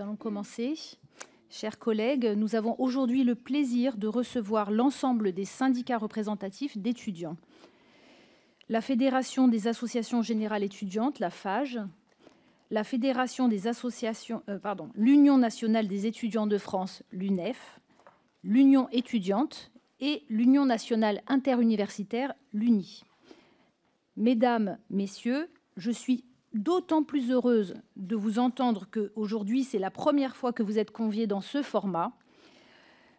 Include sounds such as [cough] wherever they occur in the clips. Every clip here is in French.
allons commencer. Chers collègues, nous avons aujourd'hui le plaisir de recevoir l'ensemble des syndicats représentatifs d'étudiants. La Fédération des associations générales étudiantes, la FAGE, la Fédération des associations, euh, pardon, l'Union nationale des étudiants de France, l'UNEF, l'Union étudiante et l'Union nationale interuniversitaire, l'UNI. Mesdames, Messieurs, je suis d'autant plus heureuse de vous entendre que, aujourd'hui, c'est la première fois que vous êtes convié dans ce format.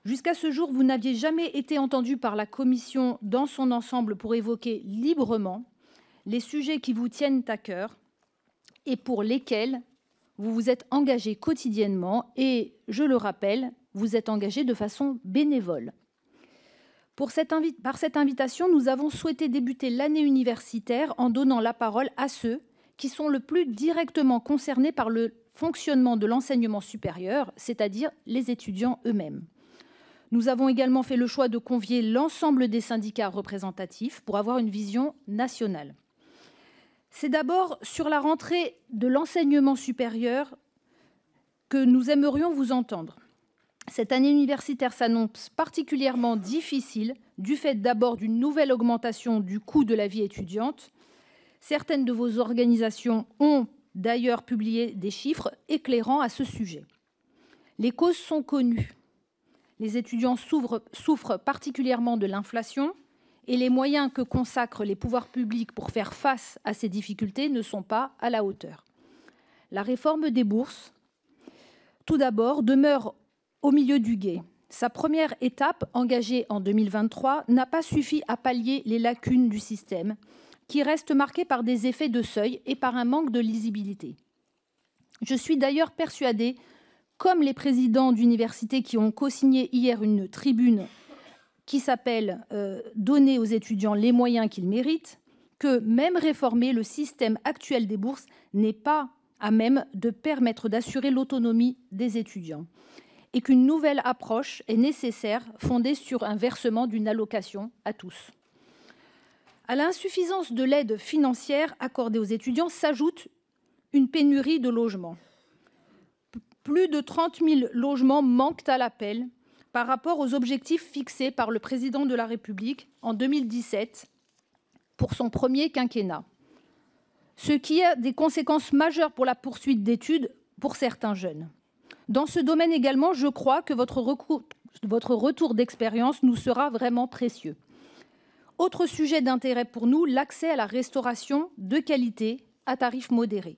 Jusqu'à ce jour, vous n'aviez jamais été entendu par la Commission dans son ensemble pour évoquer librement les sujets qui vous tiennent à cœur et pour lesquels vous vous êtes engagé quotidiennement et, je le rappelle, vous êtes engagé de façon bénévole. par cette invitation, nous avons souhaité débuter l'année universitaire en donnant la parole à ceux qui sont le plus directement concernés par le fonctionnement de l'enseignement supérieur, c'est-à-dire les étudiants eux-mêmes. Nous avons également fait le choix de convier l'ensemble des syndicats représentatifs pour avoir une vision nationale. C'est d'abord sur la rentrée de l'enseignement supérieur que nous aimerions vous entendre. Cette année universitaire s'annonce particulièrement difficile du fait d'abord d'une nouvelle augmentation du coût de la vie étudiante, Certaines de vos organisations ont d'ailleurs publié des chiffres éclairants à ce sujet. Les causes sont connues. Les étudiants souffrent, particulièrement de l'inflation et les moyens que consacrent les pouvoirs publics pour faire face à ces difficultés ne sont pas à la hauteur. La réforme des bourses, tout d'abord, demeure au milieu du guet. Sa première étape, engagée en 2023, n'a pas suffi à pallier les lacunes du système qui reste marquée par des effets de seuil et par un manque de lisibilité. Je suis d'ailleurs persuadée, comme les présidents d'universités qui ont co-signé hier une tribune qui s'appelle euh, Donner aux étudiants les moyens qu'ils méritent, que même réformer le système actuel des bourses n'est pas à même de permettre d'assurer l'autonomie des étudiants et qu'une nouvelle approche est nécessaire fondée sur un versement d'une allocation à tous. À l'insuffisance de l'aide financière accordée aux étudiants s'ajoute une pénurie de logements. Plus de 30 000 logements manquent à l'appel par rapport aux objectifs fixés par le président de la République en 2017 pour son premier quinquennat, ce qui a des conséquences majeures pour la poursuite d'études pour certains jeunes. Dans ce domaine également, je crois que votre, votre retour d'expérience nous sera vraiment précieux. Autre sujet d'intérêt pour nous, l'accès à la restauration de qualité à tarifs modérés,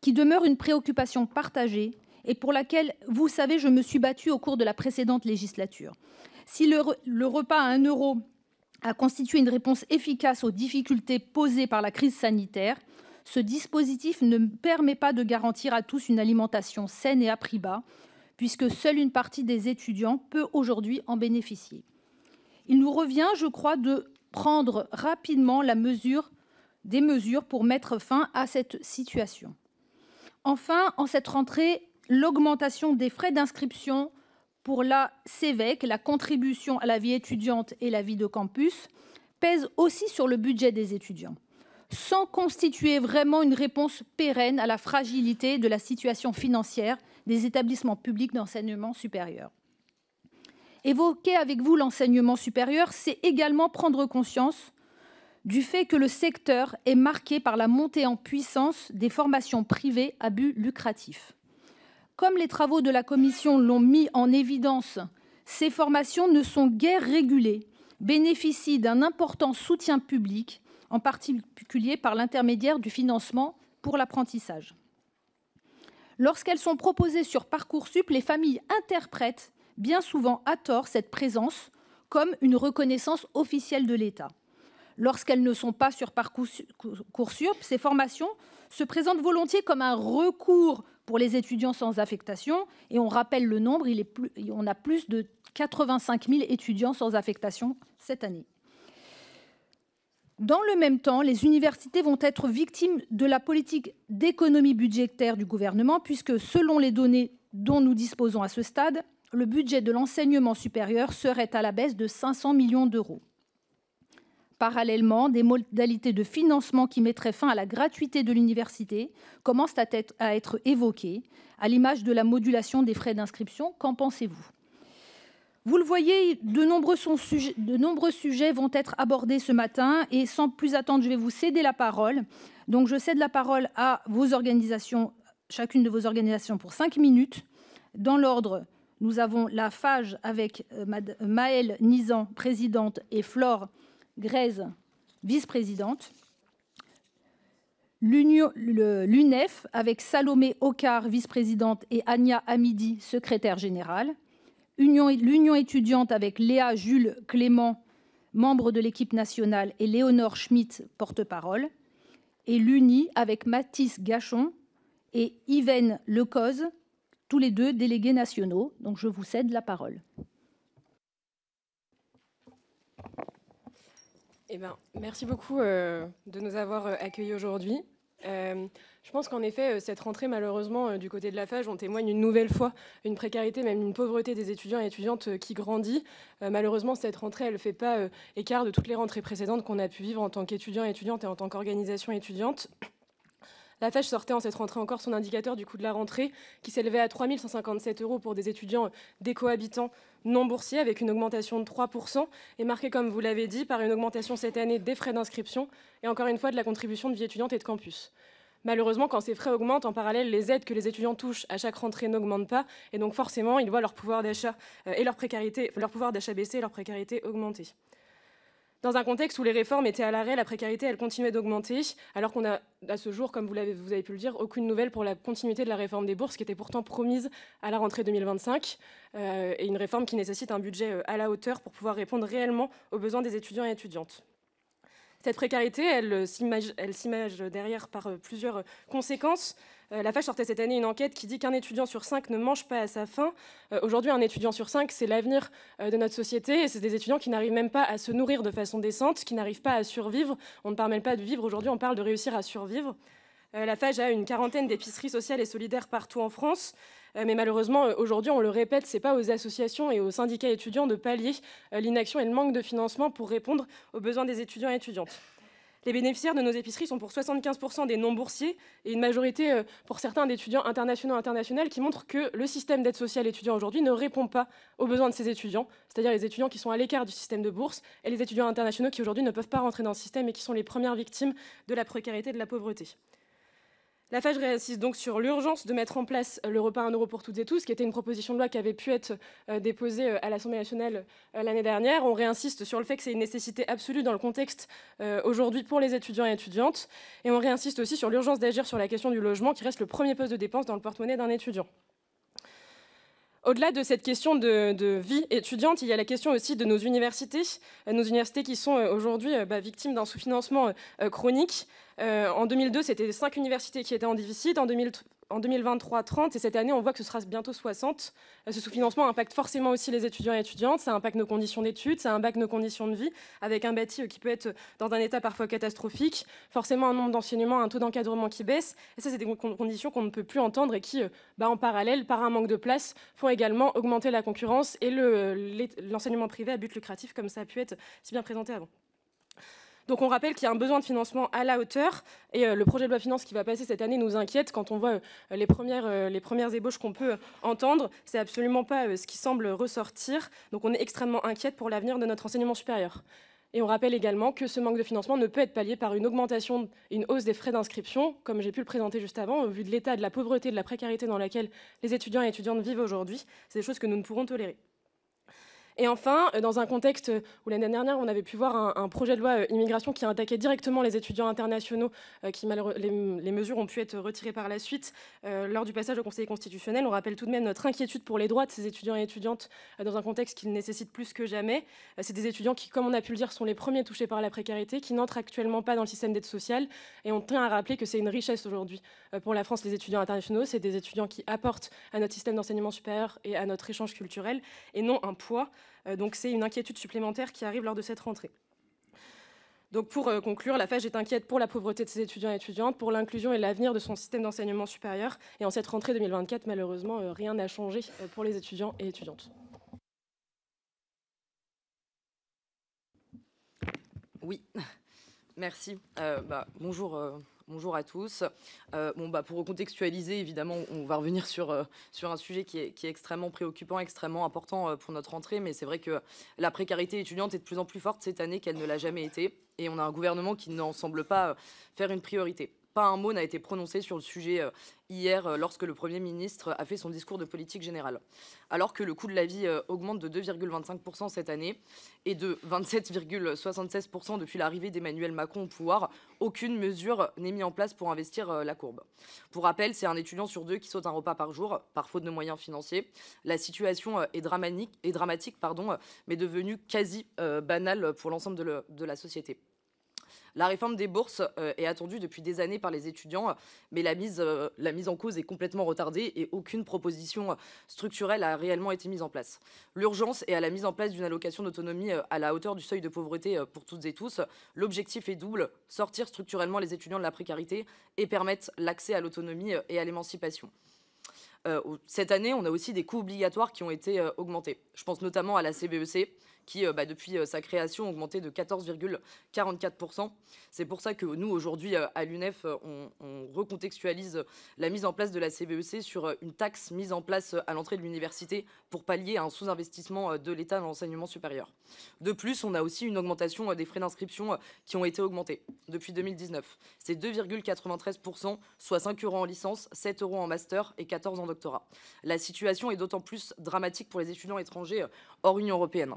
qui demeure une préoccupation partagée et pour laquelle, vous savez, je me suis battue au cours de la précédente législature. Si le, repas à 1 euro a constitué une réponse efficace aux difficultés posées par la crise sanitaire, ce dispositif ne permet pas de garantir à tous une alimentation saine et à prix bas, puisque seule une partie des étudiants peut aujourd'hui en bénéficier. Il nous revient, je crois, de prendre rapidement la mesure des mesures pour mettre fin à cette situation. Enfin, en cette rentrée, l'augmentation des frais d'inscription pour la CEVEC, la contribution à la vie étudiante et la vie de campus, pèse aussi sur le budget des étudiants, sans constituer vraiment une réponse pérenne à la fragilité de la situation financière des établissements publics d'enseignement supérieur. Évoquer avec vous l'enseignement supérieur, c'est également prendre conscience du fait que le secteur est marqué par la montée en puissance des formations privées à but lucratif. Comme les travaux de la Commission l'ont mis en évidence, ces formations ne sont guère régulées, bénéficient d'un important soutien public, en particulier par l'intermédiaire du financement pour l'apprentissage. Lorsqu'elles sont proposées sur Parcoursup, les familles interprètent bien souvent à tort cette présence comme une reconnaissance officielle de l'État. Lorsqu'elles ne sont pas sur parcours sûr, ces formations se présentent volontiers comme un recours pour les étudiants sans affectation. Et on rappelle le nombre, il est on a plus de 85 000 étudiants sans affectation cette année. Dans le même temps, les universités vont être victimes de la politique d'économie budgétaire du gouvernement, puisque selon les données dont nous disposons à ce stade, le budget de l'enseignement supérieur serait à la baisse de 500 millions d'euros. Parallèlement, des modalités de financement qui mettraient fin à la gratuité de l'université commencent à être, évoquées, à l'image de la modulation des frais d'inscription. Qu'en pensez-vous vous le voyez, de nombreux, sujets, de nombreux, sujets vont être abordés ce matin et sans plus attendre, je vais vous céder la parole. Donc je cède la parole à vos organisations, chacune de vos organisations pour cinq minutes, dans l'ordre nous avons la FAGE avec euh, Maëlle Nizan, présidente, et Flore Grèze, vice-présidente. L'UNEF avec Salomé Ocar, vice-présidente, et Anya Hamidi, secrétaire générale. L'Union étudiante avec Léa Jules Clément, membre de l'équipe nationale, et Léonore Schmidt, porte-parole. Et l'UNI avec Mathis Gachon et Yvène Lecoz, tous les deux délégués nationaux. Donc je vous cède la parole. Eh ben, merci beaucoup euh, de nous avoir euh, accueillis aujourd'hui. Euh, je pense qu'en effet, cette rentrée, malheureusement, du côté de la FAGE, on témoigne une nouvelle fois une précarité, même une pauvreté des étudiants et étudiantes qui grandit. malheureusement, cette rentrée, elle ne fait pas écart de toutes les rentrées précédentes qu'on a pu vivre en tant qu'étudiant et étudiante et en tant qu'organisation étudiante. La tâche sortait en cette rentrée encore son indicateur du coût de la rentrée, qui s'élevait à 3 157 euros pour des étudiants décohabitants non boursiers, avec une augmentation de 3%, et marquée, comme vous l'avez dit, par une augmentation cette année des frais d'inscription et encore une fois de la contribution de vie étudiante et de campus. Malheureusement, quand ces frais augmentent, en parallèle, les aides que les étudiants touchent à chaque rentrée n'augmentent pas. Et donc, forcément, ils voient leur pouvoir d'achat euh, et leur précarité, leur pouvoir d'achat baisser et leur précarité augmenter. Dans un contexte où les réformes étaient à l'arrêt, la précarité, elle continuait d'augmenter, alors qu'on a, à ce jour, comme vous, avez, pu le dire, aucune nouvelle pour la continuité de la réforme des bourses, qui était pourtant promise à la rentrée 2025, euh, et une réforme qui nécessite un budget euh, à la hauteur pour pouvoir répondre réellement aux besoins des étudiants et étudiantes. Cette précarité, elle, euh, elle s'image derrière par plusieurs conséquences. Euh, la Fage sortait cette année une enquête qui dit qu'un étudiant sur cinq ne mange pas à sa faim. Euh, aujourd'hui, un étudiant sur cinq, c'est l'avenir euh, de notre société. Et c'est des étudiants qui n'arrivent même pas à se nourrir de façon décente, qui n'arrivent pas à survivre. On ne parle pas de vivre aujourd'hui, on parle de réussir à survivre. La FAGE a une quarantaine d'épiceries sociales et solidaires partout en France. Mais malheureusement, aujourd'hui, on le répète, ce n'est pas aux associations et aux syndicats étudiants de pallier l'inaction et le manque de financement pour répondre aux besoins des étudiants et étudiantes. Les bénéficiaires de nos épiceries sont pour 75% des non-boursiers et une majorité euh, pour certains d'étudiants internationaux internationaux qui montrent que le système d'aide sociale étudiant aujourd'hui ne répond pas aux besoins de ces étudiants, c'est-à-dire les étudiants qui sont à l'écart du système de bourse et les étudiants internationaux qui aujourd'hui ne peuvent pas rentrer dans le système et qui sont les premières victimes de la précarité et de la pauvreté. La FAGE réinsiste donc sur l'urgence de mettre en place euh, le repas 1 euro pour toutes et tous, qui était une proposition de loi qui avait pu être euh, déposée euh, à l'Assemblée nationale l'année dernière. On réinsiste sur le fait que c'est une nécessité absolue dans le contexte aujourd'hui pour les étudiants et étudiantes. Et on réinsiste aussi sur l'urgence d'agir sur la question du logement, qui reste le premier poste de dépense dans le porte-monnaie d'un étudiant. Au-delà de cette question de, vie étudiante, il y a la question aussi de nos universités, euh, nos universités qui sont euh, aujourd'hui euh, bah, victimes d'un sous-financement chronique. en 2002, c'était cinq universités qui étaient en déficit en 2023 30 et cette année on voit que ce sera bientôt 60. Euh, ce sous-financement impacte forcément aussi les étudiants et étudiantes, ça impacte nos conditions d'études, ça impacte nos conditions de vie avec un bâti euh, qui peut être dans un état parfois catastrophique, forcément un nombre d'enseignements, un taux d'encadrement qui baisse et ça c'est des conditions qu'on ne peut plus entendre et qui euh, bah, en parallèle par un manque de place font également augmenter la concurrence et l'enseignement privé à but lucratif comme ça a pu être si bien présenté avant. Donc on rappelle qu'il y a un besoin de financement à la hauteur et euh, le projet de loi finance qui va passer cette année nous inquiète quand on voit euh, les premières, euh, les premières ébauches qu'on peut entendre. C'est absolument pas ce qui semble ressortir. Donc on est extrêmement inquiète pour l'avenir de notre enseignement supérieur. Et on rappelle également que ce manque de financement ne peut être pallié par une augmentation une hausse des frais d'inscription, comme j'ai pu le présenter juste avant, au vu de l'état de la pauvreté, de la précarité dans laquelle les étudiants et étudiantes vivent aujourd'hui. C'est des choses que nous ne pourrons tolérer. Et enfin, euh, dans un contexte euh, où l'année dernière, on avait pu voir un, projet de loi euh, immigration qui a attaqué directement les étudiants internationaux, qui les, les, mesures ont pu être retirées par la suite. lors du passage au Conseil constitutionnel, on rappelle tout de même notre inquiétude pour les droits de ces étudiants et étudiantes dans un contexte qu'ils nécessitent plus que jamais. C'est des étudiants qui, comme on a pu le dire, sont les premiers touchés par la précarité, qui n'entrent actuellement pas dans le système d'aide sociale. Et on tient à rappeler que c'est une richesse aujourd'hui pour la France, les étudiants internationaux. C'est des étudiants qui apportent à notre système d'enseignement supérieur et à notre échange culturel, et non un poids. Euh, donc c'est une inquiétude supplémentaire qui arrive lors de cette rentrée. Donc pour euh, conclure, la FAGE est inquiète pour la pauvreté de ses étudiants et étudiantes, pour l'inclusion et l'avenir de son système d'enseignement supérieur. Et en cette rentrée 2024, malheureusement, euh, rien n'a changé pour les étudiants et étudiantes. Oui, [laughs] merci. Bah, bonjour. Bonjour à tous. Euh, bon, bah, pour recontextualiser, évidemment, on va revenir sur, euh, sur un sujet qui est, extrêmement préoccupant, extrêmement important euh, pour notre entrée, mais c'est vrai que la précarité étudiante est de plus en plus forte cette année qu'elle ne l'a jamais été, et on a un gouvernement qui n'en semble pas faire une priorité. Pas un mot n'a été prononcé sur le sujet euh, hier euh, lorsque le Premier ministre a fait son discours de politique générale. Alors que le coût de la vie euh, augmente de 2,25% cette année et de 27,76% depuis l'arrivée d'Emmanuel Macron au pouvoir, aucune mesure n'est mise en place pour investir la courbe. Pour rappel, c'est un étudiant sur deux qui saute un repas par jour par faute de moyens financiers. La situation est dramatique, pardon, mais devenue quasi banale pour l'ensemble de la société. La réforme des bourses euh, est attendue depuis des années par les étudiants, mais la mise, euh, la mise en cause est complètement retardée et aucune proposition euh, structurelle a réellement été mise en place. L'urgence est à la mise en place d'une allocation d'autonomie à la hauteur du seuil de pauvreté pour toutes et tous. L'objectif est double, sortir structurellement les étudiants de la précarité et permettre l'accès à l'autonomie et à l'émancipation cette année, on a aussi des coûts obligatoires qui ont été augmentés. Je pense notamment à la CBEC, qui, euh, bah, depuis euh, sa création, a augmenté de 14,44%. C'est pour ça que nous, aujourd'hui, euh, à l'UNEF, on, recontextualise la mise en place de la CVEC e sur une taxe mise en place à l'entrée de l'université pour pallier un sous-investissement de l'État dans l'enseignement supérieur. De plus, on a aussi une augmentation des frais d'inscription qui ont été augmentés depuis 2019. C'est 2,93%, soit 5 euros en licence, 7 euros en master et 14 en doctorat. La situation est d'autant plus dramatique pour les étudiants étrangers hors Union européenne.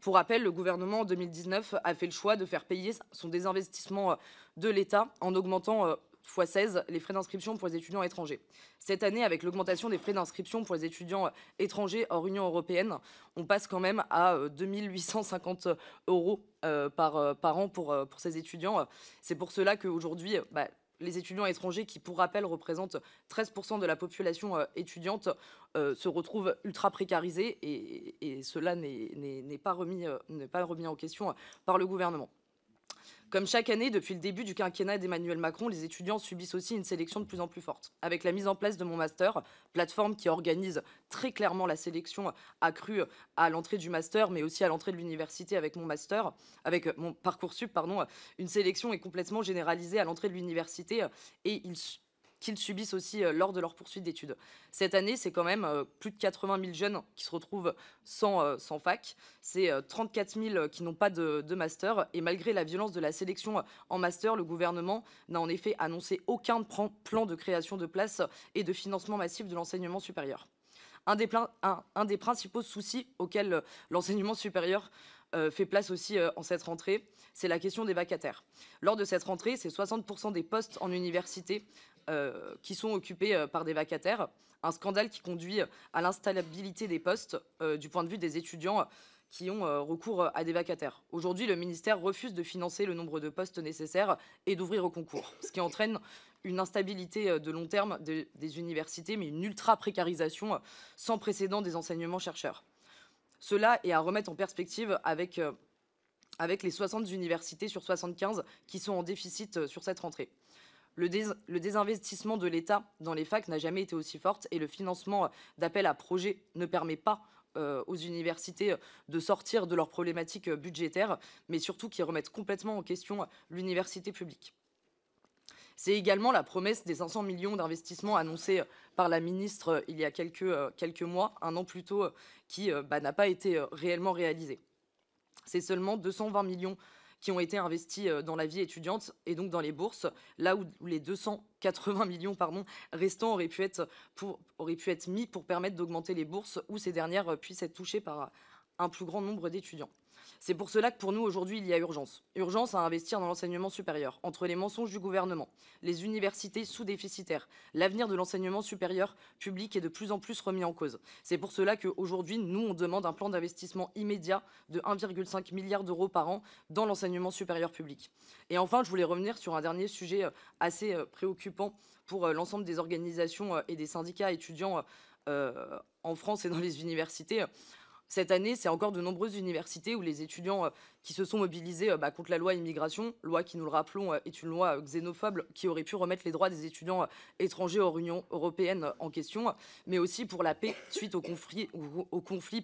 Pour rappel, le gouvernement en 2019 a fait le choix de faire payer son désinvestissement euh, de l'État en augmentant x euh, 16 les frais d'inscription pour les étudiants étrangers. Cette année, avec l'augmentation des frais d'inscription pour les étudiants euh, étrangers hors Union européenne, on passe quand même à 2850 euros par, an pour, ces étudiants. C'est pour cela qu'aujourd'hui, bah, les étudiants étrangers, qui pour rappel représentent 13% de la population euh, étudiante, euh, se retrouvent ultra précarisés et, cela n'est pas, remis, euh, pas remis en question par le gouvernement. Comme chaque année, depuis le début du quinquennat d'Emmanuel Macron, les étudiants subissent aussi une sélection de plus en plus forte. Avec la mise en place de mon master, plateforme qui organise très clairement la sélection accrue à l'entrée du master, mais aussi à l'entrée de l'université avec mon master, avec mon parcours sup, pardon, une sélection est complètement généralisée à l'entrée de l'université et il qu'ils subissent aussi euh, lors de leur poursuite d'études. Cette année, c'est quand même euh, plus de 80 000 jeunes qui se retrouvent sans, euh, sans fac. C'est 34 000 qui n'ont pas de, master. Et malgré la violence de la sélection en master, le gouvernement n'a en effet annoncé aucun plan de création de places et de financement massif de l'enseignement supérieur. Un des, un, des, principaux soucis auxquels l'enseignement supérieur fait place aussi en cette rentrée, c'est la question des vacataires. Lors de cette rentrée, c'est 60% des postes en université euh, qui sont occupés euh, par des vacataires. Un scandale qui conduit euh, à l'instabilité des postes du point de vue des étudiants qui ont recours à des vacataires. Aujourd'hui, le ministère refuse de financer le nombre de postes nécessaires et d'ouvrir au concours, ce qui entraîne une instabilité de long terme des, universités, mais une ultra-précarisation sans précédent des enseignements chercheurs. Cela est à remettre en perspective avec, avec les 60 universités sur 75 qui sont en déficit sur cette rentrée. Le, désinvestissement de l'État dans les facs n'a jamais été aussi forte et le financement euh, d'appels à projets ne permet pas euh, aux universités euh, de sortir de leurs problématiques budgétaires, mais surtout qui remettent complètement en question l'université publique. C'est également la promesse des 500 millions d'investissements annoncés par la ministre il y a quelques, mois, un an plus tôt, qui bah, n'a pas été réellement réalisée. C'est seulement 220 millions qui ont été investis euh, dans la vie étudiante et donc dans les bourses, là où les 280 millions restants auraient pu, être pour, auraient pu être mis pour permettre d'augmenter les bourses où ces dernières euh, puissent être touchées par un plus grand nombre d'étudiants. C'est pour cela que pour nous aujourd'hui, il y a urgence. Urgence à investir dans l'enseignement supérieur. Entre les mensonges du gouvernement, les universités sous-déficitaires, l'avenir de l'enseignement supérieur public est de plus en plus remis en cause. C'est pour cela qu'aujourd'hui, nous, on demande un plan d'investissement immédiat de 1,5 milliard d'euros par an dans l'enseignement supérieur public. Et enfin, je voulais revenir sur un dernier sujet euh, assez euh, préoccupant pour euh, l'ensemble des organisations et des syndicats étudiants en France et dans les universités. Cette année, c'est encore de nombreuses universités où les étudiants euh, qui se sont mobilisés euh, bah, contre la loi immigration, loi qui, nous le rappelons, euh, est une loi xénophobe qui aurait pu remettre les droits des étudiants étrangers hors Union européenne en question, mais aussi pour la paix [coughs] suite au conflit, au conflit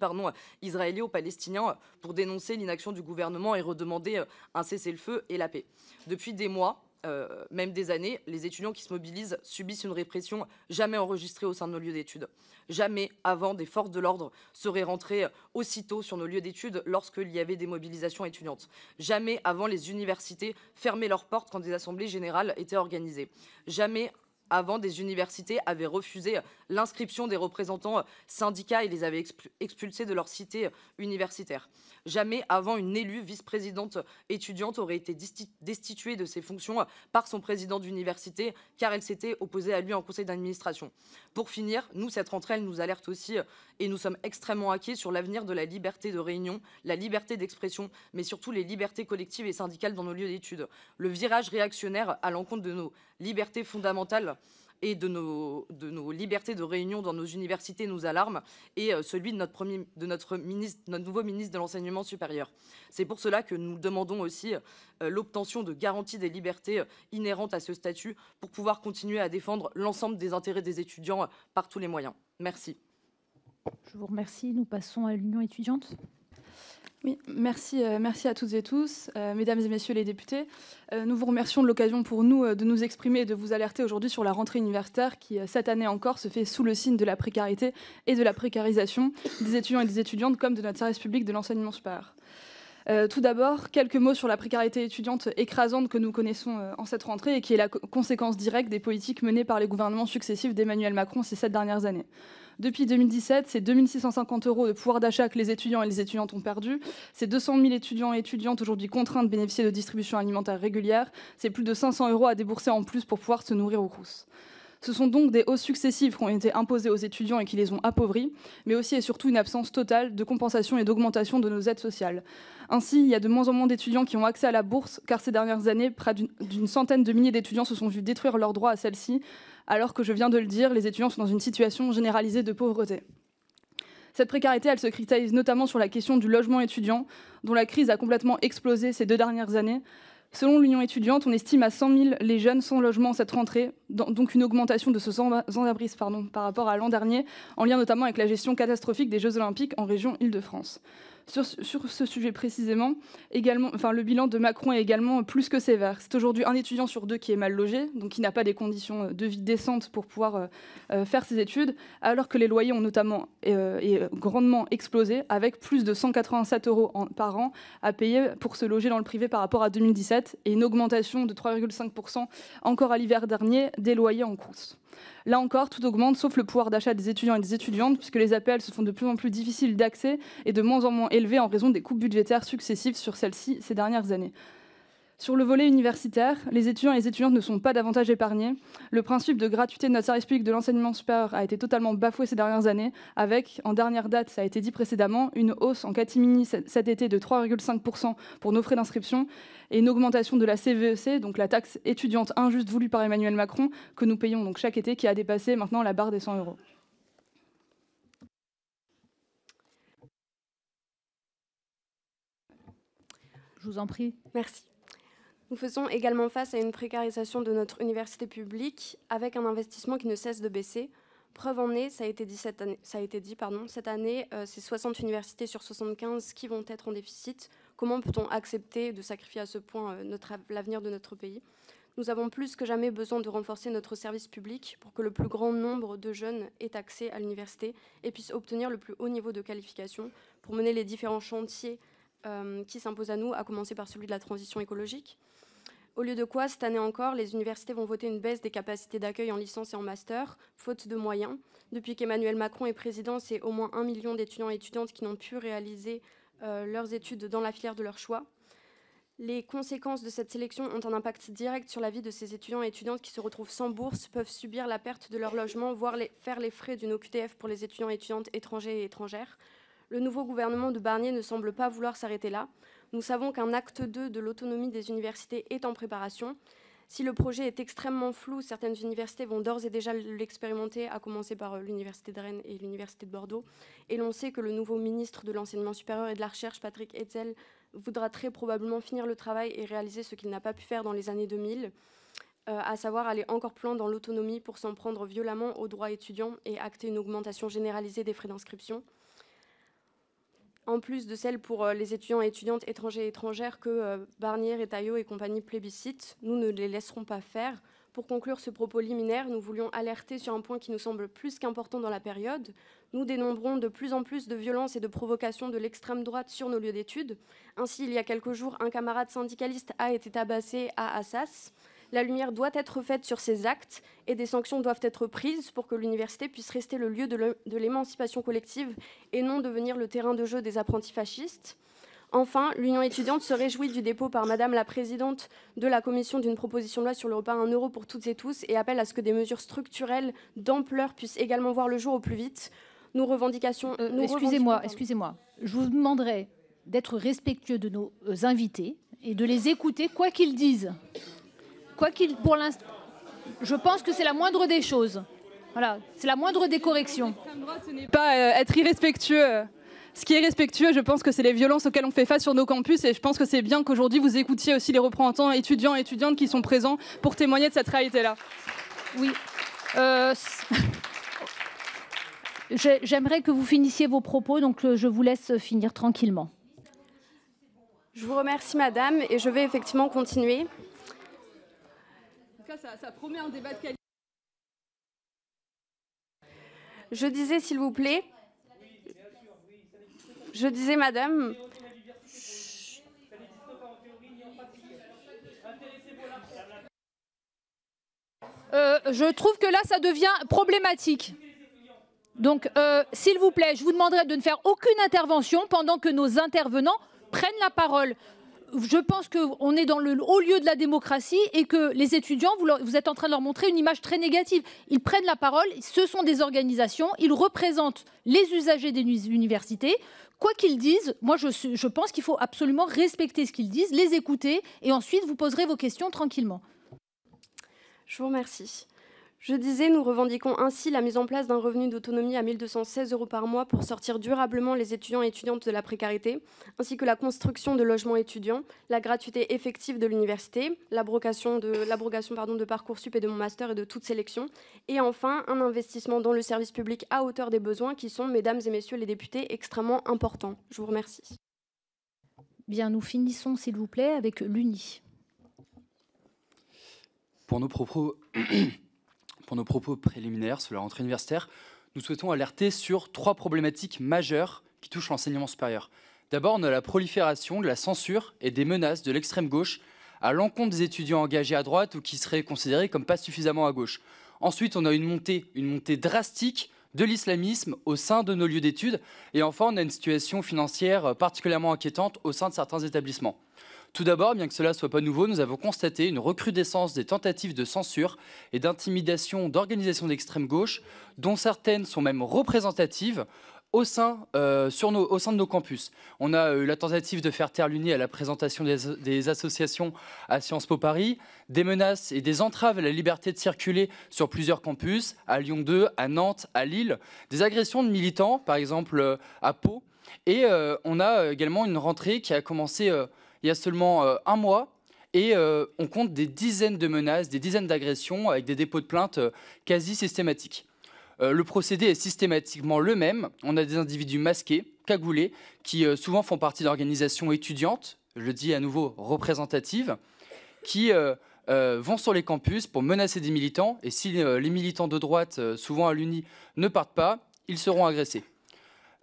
israélo-palestinien pour dénoncer l'inaction du gouvernement et redemander un cessez-le-feu et la paix. Depuis des mois, euh, même des années, les étudiants qui se mobilisent subissent une répression jamais enregistrée au sein de nos lieux d'études. Jamais avant, des forces de l'ordre seraient rentrées euh, aussitôt sur nos lieux d'études lorsqu'il y avait des mobilisations étudiantes. Jamais avant, les universités fermaient leurs portes quand des assemblées générales étaient organisées. Jamais avant, des universités avaient refusé l'inscription des représentants euh, syndicats et les avait expulsés de leur cité euh, universitaire. Jamais avant, une élue vice-présidente euh, étudiante aurait été destituée de ses fonctions par son président d'université, car elle s'était opposée à lui en conseil d'administration. Pour finir, nous, cette rentrée, elle nous alerte aussi, et nous sommes extrêmement inquiets sur l'avenir de la liberté de réunion, la liberté d'expression, mais surtout les libertés collectives et syndicales dans nos lieux d'études. Le virage réactionnaire à l'encontre de nos libertés fondamentales et de nos, de nos libertés de réunion dans nos universités nous alarme, et euh, celui de notre, premier, de notre, notre nouveau ministre de l'Enseignement supérieur. C'est pour cela que nous demandons aussi euh, l'obtention de garanties des libertés euh, inhérentes à ce statut pour pouvoir continuer à défendre l'ensemble des intérêts des étudiants par tous les moyens. Merci. Je vous remercie. Nous passons à l'Union étudiante merci, euh, merci à toutes et tous, euh, mesdames et messieurs les députés. Euh, nous vous remercions de l'occasion pour nous de nous exprimer et de vous alerter aujourd'hui sur la rentrée universitaire qui, cette année encore, se fait sous le signe de la précarité et de la précarisation des étudiants et des étudiantes, comme de notre service public de l'enseignement supérieur. tout d'abord, quelques mots sur la précarité étudiante écrasante que nous connaissons en cette rentrée et qui est la conséquence directe des politiques menées par les gouvernements successifs d'Emmanuel Macron ces sept dernières années. Depuis 2017, c'est 2650 euros de pouvoir d'achat que les étudiants et les étudiantes ont perdu. C'est 200 000 étudiants et étudiantes aujourd'hui contraints de bénéficier de distributions alimentaires régulières. C'est plus de 500 euros à débourser en plus pour pouvoir se nourrir aux rousses. Ce sont donc des hausses successives qui ont été imposées aux étudiants et qui les ont appauvris, mais aussi et surtout une absence totale de compensation et d'augmentation de nos aides sociales. Ainsi, il y a de moins en moins d'étudiants qui ont accès à la bourse, car ces dernières années, près d'une centaine de milliers d'étudiants se sont vus détruire leurs droits à celle-ci, alors que je viens de le dire, les étudiants sont dans une situation généralisée de pauvreté. Cette précarité, elle se cristallise notamment sur la question du logement étudiant, dont la crise a complètement explosé ces deux dernières années, Selon l'Union étudiante, on estime à 100 000 les jeunes sans logement cette rentrée, donc une augmentation de ce sans par rapport à l'an dernier, en lien notamment avec la gestion catastrophique des Jeux Olympiques en région Île-de-France. Sur, ce sujet précisément, également, enfin, le bilan de Macron est également plus que sévère. C'est aujourd'hui un étudiant sur deux qui est mal logé, donc qui n'a pas des conditions de vie décentes pour pouvoir euh, euh, faire ses études, alors que les loyers ont notamment euh, et grandement explosé, avec plus de 187 euros par an à payer pour se loger dans le privé par rapport à 2017 et une augmentation de 3,5% encore à l'hiver dernier des loyers en course. Là encore, tout augmente, sauf le pouvoir d'achat des étudiants et des étudiantes, puisque les appels se font de plus en plus difficiles d'accès et de moins en moins élevés en raison des coupes budgétaires successives sur celles-ci ces dernières années. Sur le volet universitaire, les étudiants et les étudiantes ne sont pas davantage épargnés. Le principe de gratuité de notre service public de l'enseignement supérieur a été totalement bafoué ces dernières années, avec, en dernière date, ça a été dit précédemment, une hausse en catimini cet été de 3,5% pour nos frais d'inscription et une augmentation de la CVEC, e donc la taxe étudiante injuste voulue par Emmanuel Macron, que nous payons donc chaque été, qui a dépassé maintenant la barre des 100 euros. Je vous en prie. Merci. Nous faisons également face à une précarisation de notre université publique avec un investissement qui ne cesse de baisser. Preuve en est, ça a été dit, cette année, euh, c'est 60 universités sur 75 qui vont être en déficit. Comment peut-on accepter de sacrifier à ce point euh, l'avenir de notre pays Nous avons plus que jamais besoin de renforcer notre service public pour que le plus grand nombre de jeunes aient accès à l'université et puissent obtenir le plus haut niveau de qualification pour mener les différents chantiers euh, qui s'imposent à nous, à commencer par celui de la transition écologique. Au lieu de quoi, cette année encore, les universités vont voter une baisse des capacités d'accueil en licence et en master, faute de moyens. Depuis qu'Emmanuel Macron est président, c'est au moins un million d'étudiants et étudiantes qui n'ont pu réaliser euh, leurs études dans la filière de leur choix. Les conséquences de cette sélection ont un impact direct sur la vie de ces étudiants et étudiantes qui se retrouvent sans bourse, peuvent subir la perte de leur logement, voire faire les frais d'une OQTF pour les étudiants et étudiantes étrangers et étrangères. Le nouveau gouvernement de Barnier ne semble pas vouloir s'arrêter là. Nous savons qu'un acte 2 de l'autonomie des universités est en préparation. Si le projet est extrêmement flou, certaines universités vont d'ores et déjà l'expérimenter, à commencer par euh, l'Université de Rennes et l'Université de Bordeaux. Et l'on sait que le nouveau ministre de l'Enseignement supérieur et de la Recherche, Patrick Hetzel, voudra très probablement finir le travail et réaliser ce qu'il n'a pas pu faire dans les années 2000, euh, à savoir aller encore plus loin dans l'autonomie pour s'en prendre violemment aux droits étudiants et acter une augmentation généralisée des frais d'inscription en plus de celles pour euh, les étudiants et étudiantes étrangers et étrangères que euh, Barnier, Retailleau et compagnie plébiscitent, nous ne les laisserons pas faire. Pour conclure ce propos liminaire, nous voulions alerter sur un point qui nous semble plus qu'important dans la période. Nous dénombrons de plus en plus de violences et de provocations de l'extrême droite sur nos lieux d'études. Ainsi, il y a quelques jours, un camarade syndicaliste a été tabassé à Assas. La lumière doit être faite sur ces actes et des sanctions doivent être prises pour que l'université puisse rester le lieu de l'émancipation collective et non devenir le terrain de jeu des apprentis fascistes. Enfin, l'Union étudiante se réjouit du dépôt par Madame la Présidente de la Commission d'une proposition de loi sur le repas à 1 euro pour toutes et tous et appelle à ce que des mesures structurelles d'ampleur puissent également voir le jour au plus vite. Nos revendications. Euh, excusez-moi, excusez-moi. Je vous demanderai d'être respectueux de nos invités et de les écouter quoi qu'ils disent quoi qu'il, pour l'instant, je pense que c'est la moindre des choses. Voilà, c'est la moindre des corrections. ce n'est pas euh, être irrespectueux. Ce qui est respectueux, je pense que c'est les violences auxquelles on fait face sur nos campus et je pense que c'est bien qu'aujourd'hui vous écoutiez aussi les représentants étudiants et étudiantes qui sont présents pour témoigner de cette réalité-là. Oui. Euh, j'aimerais que vous finissiez vos propos, donc euh, je vous laisse finir tranquillement. Je vous remercie, madame, et je vais effectivement continuer ça, débat Je disais, s'il vous plaît. Je disais, madame. Euh, je trouve que là, ça devient problématique. Donc, euh, s'il vous plaît, je vous demanderai de ne faire aucune intervention pendant que nos intervenants prennent la parole je pense qu'on est dans le haut lieu de la démocratie et que les étudiants, vous, êtes en train de leur montrer une image très négative. Ils prennent la parole, ce sont des organisations, ils représentent les usagers des universités. Quoi qu'ils disent, moi je pense qu'il faut absolument respecter ce qu'ils disent, les écouter et ensuite vous poserez vos questions tranquillement. Je vous remercie. Je disais, nous revendiquons ainsi la mise en place d'un revenu d'autonomie à 1216 euros par mois pour sortir durablement les étudiants et étudiantes de la précarité, ainsi que la construction de logements étudiants, la gratuité effective de l'université, l'abrogation de, de Parcoursup et de mon master et de toute sélection, et enfin un investissement dans le service public à hauteur des besoins qui sont, mesdames et messieurs les députés, extrêmement importants. Je vous remercie. Bien, nous finissons, s'il vous plaît, avec l'UNI. Pour nos propos pour nos propos préliminaires sur la rentrée universitaire, nous souhaitons alerter sur trois problématiques majeures qui touchent l'enseignement supérieur. D'abord, on a la prolifération de la censure et des menaces de l'extrême gauche à l'encontre des étudiants engagés à droite ou qui seraient considérés comme pas suffisamment à gauche. Ensuite, on a une montée, une montée drastique de l'islamisme au sein de nos lieux d'études. Et enfin, on a une situation financière particulièrement inquiétante au sein de certains établissements. Tout d'abord, bien que cela ne soit pas nouveau, nous avons constaté une recrudescence des tentatives de censure et d'intimidation d'organisations d'extrême gauche, dont certaines sont même représentatives au sein, euh, sur nos, au sein de nos campus. On a euh, eu la tentative de faire taire l'UNI à la présentation des, associations à Sciences Po Paris, des menaces et des entraves à la liberté de circuler sur plusieurs campus, à Lyon 2, à Nantes, à Lille, des agressions de militants, par exemple euh, à Pau. Et on a également une rentrée qui a commencé il y a seulement euh, un mois. Et euh, on compte des dizaines de menaces, des dizaines d'agressions avec des dépôts de plaintes euh, quasi systématiques. le procédé est systématiquement le même. On a des individus masqués, cagoulés, qui souvent font partie d'organisations étudiantes, je le dis à nouveau représentatives, qui vont sur les campus pour menacer des militants. Et si les militants de droite, souvent à l'UNI, ne partent pas, ils seront agressés.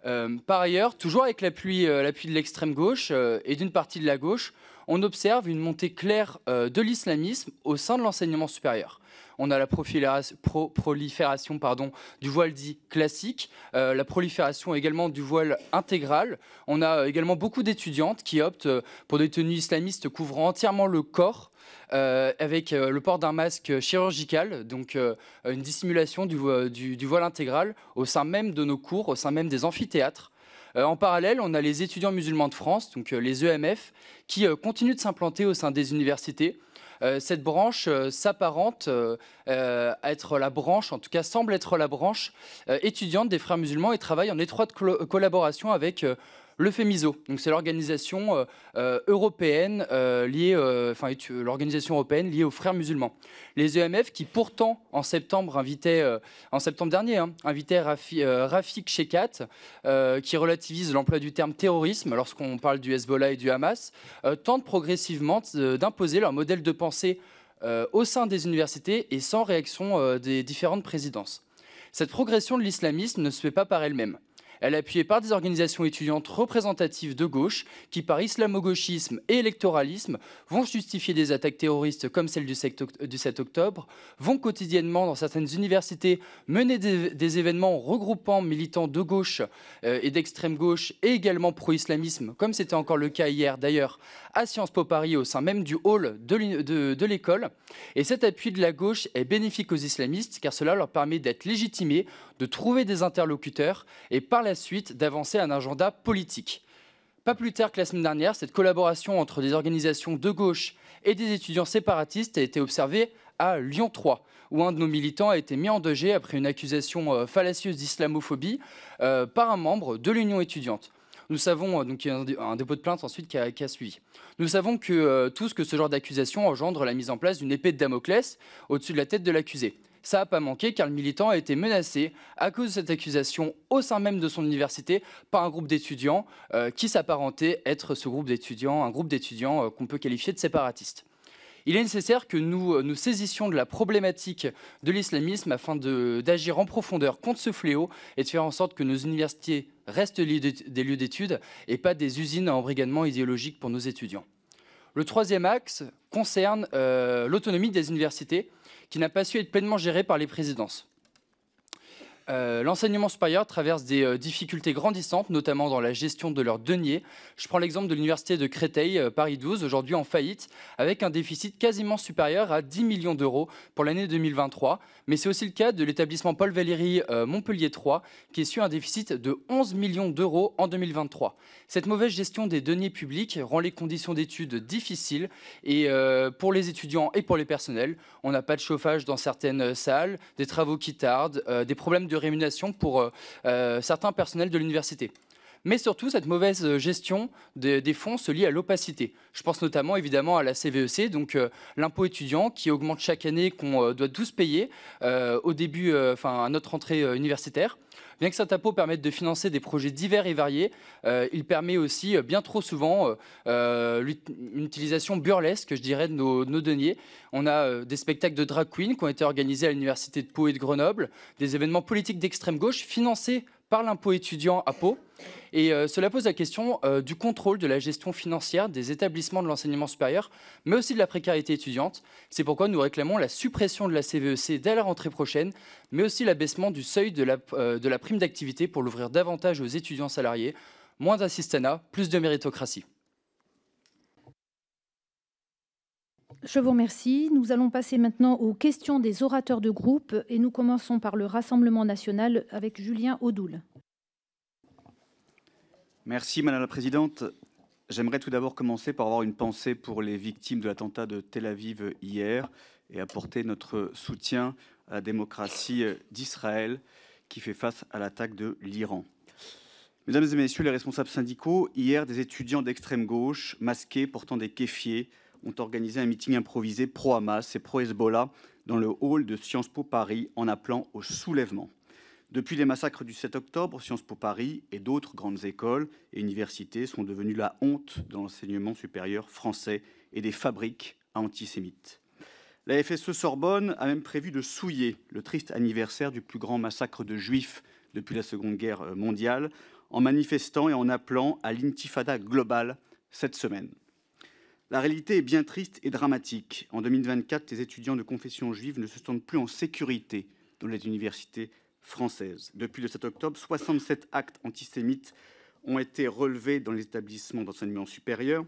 Euh, par ailleurs, toujours avec euh, l'appui de l'extrême gauche euh, et d'une partie de la gauche, on observe une montée claire de l'islamisme au sein de l'enseignement supérieur. On a la prolifération du voile dit classique, la prolifération également du voile intégral. On a également beaucoup d'étudiantes qui optent pour des tenues islamistes couvrant entièrement le corps euh, avec euh, le port d'un masque chirurgical, donc euh, une dissimulation du, du, voile intégral au sein même de nos cours, au sein même des amphithéâtres. en parallèle, on a les étudiants musulmans de France, donc les EMF, qui continuent de s'implanter au sein des universités. Cette branche s'apparente à être la branche, en tout cas semble être la branche étudiante des frères musulmans et travaille en étroite collaboration avec le FEMISO. Donc c'est l'organisation euh, euh, européenne euh, liée, enfin l'organisation européenne liée aux frères musulmans. Les EMF qui pourtant en septembre invitaient, en septembre dernier, hein, invitaient Rafik Shekat, qui relativise l'emploi du terme terrorisme lorsqu'on parle du Hezbollah et du Hamas, tentent progressivement d'imposer leur modèle de pensée au sein des universités et sans réaction des différentes présidences. Cette progression de l'islamisme ne se fait pas par elle-même. Elle est appuyée par des organisations étudiantes représentatives de gauche qui, par islamo-gauchisme et électoralisme, vont justifier des attaques terroristes comme celle du 7 octobre, vont quotidiennement dans certaines universités mener des, événements regroupant militants de gauche euh, et d'extrême gauche et également pro-islamisme, comme c'était encore le cas hier d'ailleurs à Sciences Po Paris au sein même du hall de l'école. Et cet appui de la gauche est bénéfique aux islamistes car cela leur permet d'être légitimés, de trouver des interlocuteurs et par la suite d'avancer un agenda politique. Pas plus tard que la semaine dernière, cette collaboration entre des organisations de gauche et des étudiants séparatistes a été observée à Lyon 3, où un de nos militants a été mis en danger après une accusation euh, fallacieuse d'islamophobie euh, par un membre de l'Union étudiante. Nous savons, euh, donc il y a un, dépôt de plainte ensuite qui a, suivi. Nous savons que ce que ce genre d'accusation engendre la mise en place d'une épée de Damoclès au-dessus de la tête de l'accusé. Ça n'a pas manqué car le militant a été menacé à cause de cette accusation au sein même de son université par un groupe d'étudiants euh, qui s'apparentait être ce groupe d'étudiants, un groupe d'étudiants euh, qu'on peut qualifier de séparatistes. Il est nécessaire que nous euh, nous saisissions de la problématique de l'islamisme afin d'agir en profondeur contre ce fléau et de faire en sorte que nos universités restent des lieux d'études et pas des usines à embrigadement idéologique pour nos étudiants. Le troisième axe concerne l'autonomie des universités qui n'a pas su être pleinement géré par les présidences. Euh, l'enseignement supérieur traverse des euh, difficultés grandissantes, notamment dans la gestion de leurs deniers. Je prends l'exemple de l'université de Créteil, euh, Paris 12, aujourd'hui en faillite, avec un déficit quasiment supérieur à 10 millions d'euros pour l'année 2023. Mais c'est aussi le cas de l'établissement Paul Valéry Montpellier 3, qui est su un déficit de 11 millions d'euros en 2023. Cette mauvaise gestion des deniers publics rend les conditions d'études difficiles et pour les étudiants et pour les personnels. On n'a pas de chauffage dans certaines salles, des travaux qui tardent, des problèmes de rémunération pour euh, euh, certains personnels de l'université. Mais surtout, cette mauvaise euh, gestion des, fonds se lie à l'opacité. Je pense notamment évidemment à la CVEC, e donc l'impôt étudiant qui augmente chaque année, qu'on doit tous payer au début, enfin à notre entrée universitaire. Bien que cet impôt permette de financer des projets divers et variés, euh, il permet aussi euh, bien trop souvent euh, une utilisation burlesque, je dirais, de nos, nos deniers. On a des spectacles de drag queen qui ont été organisés à l'université de Pau et de Grenoble, des événements politiques d'extrême gauche financés par l'impôt étudiant à Pau. Et euh, cela pose la question euh, du contrôle de la gestion financière des établissements de l'enseignement supérieur, mais aussi de la précarité étudiante. C'est pourquoi nous réclamons la suppression de la CVEC e dès la rentrée prochaine, mais aussi l'abaissement du seuil de la, euh, de la prime d'activité pour l'ouvrir davantage aux étudiants salariés. Moins d'assistanat, plus de méritocratie. Je vous remercie. Nous allons passer maintenant aux questions des orateurs de groupe et nous commençons par le Rassemblement national avec Julien Audoul. Merci Madame la Présidente. J'aimerais tout d'abord commencer par avoir une pensée pour les victimes de l'attentat de Tel Aviv hier et apporter notre soutien à la démocratie d'Israël qui fait face à l'attaque de l'Iran. Mesdames et Messieurs les responsables syndicaux, hier des étudiants d'extrême gauche masqués portant des kéfiers ont organisé un meeting improvisé pro-Hamas et pro-Hezbollah dans le hall de Sciences Po Paris en appelant au soulèvement. Depuis les massacres du 7 octobre, Sciences Po Paris et d'autres grandes écoles et universités sont devenues la honte de l'enseignement supérieur français et des fabriques antisémites. La FSE Sorbonne a même prévu de souiller le triste anniversaire du plus grand massacre de juifs depuis la Seconde Guerre mondiale en manifestant et en appelant à l'intifada globale cette semaine. La réalité est bien triste et dramatique. En 2024, les étudiants de confession juive ne se sentent plus en sécurité dans les universités françaises. Depuis le 7 octobre, 67 actes antisémites ont été relevés dans les établissements d'enseignement supérieur.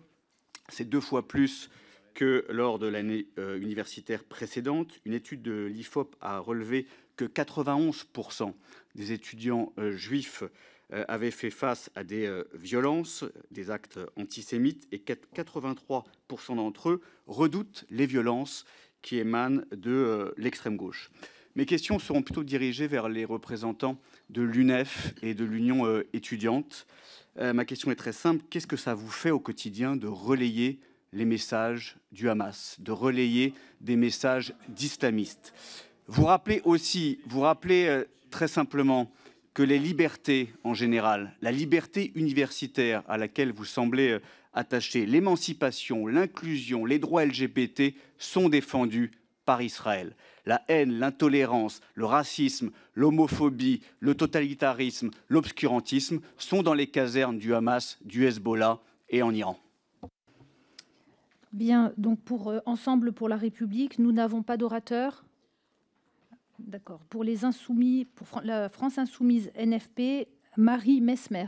C'est deux fois plus que lors de l'année euh, universitaire précédente. Une étude de l'IFOP a relevé que 91% des étudiants euh, juifs euh, avaient fait face à des euh, violences, des actes antisémites, et 83% d'entre eux redoutent les violences qui émanent de euh, l'extrême gauche. Mes questions seront plutôt dirigées vers les représentants de l'UNEF et de l'Union étudiante. ma question est très simple. Qu'est-ce que ça vous fait au quotidien de relayer les messages du Hamas, de relayer des messages d'islamistes Vous rappelez aussi, vous rappelez très simplement que les libertés en général, la liberté universitaire à laquelle vous semblez euh, attaché, l'émancipation, l'inclusion, les droits LGBT sont défendus par Israël. La haine, l'intolérance, le racisme, l'homophobie, le totalitarisme, l'obscurantisme sont dans les casernes du Hamas, du Hezbollah et en Iran. Bien, donc pour euh, Ensemble pour la République, nous n'avons pas d'orateur. D'accord. Pour les insoumis, pour la France insoumise NFP, Marie Mesmer.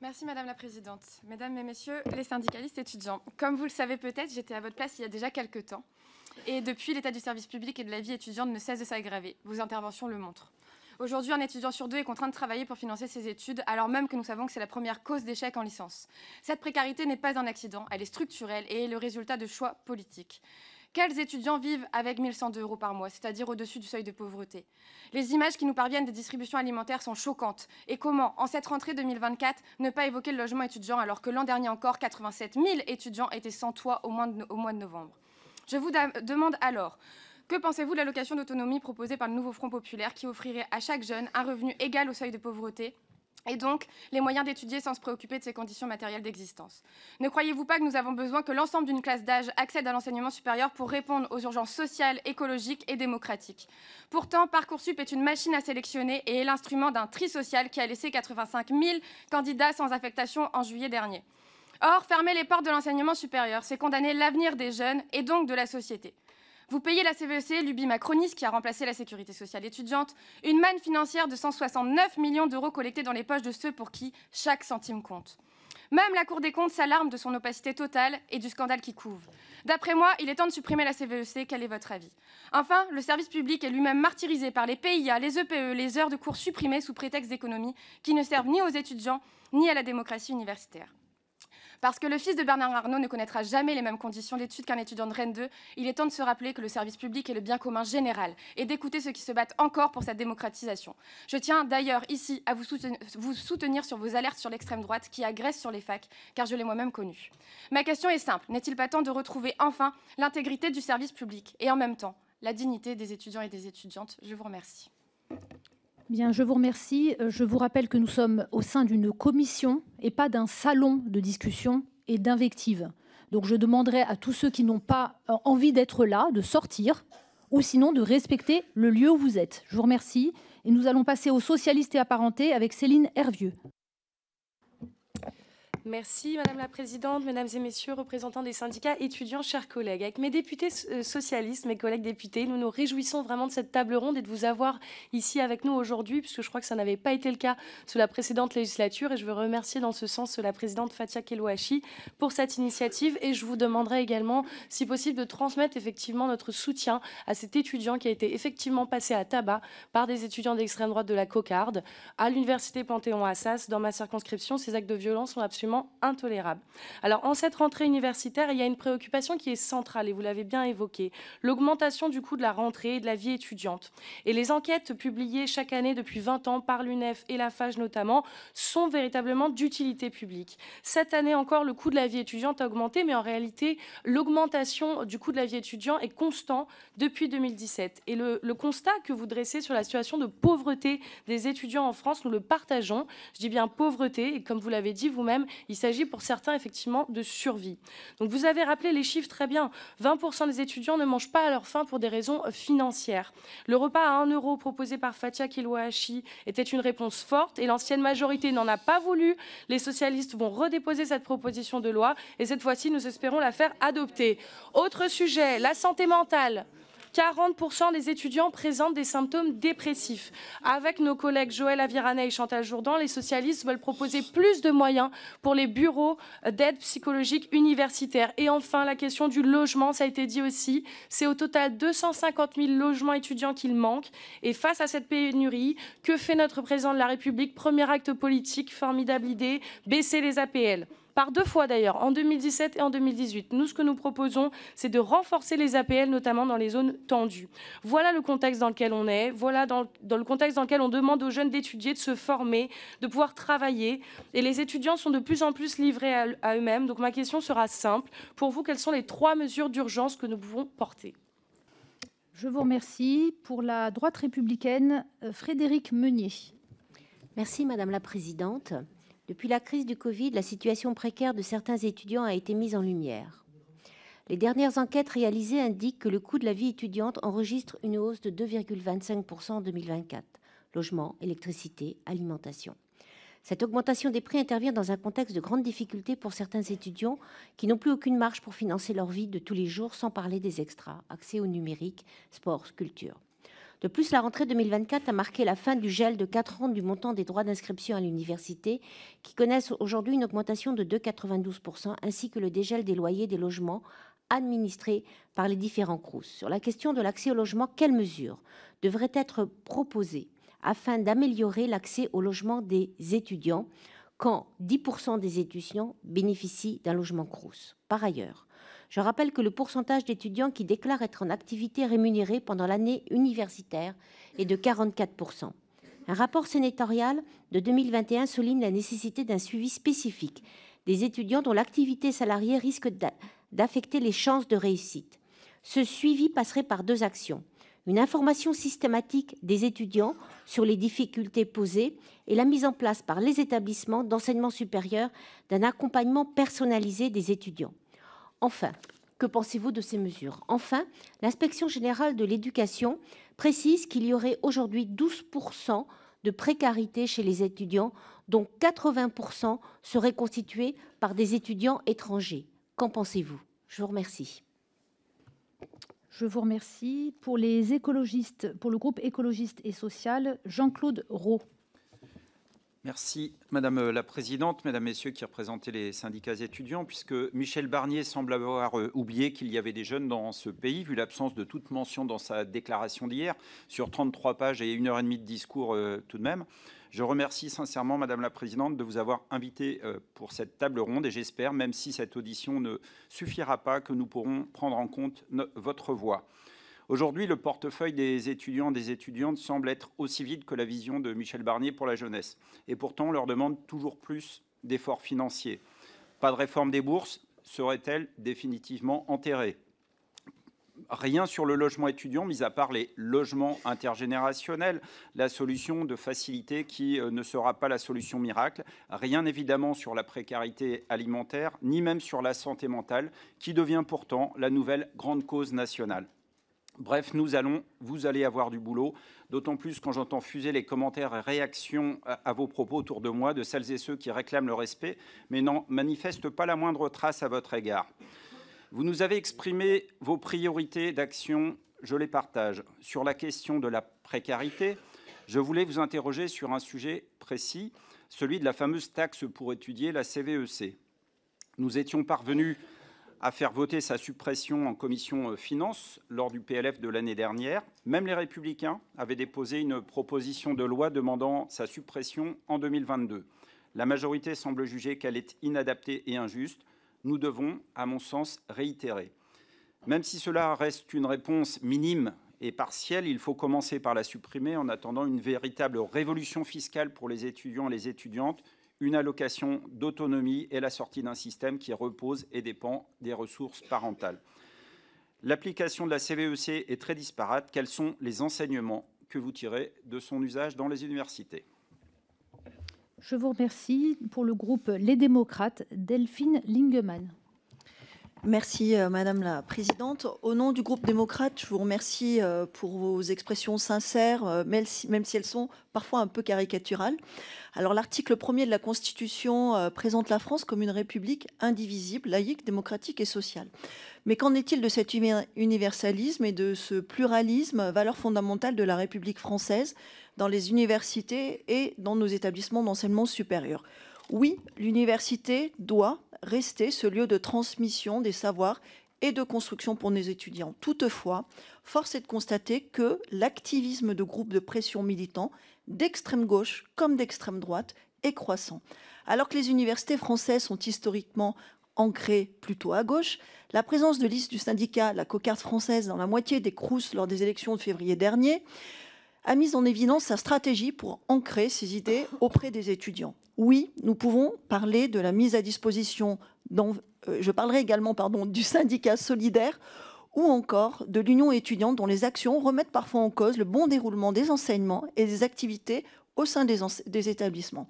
Merci Madame la Présidente. Mesdames et Messieurs les syndicalistes étudiants, comme vous le savez peut-être, j'étais à votre place il y a déjà quelques temps. Et depuis, l'état du service public et de la vie étudiante ne cesse de s'aggraver. Vos interventions le montrent. Aujourd'hui, un étudiant sur deux est contraint de travailler pour financer ses études, alors même que nous savons que c'est la première cause d'échec en licence. Cette précarité n'est pas un accident, elle est structurelle et est le résultat de choix politiques. Quels étudiants vivent avec 1100 euros par mois, c'est-à-dire au-dessus du seuil de pauvreté Les images qui nous parviennent des distributions alimentaires sont choquantes. Et comment, en cette rentrée 2024, ne pas évoquer le logement étudiant alors que l'an dernier encore, 87 000 étudiants étaient sans toit au au mois de novembre Je vous demande alors... Que pensez-vous de l'allocation d'autonomie proposée par le nouveau Front populaire qui offrirait à chaque jeune un revenu égal au seuil de pauvreté et donc les moyens d'étudier sans se préoccuper de ses conditions matérielles d'existence. Ne croyez-vous pas que nous avons besoin que l'ensemble d'une classe d'âge accède à l'enseignement supérieur pour répondre aux urgences sociales, écologiques et démocratiques Pourtant, Parcoursup est une machine à sélectionner et est l'instrument d'un tri social qui a laissé 85 000 candidats sans affectation en juillet dernier. Or, fermer les portes de l'enseignement supérieur, c'est condamner l'avenir des jeunes et donc de la société. Vous payez la CVEC, e l'UBI Macronis qui a remplacé la sécurité sociale étudiante, une manne financière de 169 millions d'euros collectés dans les poches de ceux pour qui chaque centime compte. Même la Cour des comptes s'alarme de son opacité totale et du scandale qui couvre. D'après moi, il est temps de supprimer la CVEC. E Quel est votre avis Enfin, le service public est lui-même martyrisé par les PIA, les EPE, e, les heures de cours supprimées sous prétexte d'économie qui ne servent ni aux étudiants ni à la démocratie universitaire. Parce que le fils de Bernard Arnault ne connaîtra jamais les mêmes conditions d'études qu'un étudiant de Rennes 2, il est temps de se rappeler que le service public est le bien commun général et d'écouter ceux qui se battent encore pour sa démocratisation. Je tiens d'ailleurs ici à vous soutenir, vous soutenir sur vos alertes sur l'extrême droite qui agresse sur les facs, car je l'ai moi-même connue. Ma question est simple, n'est-il pas temps de retrouver enfin l'intégrité du service public et en même temps la dignité des étudiants et des étudiantes Je vous remercie. Bien, je vous remercie. Euh, je vous rappelle que nous sommes au sein d'une commission et pas d'un salon de discussion et d'invective. Donc je demanderai à tous ceux qui n'ont pas euh, envie d'être là de sortir ou sinon de respecter le lieu où vous êtes. Je vous remercie et nous allons passer aux socialistes et apparentés avec Céline Hervieux. Merci Madame la Présidente, Mesdames et Messieurs, représentants des syndicats étudiants, chers collègues. Avec mes députés euh, socialistes, mes collègues députés, nous nous réjouissons vraiment de cette table ronde et de vous avoir ici avec nous aujourd'hui, puisque je crois que ça n'avait pas été le cas sous la précédente législature. Et je veux remercier dans ce sens la présidente Fatia Kelouachi pour cette initiative. Et je vous demanderai également, si possible, de transmettre effectivement notre soutien à cet étudiant qui a été effectivement passé à tabac par des étudiants d'extrême droite de la Cocarde à l'université Panthéon-Assas. Dans ma circonscription, ces actes de violence sont absolument intolérable. Alors, en cette rentrée universitaire, il y a une préoccupation qui est centrale, et vous l'avez bien évoqué, l'augmentation du coût de la rentrée et de la vie étudiante. Et les enquêtes publiées chaque année depuis 20 ans par l'UNEF et la FAGE notamment sont véritablement d'utilité publique. Cette année encore, le coût de la vie étudiante a augmenté, mais en réalité, l'augmentation du coût de la vie étudiante est constant depuis 2017. Et le, le constat que vous dressez sur la situation de pauvreté des étudiants en France, nous le partageons. Je dis bien pauvreté, et comme vous l'avez dit vous-même, il s'agit pour certains effectivement de survie. Donc vous avez rappelé les chiffres très bien. 20% des étudiants ne mangent pas à leur faim pour des raisons euh, financières. Le repas à 1 euro proposé par Fatia Kiloashi était une réponse forte et l'ancienne majorité n'en a pas voulu. Les socialistes vont redéposer cette proposition de loi et cette fois-ci nous espérons la faire adopter. Autre sujet, la santé mentale. 40% des étudiants présentent des symptômes dépressifs. Avec nos collègues Joël Avirana et Chantal Jourdan, les socialistes veulent proposer plus de moyens pour les bureaux d'aide psychologique universitaire. Et enfin, la question du logement, ça a été dit aussi. C'est au total 250 000 logements étudiants qu'il manque. Et face à cette pénurie, que fait notre président de la République Premier acte politique, formidable idée, baisser les APL par deux fois d'ailleurs, en 2017 et en 2018. Nous, ce que nous proposons, c'est de renforcer les APL, notamment dans les zones tendues. Voilà le contexte dans lequel on est, voilà dans, le contexte dans lequel on demande aux jeunes d'étudier, de se former, de pouvoir travailler. Et les étudiants sont de plus en plus livrés à, à eux-mêmes. Donc ma question sera simple. Pour vous, quelles sont les trois mesures d'urgence que nous pouvons porter je vous remercie. Pour la droite républicaine, euh, Frédéric Meunier. Merci Madame la Présidente. Depuis la crise du Covid, la situation précaire de certains étudiants a été mise en lumière. Les dernières enquêtes réalisées indiquent que le coût de la vie étudiante enregistre une hausse de 2,25% en 2024. Logement, électricité, alimentation. Cette augmentation des prix intervient dans un contexte de grande difficulté pour certains étudiants qui n'ont plus aucune marge pour financer leur vie de tous les jours, sans parler des extras, accès au numérique, sport, culture. De plus, la rentrée 2024 a marqué la fin du gel de 4 ans du montant des droits d'inscription à l'université, qui connaissent aujourd'hui une augmentation de 2,92%, ainsi que le dégel des loyers des logements administrés par les différents CRUS. Sur la question de l'accès au logement, quelles mesures devraient être proposées afin d'améliorer l'accès au logement des étudiants quand 10% des étudiants bénéficient d'un logement CRUS Par ailleurs, je rappelle que le pourcentage d'étudiants qui déclarent être en activité rémunérée pendant l'année universitaire est de 44 un rapport sénatorial de 2021 souligne la nécessité d'un suivi spécifique des étudiants dont l'activité salariée risque d'affecter les chances de réussite. Ce suivi passerait par deux actions. Une information systématique des étudiants sur les difficultés posées et la mise en place par les établissements d'enseignement supérieur d'un accompagnement personnalisé des étudiants. Enfin, que pensez-vous de ces mesures Enfin, l'inspection générale de l'éducation précise qu'il y aurait aujourd'hui 12% de précarité chez les étudiants, dont 80% seraient constitués par des étudiants étrangers. Qu'en pensez-vous Je vous remercie. Je vous remercie. Pour les écologistes, pour le groupe écologiste et social, Jean-Claude Raux. Merci Madame la Présidente, Mesdames, Messieurs qui représentaient les syndicats étudiants, puisque Michel Barnier semble avoir euh, oublié qu'il y avait des jeunes dans ce pays, vu l'absence de toute mention dans sa déclaration d'hier, sur 33 pages et une heure et demie de discours euh, tout de même. Je remercie sincèrement Madame la Présidente de vous avoir invité euh, pour cette table ronde et j'espère, même si cette audition ne suffira pas, que nous pourrons prendre en compte votre voix. Aujourd'hui, le portefeuille des étudiants et des étudiantes semble être aussi vide que la vision de Michel Barnier pour la jeunesse. Et pourtant, on leur demande toujours plus d'efforts financiers. Pas de réforme des bourses serait-elle définitivement enterrée Rien sur le logement étudiant, mis à part les logements intergénérationnels, la solution de facilité qui euh, ne sera pas la solution miracle. Rien évidemment sur la précarité alimentaire, ni même sur la santé mentale, qui devient pourtant la nouvelle grande cause nationale. Bref, nous allons, vous allez avoir du boulot, d'autant plus quand j'entends fuser les commentaires et réactions à, vos propos autour de moi, de celles et ceux qui réclament le respect, mais n'en manifestent pas la moindre trace à votre égard. Vous nous avez exprimé vos priorités d'action, je les partage. Sur la question de la précarité, je voulais vous interroger sur un sujet précis, celui de la fameuse taxe pour étudier, la CVEC. E nous étions parvenus à faire voter sa suppression en commission euh, finance lors du PLF de l'année dernière. Même les Républicains avaient déposé une proposition de loi demandant sa suppression en 2022. La majorité semble juger qu'elle est inadaptée et injuste. Nous devons, à mon sens, réitérer. Même si cela reste une réponse minime et partielle, il faut commencer par la supprimer en attendant une véritable révolution fiscale pour les étudiants et les étudiantes une allocation d'autonomie et la sortie d'un système qui repose et dépend des ressources parentales. L'application de la CVEC e est très disparate. Quels sont les enseignements que vous tirez de son usage dans les universités Je vous remercie. Pour le groupe Les Démocrates, Delphine Lingemann. Merci euh, Madame la Présidente. Au nom du groupe démocrate, je vous remercie euh, pour vos expressions sincères, euh, même, si, elles sont parfois un peu caricaturales. Alors l'article 1er de la Constitution présente la France comme une république indivisible, laïque, démocratique et sociale. Mais qu'en est-il de cet universalisme et de ce pluralisme, valeur fondamentale de la République française, dans les universités et dans nos établissements d'enseignement supérieur oui, l'université doit rester ce lieu de transmission des savoirs et de construction pour nos étudiants. Toutefois, force est de constater que l'activisme de groupes de pression militants, d'extrême gauche comme d'extrême droite, est croissant. Alors que les universités françaises sont historiquement ancrées plutôt à gauche, la présence de liste du syndicat La Cocarde française dans la moitié des crousses lors des élections de février dernier a mis en évidence sa stratégie pour ancrer ses idées auprès des étudiants oui, nous pouvons parler de la mise à disposition, dans, euh, je parlerai également pardon, du syndicat solidaire ou encore de l'union étudiante dont les actions remettent parfois en cause le bon déroulement des enseignements et des activités au sein des, établissements.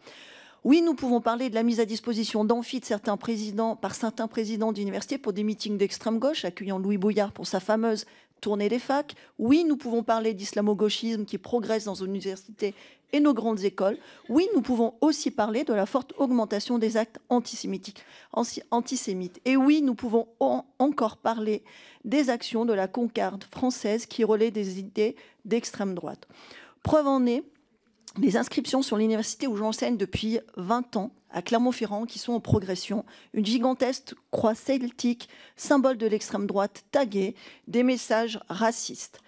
Oui, nous pouvons parler de la mise à disposition d'amphi de certains présidents par certains présidents d'université pour des meetings d'extrême gauche, accueillant Louis Bouillard pour sa fameuse tourner des facs. Oui, nous pouvons parler d'islamo-gauchisme qui progresse dans nos universités et nos grandes écoles. Oui, nous pouvons aussi parler de la forte augmentation des actes antisémites. Et oui, nous pouvons encore parler des actions de la concarde française qui relaie des idées d'extrême droite. Preuve en est les inscriptions sur l'université où j'enseigne depuis 20 ans à Clermont-Ferrand qui sont en progression. Une gigantesque croix celtique, symbole de l'extrême droite taguée, des messages racistes.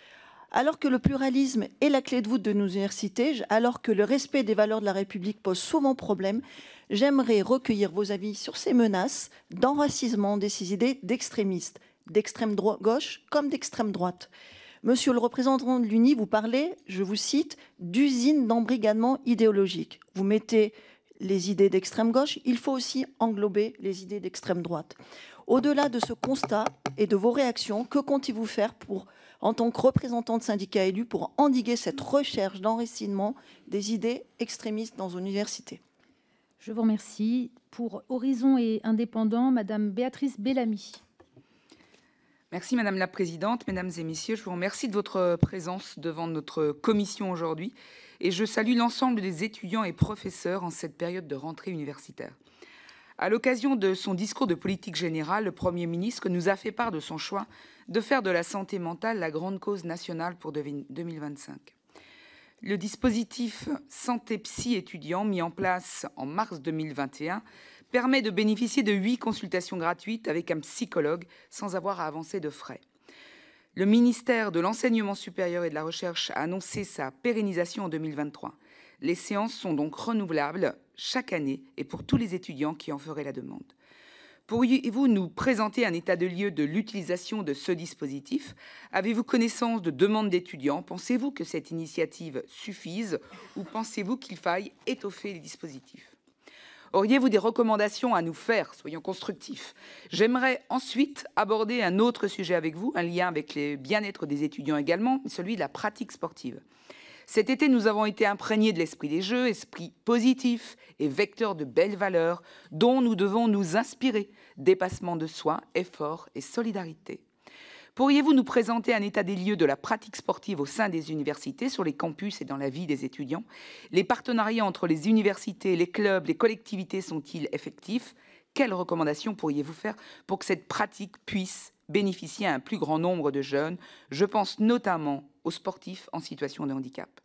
Alors que le pluralisme est la clé de voûte de nos universités, alors que le respect des valeurs de la République pose souvent problème, j'aimerais recueillir vos avis sur ces menaces d'enracisement de ces idées d'extrémistes, d'extrême gauche comme d'extrême droite. Monsieur le représentant de l'UNI, vous parlez, je vous cite, d'usine d'embrigadement idéologique. Vous mettez les idées d'extrême gauche, il faut aussi englober les idées d'extrême droite. Au-delà de ce constat et de vos réactions, que comptez-vous faire pour, en tant que représentant de syndicats élus pour endiguer cette recherche d'enracinement des idées extrémistes dans nos universités Je vous remercie. Pour Horizon et Indépendant, Madame Béatrice Bellamy. Merci Madame la Présidente, Mesdames et Messieurs, je vous remercie de votre euh, présence devant notre euh, commission aujourd'hui et je salue l'ensemble des étudiants et professeurs en cette période de rentrée universitaire. À l'occasion de son discours de politique générale, le Premier ministre nous a fait part de son choix de faire de la santé mentale la grande cause nationale pour 2025. Le dispositif Santé Psy étudiant mis en place en mars 2021 permet de bénéficier de huit consultations gratuites avec un psychologue sans avoir à avancer de frais. Le ministère de l'Enseignement supérieur et de la Recherche a annoncé sa pérennisation en 2023. Les séances sont donc renouvelables chaque année et pour tous les étudiants qui en feraient la demande. Pourriez-vous nous présenter un état de lieu de l'utilisation de ce dispositif Avez-vous connaissance de demandes d'étudiants Pensez-vous que cette initiative suffise ou pensez-vous qu'il faille étoffer les dispositifs Auriez-vous des recommandations à nous faire Soyons constructifs. J'aimerais ensuite aborder un autre sujet avec vous, un lien avec le bien-être des étudiants également, celui de la pratique sportive. Cet été, nous avons été imprégnés de l'esprit des Jeux, esprit positif et vecteur de belles valeurs dont nous devons nous inspirer, dépassement de soins, effort et solidarité. Pourriez-vous nous présenter un état des lieux de la pratique sportive au sein des universités, sur les campus et dans la vie des étudiants Les partenariats entre les universités, les clubs, les collectivités sont-ils effectifs Quelles recommandations pourriez-vous faire pour que cette pratique puisse bénéficier à un plus grand nombre de jeunes Je pense notamment aux sportifs en situation de handicap.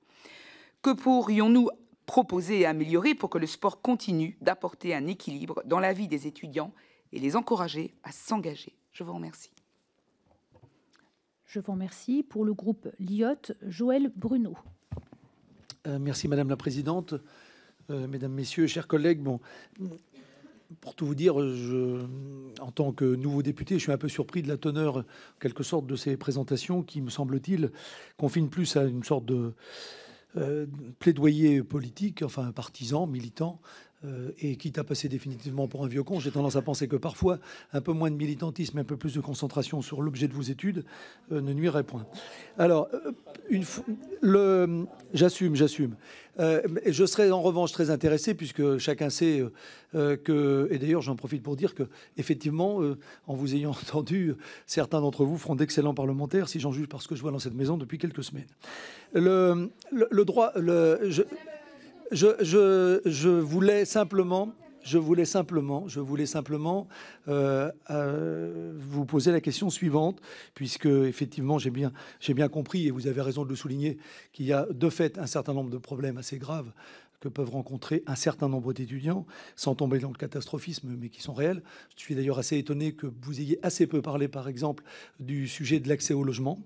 Que pourrions-nous proposer et améliorer pour que le sport continue d'apporter un équilibre dans la vie des étudiants et les encourager à s'engager Je vous remercie. Je vous remercie. Pour le groupe Lyot, Joël Bruno. Euh, merci Madame la Présidente. Euh, mesdames, Messieurs, chers collègues, bon, pour tout vous dire, en tant que nouveau député, je suis un peu surpris de la teneur, en quelque sorte, de ces présentations qui, me semble-t-il, confinent plus à une sorte de euh, plaidoyer politique, enfin partisan, militant, euh, et quitte à passer définitivement pour un vieux con, j'ai tendance à penser que parfois, un peu moins de militantisme, un peu plus de concentration sur l'objet de vos études euh, ne nuirait point. Alors, euh, le, j'assume, j'assume. je serais en revanche très intéressé, puisque chacun sait que, et d'ailleurs j'en profite pour dire que, effectivement, en vous ayant [laughs] entendu, certains d'entre vous feront d'excellents parlementaires, si j'en juge par ce que je vois dans cette maison depuis quelques semaines. Le, droit, le, je, voulais simplement, je voulais simplement, je voulais simplement euh, euh, vous poser la question suivante, puisque effectivement j'ai bien, j'ai bien compris et vous avez raison de le souligner qu'il y a de fait un certain nombre de problèmes assez graves que peuvent rencontrer un certain nombre d'étudiants, sans tomber dans le catastrophisme, mais qui sont réels. Je suis d'ailleurs assez étonné que vous ayez assez peu parlé, par exemple, du sujet de l'accès au logement.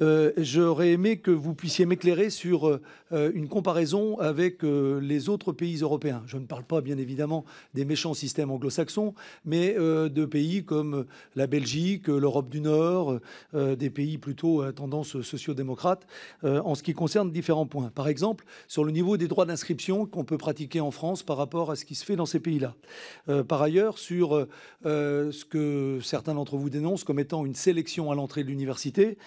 Euh, j'aurais aimé que vous puissiez m'éclairer sur euh, une comparaison avec euh, les autres pays européens. Je ne parle pas, bien évidemment, des méchants systèmes anglo-saxons, mais de pays comme la Belgique, l'Europe du Nord, des pays plutôt à tendance sociodémocrate, en ce qui concerne différents points. Par exemple, sur le niveau des droits d'inscription qu'on peut pratiquer en France par rapport à ce qui se fait dans ces pays-là. par ailleurs, sur ce que certains d'entre vous dénoncent comme étant une sélection à l'entrée de l'université,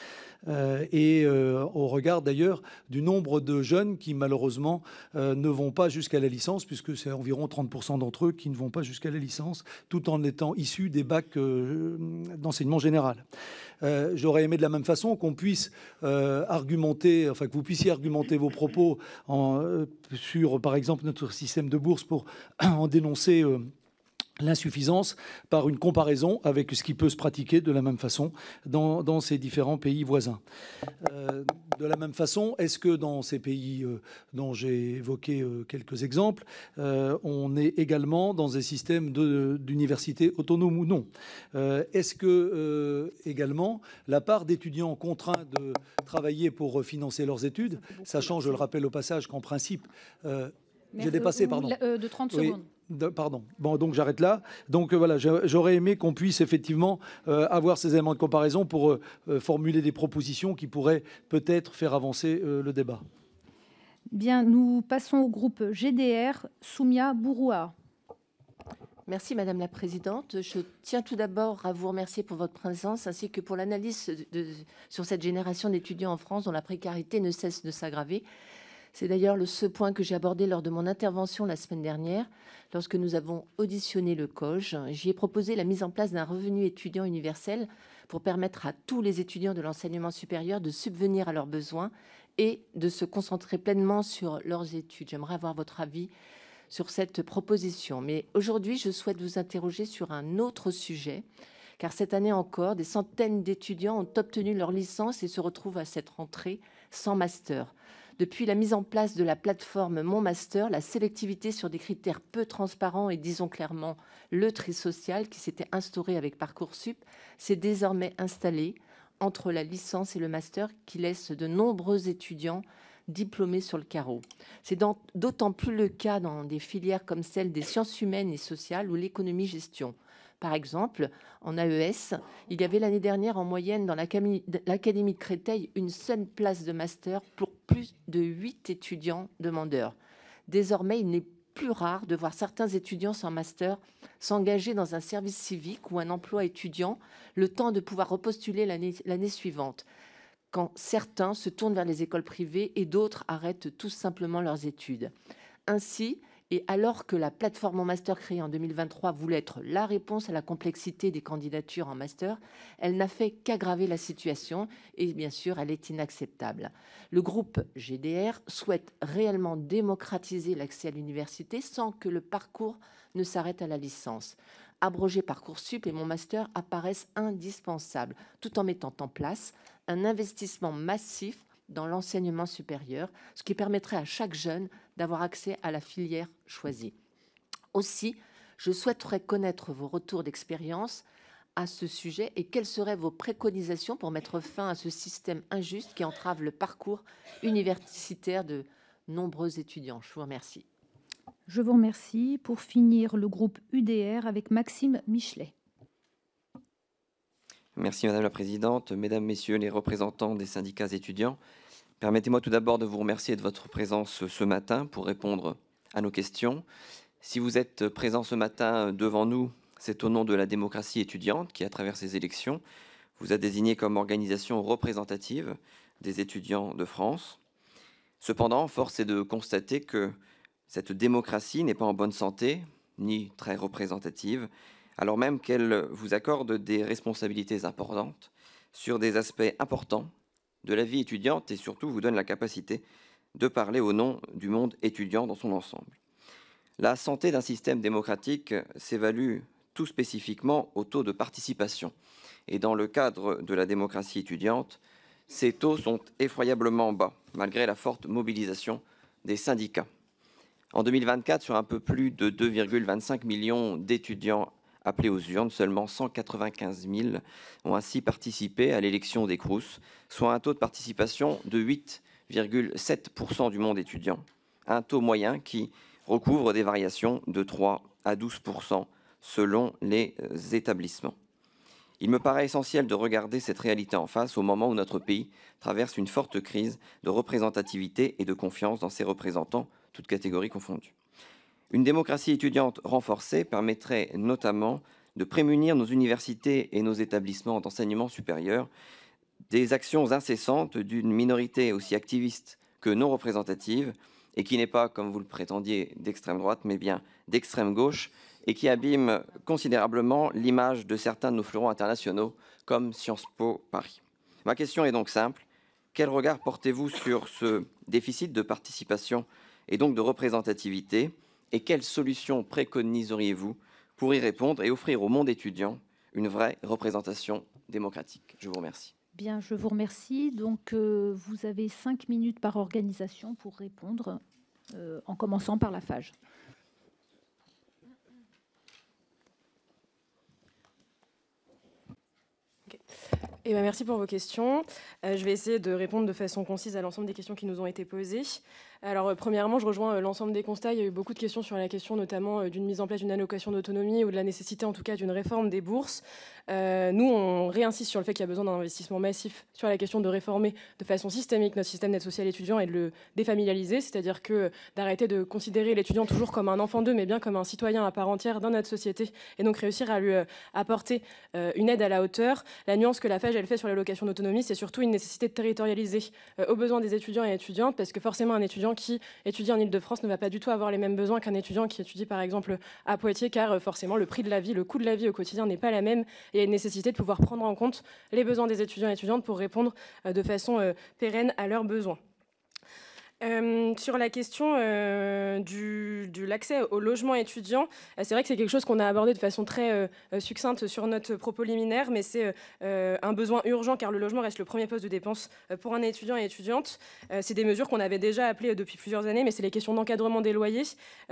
euh, et euh, au regard d'ailleurs du nombre de jeunes qui malheureusement euh, ne vont pas jusqu'à la licence, puisque c'est environ 30% d'entre eux qui ne vont pas jusqu'à la licence, tout en étant issus des bacs d'enseignement général. j'aurais aimé de la même façon qu'on puisse argumenter, enfin que vous puissiez argumenter vos propos sur, par exemple, notre système de bourse pour [clears throat] en dénoncer l'insuffisance par une comparaison avec ce qui peut se pratiquer de la même façon dans, ces différents pays voisins. Euh, de la même façon, est-ce que dans ces pays euh, dont j'ai évoqué euh, quelques exemples, on est également dans des systèmes d'université autonome ou non Est-ce que également la part d'étudiants contraints de travailler pour financer leurs études, sachant, je le rappelle au passage, qu'en principe, j'ai dépassé, pardon. de 30 secondes Pardon. Bon, donc j'arrête là. Donc euh, voilà, j'aurais aimé qu'on puisse effectivement euh, avoir ces éléments de comparaison pour euh, formuler des propositions qui pourraient peut-être faire avancer le débat. Bien, nous passons au groupe GDR, Soumia Bouroua. Merci Madame la Présidente. Je tiens tout d'abord à vous remercier pour votre présence ainsi que pour l'analyse sur cette génération d'étudiants en France dont la précarité ne cesse de s'aggraver. C'est d'ailleurs ce point que j'ai abordé lors de mon intervention la semaine dernière, lorsque nous avons auditionné le COGE. J'y ai proposé la mise en place d'un revenu étudiant universel pour permettre à tous les étudiants de l'enseignement supérieur de subvenir à leurs besoins et de se concentrer pleinement sur leurs études. J'aimerais avoir votre avis sur cette proposition. Mais aujourd'hui, je souhaite vous interroger sur un autre sujet, car cette année encore, des centaines d'étudiants ont obtenu leur licence et se retrouvent à cette rentrée sans master. Depuis la mise en place de la plateforme Mon Master, la sélectivité sur des critères peu transparents et disons clairement le tri social qui s'était instauré avec Parcoursup s'est désormais installée entre la licence et le master qui laisse de nombreux étudiants diplômés sur le carreau. C'est d'autant plus le cas dans des filières comme celle des sciences humaines et sociales ou l'économie-gestion. Par exemple, en AES, il y avait l'année dernière en moyenne dans l'Académie de Créteil une seule place de master pour plus de 8 étudiants demandeurs. Désormais, il n'est plus rare de voir certains étudiants sans master s'engager dans un service civique ou un emploi étudiant le temps de pouvoir repostuler l'année suivante, quand certains se tournent vers les écoles privées et d'autres arrêtent tout simplement leurs études. Ainsi, et alors que la plateforme en master créée en 2023 voulait être la réponse à la complexité des candidatures en master, elle n'a fait qu'aggraver la situation et bien sûr, elle est inacceptable. Le groupe GDR souhaite réellement démocratiser l'accès à l'université sans que le parcours ne s'arrête à la licence. Abroger Parcoursup et mon master apparaissent indispensables, tout en mettant en place un investissement massif dans l'enseignement supérieur, ce qui permettrait à chaque jeune d'avoir accès à la filière choisie. Aussi, je souhaiterais connaître vos retours d'expérience à ce sujet et quelles seraient vos préconisations pour mettre fin à ce système injuste qui entrave le parcours universitaire de nombreux étudiants. Je vous remercie. Je vous remercie. Pour finir, le groupe UDR avec Maxime Michelet. Merci Madame la Présidente, Mesdames, Messieurs les représentants des syndicats étudiants. Permettez-moi tout d'abord de vous remercier de votre présence ce matin pour répondre à nos questions. Si vous êtes présent ce matin devant nous, c'est au nom de la démocratie étudiante qui, à travers ces élections, vous a désigné comme organisation représentative des étudiants de France. Cependant, force est de constater que cette démocratie n'est pas en bonne santé, ni très représentative, alors même qu'elle vous accorde des responsabilités importantes sur des aspects importants de la vie étudiante et surtout vous donne la capacité de parler au nom du monde étudiant dans son ensemble. La santé d'un système démocratique s'évalue tout spécifiquement au taux de participation. Et dans le cadre de la démocratie étudiante, ces taux sont effroyablement bas, malgré la forte mobilisation des syndicats. En 2024, sur un peu plus de 2,25 millions d'étudiants appelés aux urnes, seulement 195 000 ont ainsi participé à l'élection des Crous, soit un taux de participation de 8,7% du monde étudiant, un taux moyen qui recouvre des variations de 3 à 12% selon les euh, établissements. Il me paraît essentiel de regarder cette réalité en face au moment où notre pays traverse une forte crise de représentativité et de confiance dans ses représentants, toutes catégories confondues. Une démocratie étudiante renforcée permettrait notamment de prémunir nos universités et nos établissements d'enseignement supérieur des actions incessantes d'une minorité aussi activiste que non représentative, et qui n'est pas, comme vous le prétendiez, d'extrême droite, mais bien d'extrême gauche, et qui abîme considérablement l'image de certains de nos fleurons internationaux, comme Sciences Po Paris. Ma question est donc simple. Quel regard portez-vous sur ce déficit de participation et donc de représentativité et quelles solutions préconiseriez-vous pour y répondre et offrir au monde étudiant une vraie représentation démocratique Je vous remercie. Bien, je vous remercie. Donc, euh, vous avez cinq minutes par organisation pour répondre, euh, en commençant par la FAGE. Eh ben, merci pour vos questions. Euh, je vais essayer de répondre de façon concise à l'ensemble des questions qui nous ont été posées. Alors, euh, premièrement, je rejoins euh, l'ensemble des constats. Il y a eu beaucoup de questions sur la question, notamment euh, d'une mise en place d'une allocation d'autonomie ou de la nécessité, en tout cas, d'une réforme des bourses. nous, on réinsiste sur le fait qu'il y a besoin d'un investissement massif sur la question de réformer de façon systémique notre système d'aide sociale étudiant et de le défamilialiser, c'est-à-dire que d'arrêter de considérer l'étudiant toujours comme un enfant d'eux, mais bien comme un citoyen à part entière dans notre société, et donc réussir à lui apporter une aide à la hauteur. La nuance que la FAGE elle fait sur l'allocation d'autonomie, c'est surtout une nécessité de territorialiser aux besoins des étudiants et étudiantes, parce que forcément un étudiant qui étudie en Ile-de-France ne va pas du tout avoir les mêmes besoins qu'un étudiant qui étudie par exemple à Poitiers, car euh, forcément le prix de la vie, le coût de la vie au quotidien n'est pas la même. Et il y a une nécessité de pouvoir prendre en compte les besoins des étudiants et étudiantes pour répondre euh, de façon euh, pérenne à leurs besoins. Euh, sur la question euh, du, de l'accès au logement étudiant, euh, c'est vrai que c'est quelque chose qu'on a abordé de façon très succincte sur notre propos liminaire, mais c'est un besoin urgent car le logement reste le premier poste de dépense pour un étudiant et étudiante. c'est des mesures qu'on avait déjà appelées depuis plusieurs années, mais c'est les questions d'encadrement des loyers,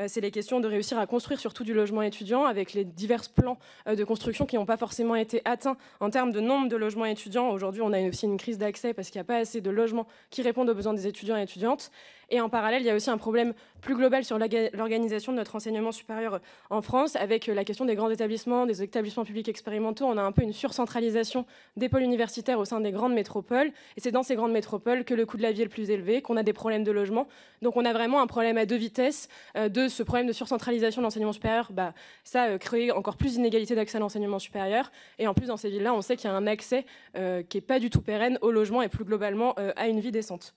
c'est les questions de réussir à construire surtout du logement étudiant avec les divers plans de construction qui n'ont pas forcément été atteints en termes de nombre de logements étudiants. Aujourd'hui, on a aussi une crise d'accès parce qu'il n'y a pas assez de logements qui répondent aux besoins des étudiants et étudiantes. Et en parallèle, il y a aussi un problème plus global sur l'organisation de notre enseignement supérieur euh, en France, avec euh, la question des grands établissements, des établissements publics expérimentaux. On a un peu une surcentralisation des pôles universitaires au sein des grandes métropoles. Et c'est dans ces grandes métropoles que le coût de la vie est le plus élevé, qu'on a des problèmes de logement. Donc on a vraiment un problème à deux vitesses euh, de ce problème de surcentralisation de l'enseignement supérieur. Bah, ça crée encore plus d'inégalités d'accès à l'enseignement supérieur. Et en plus, dans ces villes-là, on sait qu'il y a un accès qui n'est pas du tout pérenne au logement et plus globalement à une vie décente.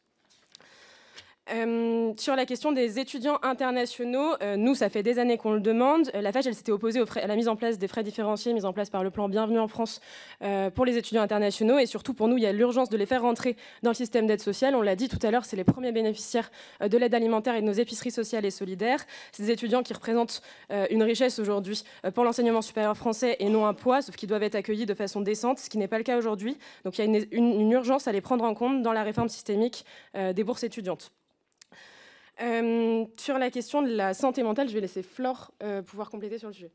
Euh, sur la question des étudiants internationaux, euh, nous, ça fait des années qu'on le demande. Euh, la FAGE, elle s'était opposée à la mise en place des frais différenciés mis en place par le plan Bienvenue en France pour les étudiants internationaux. Et surtout, pour nous, il y a l'urgence de les faire rentrer dans le système d'aide sociale. On l'a dit tout à l'heure, c'est les premiers bénéficiaires de l'aide alimentaire et de nos épiceries sociales et solidaires. Ces étudiants qui représentent une richesse aujourd'hui pour l'enseignement supérieur français et non un poids, sauf qu'ils doivent être accueillis de façon décente, ce qui n'est pas le cas aujourd'hui. Donc il y a une, urgence à les prendre en compte dans la réforme systémique des bourses étudiantes. Euh, sur la question de la santé mentale, je vais laisser Flore euh, pouvoir compléter sur le sujet.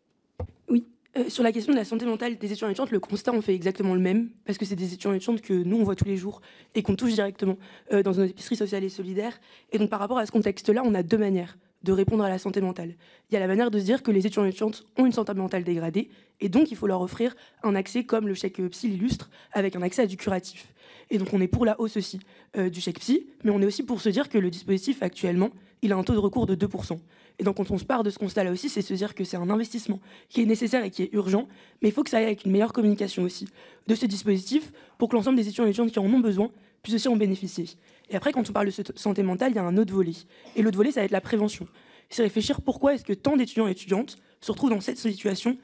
Oui, euh, sur la question de la santé mentale des étudiants et étudiantes, le constat, on fait exactement le même, parce que c'est des étudiants et étudiantes que nous, on voit tous les jours et qu'on touche directement dans une épicerie sociale et solidaire. Et donc, par rapport à ce contexte-là, on a deux manières de répondre à la santé mentale. Il y a la manière de se dire que les étudiants et étudiantes ont une santé mentale dégradée, et donc il faut leur offrir un accès comme le chèque psy l'illustre, avec un accès à du curatif. Et donc on est pour la hausse aussi euh, du chèque psy, mais on est aussi pour se dire que le dispositif actuellement, il a un taux de recours de 2%. Et donc quand on se part de ce constat-là aussi, c'est se dire que c'est un investissement qui est nécessaire et qui est urgent, mais il faut que ça aille avec une meilleure communication aussi de ce dispositif pour que l'ensemble des étudiants et étudiantes qui en ont besoin puissent aussi en bénéficier. Et après, quand on parle de santé mentale, il y a un autre volet. Et l'autre volet, ça va être la prévention. C'est réfléchir pourquoi est-ce que tant d'étudiants et étudiantes se retrouvent dans cette situation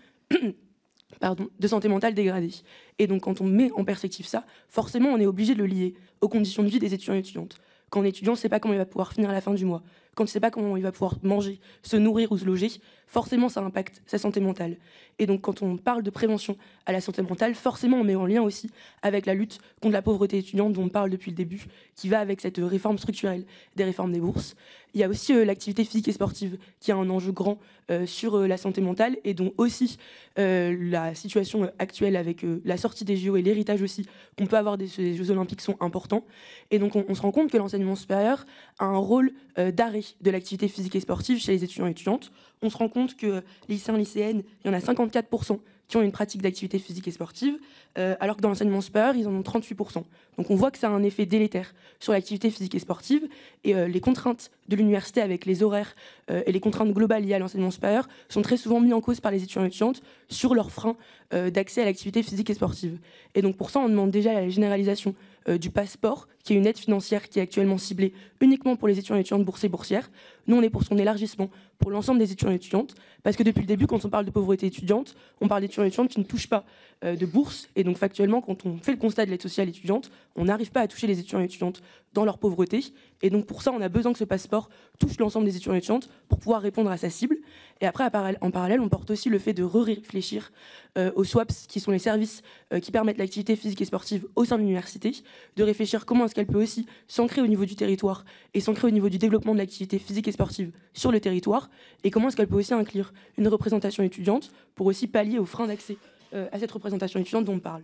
de santé mentale dégradée. Et donc quand on met en perspective ça, forcément on est obligé de le lier aux conditions de vie des étudiants et étudiantes. Quand étudiant ne sait pas comment il va pouvoir finir la fin du mois, quand il ne sait pas comment il va pouvoir manger, se nourrir ou se loger, forcément ça impacte sa santé mentale. Et donc quand on parle de prévention à la santé mentale, forcément on met en lien aussi avec la lutte contre la pauvreté étudiante dont on parle depuis le début, qui va avec cette réforme structurelle des réformes des bourses. Il y a aussi euh, l'activité physique et sportive qui a un enjeu grand euh, sur euh, la santé mentale et dont aussi la situation actuelle avec la sortie des JO et l'héritage aussi qu'on peut avoir des, Jeux olympiques sont importants. Et donc on, on se rend compte que l'enseignement l'enseignement supérieur a un rôle euh, d'arrêt de l'activité physique et sportive chez les étudiants et étudiantes. On se rend compte que les lycéens, lycéennes, il y en a 54% qui ont une pratique d'activité physique et sportive, euh, alors que dans l'enseignement supérieur, ils en ont 38%. Donc on voit que ça a un effet délétère sur l'activité physique et sportive, et euh, les contraintes de l'université avec les horaires et les contraintes globales liées à l'enseignement supérieur sont très souvent mises en cause par les étudiants et étudiantes sur leur frein d'accès à l'activité physique et sportive. Et donc pour ça, on demande déjà la généralisation euh, du passeport, qui est une aide financière qui est actuellement ciblée uniquement pour les étudiants et étudiantes boursiers boursières. Nous, on est pour son élargissement pour l'ensemble des étudiants et étudiantes, parce que depuis le début, quand on parle de pauvreté étudiante, on parle d'étudiants et étudiantes qui ne touchent pas euh, de bourse. Et donc, factuellement, quand on fait le constat de l'aide sociale étudiante, on n'arrive pas à toucher les étudiants et étudiantes dans leur pauvreté. Et donc pour ça, on a besoin que ce passeport touche l'ensemble des étudiants et étudiantes pour pouvoir répondre à sa cible. Et après, en parallèle, on porte aussi le fait de réfléchir euh, aux SWAPS, qui sont les services euh, qui permettent l'activité physique et sportive au sein de l'université, de réfléchir comment est-ce qu'elle peut aussi s'ancrer au niveau du territoire et s'ancrer au niveau du développement de l'activité physique et sportive sur le territoire, et comment est-ce qu'elle peut aussi inclure une représentation étudiante pour aussi pallier aux freins d'accès euh, à cette représentation étudiante dont on parle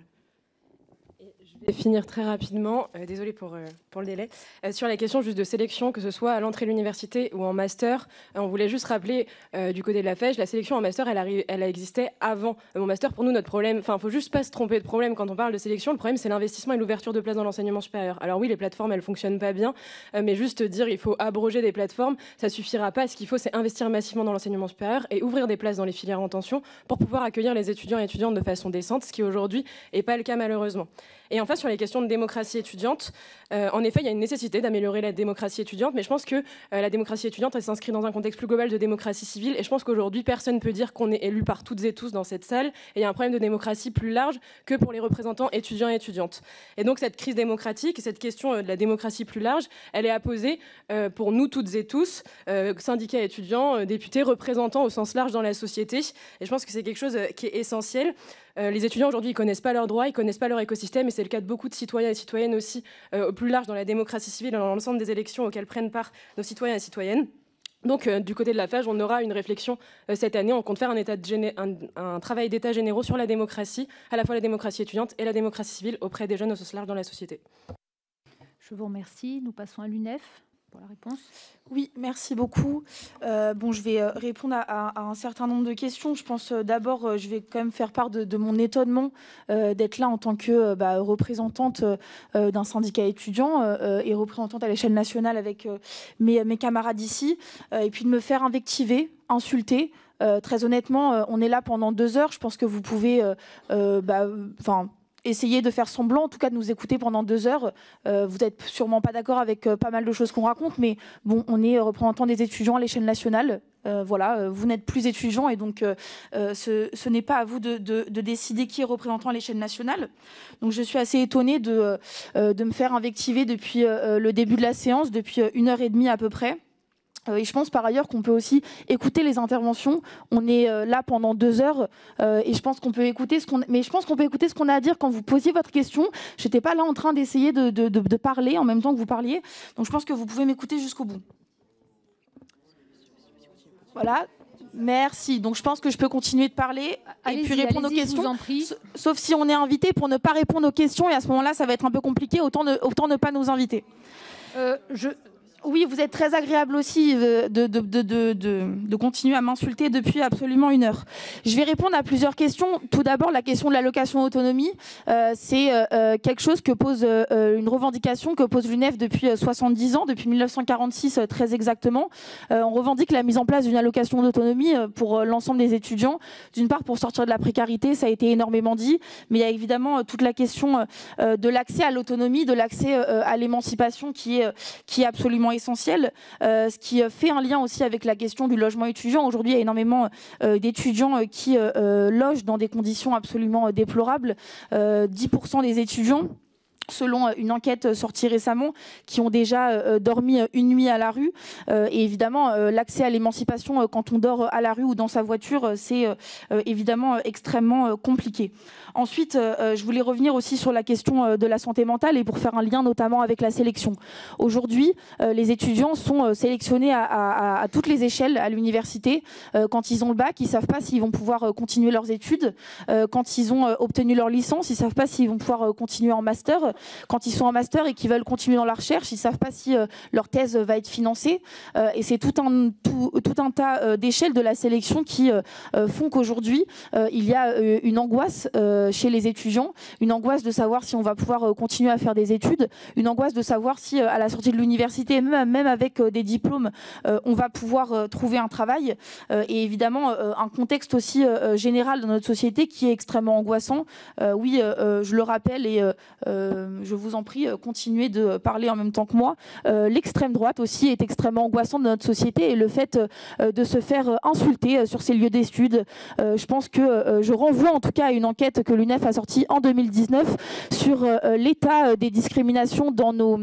vais finir très rapidement, euh, désolé pour, euh, pour le délai, euh, sur la question juste de sélection, que ce soit à l'entrée de l'université ou en master. on voulait juste rappeler du côté de la fèche, la sélection en master, elle, arrive, elle existait avant mon master. Pour nous, notre problème, enfin, il faut juste pas se tromper de problème quand on parle de sélection. Le problème, c'est l'investissement et l'ouverture de places dans l'enseignement supérieur. Alors oui, les plateformes, elles fonctionnent pas bien, mais juste dire il faut abroger des plateformes, ça suffira pas. Ce qu'il faut, c'est investir massivement dans l'enseignement supérieur et ouvrir des places dans les filières en tension pour pouvoir accueillir les étudiants et étudiantes de façon décente, ce qui aujourd'hui n'est pas le cas malheureusement. Et sur les questions de démocratie étudiante, euh, en effet, il y a une nécessité d'améliorer la démocratie étudiante, mais je pense que euh, la démocratie étudiante, elle s'inscrit dans un contexte plus global de démocratie civile, et je pense qu'aujourd'hui, personne ne peut dire qu'on est élu par toutes et tous dans cette salle, et il y a un problème de démocratie plus large que pour les représentants étudiants et étudiantes. Et donc, cette crise démocratique, cette question euh, de la démocratie plus large, elle est à poser pour nous toutes et tous, syndicats étudiants, députés, représentants au sens large dans la société, et je pense que c'est quelque chose qui est essentiel. Euh, les étudiants aujourd'hui, ne connaissent pas leurs droits, ils ne connaissent pas leur écosystème, et c'est le cas de beaucoup de citoyens et citoyennes aussi, euh, au plus large dans la démocratie civile dans l'ensemble des élections auxquelles prennent part nos citoyens et citoyennes. Donc, euh, du côté de la FAGE, on aura une réflexion cette année. On compte faire un, travail d'état généraux sur la démocratie, à la fois la démocratie étudiante et la démocratie civile auprès des jeunes au sens large dans la société. Je vous remercie. Nous passons à l'UNEF la réponse. Oui, merci beaucoup. Euh, bon, je vais euh, répondre à, un certain nombre de questions. Je pense euh, d'abord, je vais quand même faire part de, mon étonnement d'être là en tant que bah, représentante d'un syndicat étudiant et représentante à l'échelle nationale avec mes, camarades ici, et puis de me faire invectiver, insulter. très honnêtement, on est là pendant deux heures. Je pense que vous pouvez, bah, enfin essayez de faire semblant, en tout cas de nous écouter pendant deux heures. Euh, vous n'êtes sûrement pas d'accord avec euh, pas mal de choses qu'on raconte, mais bon, on est euh, représentant des étudiants à l'échelle nationale. voilà, vous n'êtes plus étudiant et donc ce, n'est pas à vous de, décider qui est représentant à l'échelle nationale. Donc je suis assez étonnée de me faire invectiver depuis le début de la séance, depuis une heure et demie à peu près. Euh, et je pense par ailleurs qu'on peut aussi écouter les interventions. On est euh, là pendant deux heures euh, et je pense qu'on peut écouter ce qu'on. Mais je pense qu'on peut écouter ce qu'on a à dire quand vous posiez votre question. Je n'étais pas là en train d'essayer de, parler en même temps que vous parliez. Donc je pense que vous pouvez m'écouter jusqu'au bout. Voilà. Merci. Donc je pense que je peux continuer de parler et puis répondre aux questions. Sauf si on est invité pour ne pas répondre aux questions et à ce moment-là, ça va être un peu compliqué. Autant ne, autant ne pas nous inviter. Euh, je, oui, vous êtes très agréable aussi euh, de, continuer à m'insulter depuis absolument une heure. Je vais répondre à plusieurs questions. Tout d'abord, la question de l'allocation autonomie. Euh, c'est euh, quelque chose que pose une revendication que pose l'UNEF depuis 70 ans, depuis 1946 très exactement. on revendique la mise en place d'une allocation d'autonomie pour l'ensemble des étudiants. D'une part, pour sortir de la précarité, ça a été énormément dit, mais il y a évidemment toute la question de l'accès à l'autonomie, de l'accès à l'émancipation qui est, qui est absolument essentiel, euh, ce qui euh, fait un lien aussi avec la question du logement étudiant. Aujourd'hui, il y a énormément euh, d'étudiants qui logent dans des conditions absolument déplorables. 10% des étudiants selon euh, une enquête euh, sortie récemment, qui ont déjà euh, dormi une nuit à la rue. et évidemment, l'accès à l'émancipation quand on dort à la rue ou dans sa voiture, c'est évidemment extrêmement compliqué. Ensuite, je voulais revenir aussi sur la question de la santé mentale et pour faire un lien notamment avec la sélection. Aujourd'hui, les étudiants sont sélectionnés à, à toutes les échelles à l'université. quand ils ont le bac, ils ne savent pas s'ils vont pouvoir continuer leurs études. quand ils ont obtenu leur licence, ils ne savent pas s'ils vont pouvoir continuer en master quand ils sont en master et qu'ils veulent continuer dans la recherche, ils ne savent pas si euh, leur thèse va être financée. Euh, et c'est tout un, tout un tas euh, d'échelles de la sélection qui font qu'aujourd'hui, il y a une angoisse chez les étudiants, une angoisse de savoir si on va pouvoir continuer à faire des études, une angoisse de savoir si à la sortie de l'université, même, avec des diplômes, on va pouvoir trouver un travail. et évidemment, un contexte aussi général dans notre société qui est extrêmement angoissant. oui, je le rappelle, et euh, je vous en prie, euh, continuez de parler en même temps que moi. Euh, l'extrême droite aussi est extrêmement angoissante dans notre société et le fait de se faire insulter sur ces lieux d'études, je pense que je renvoie en tout cas à une enquête que l'UNEF a sortie en 2019 sur l'état des discriminations dans nos,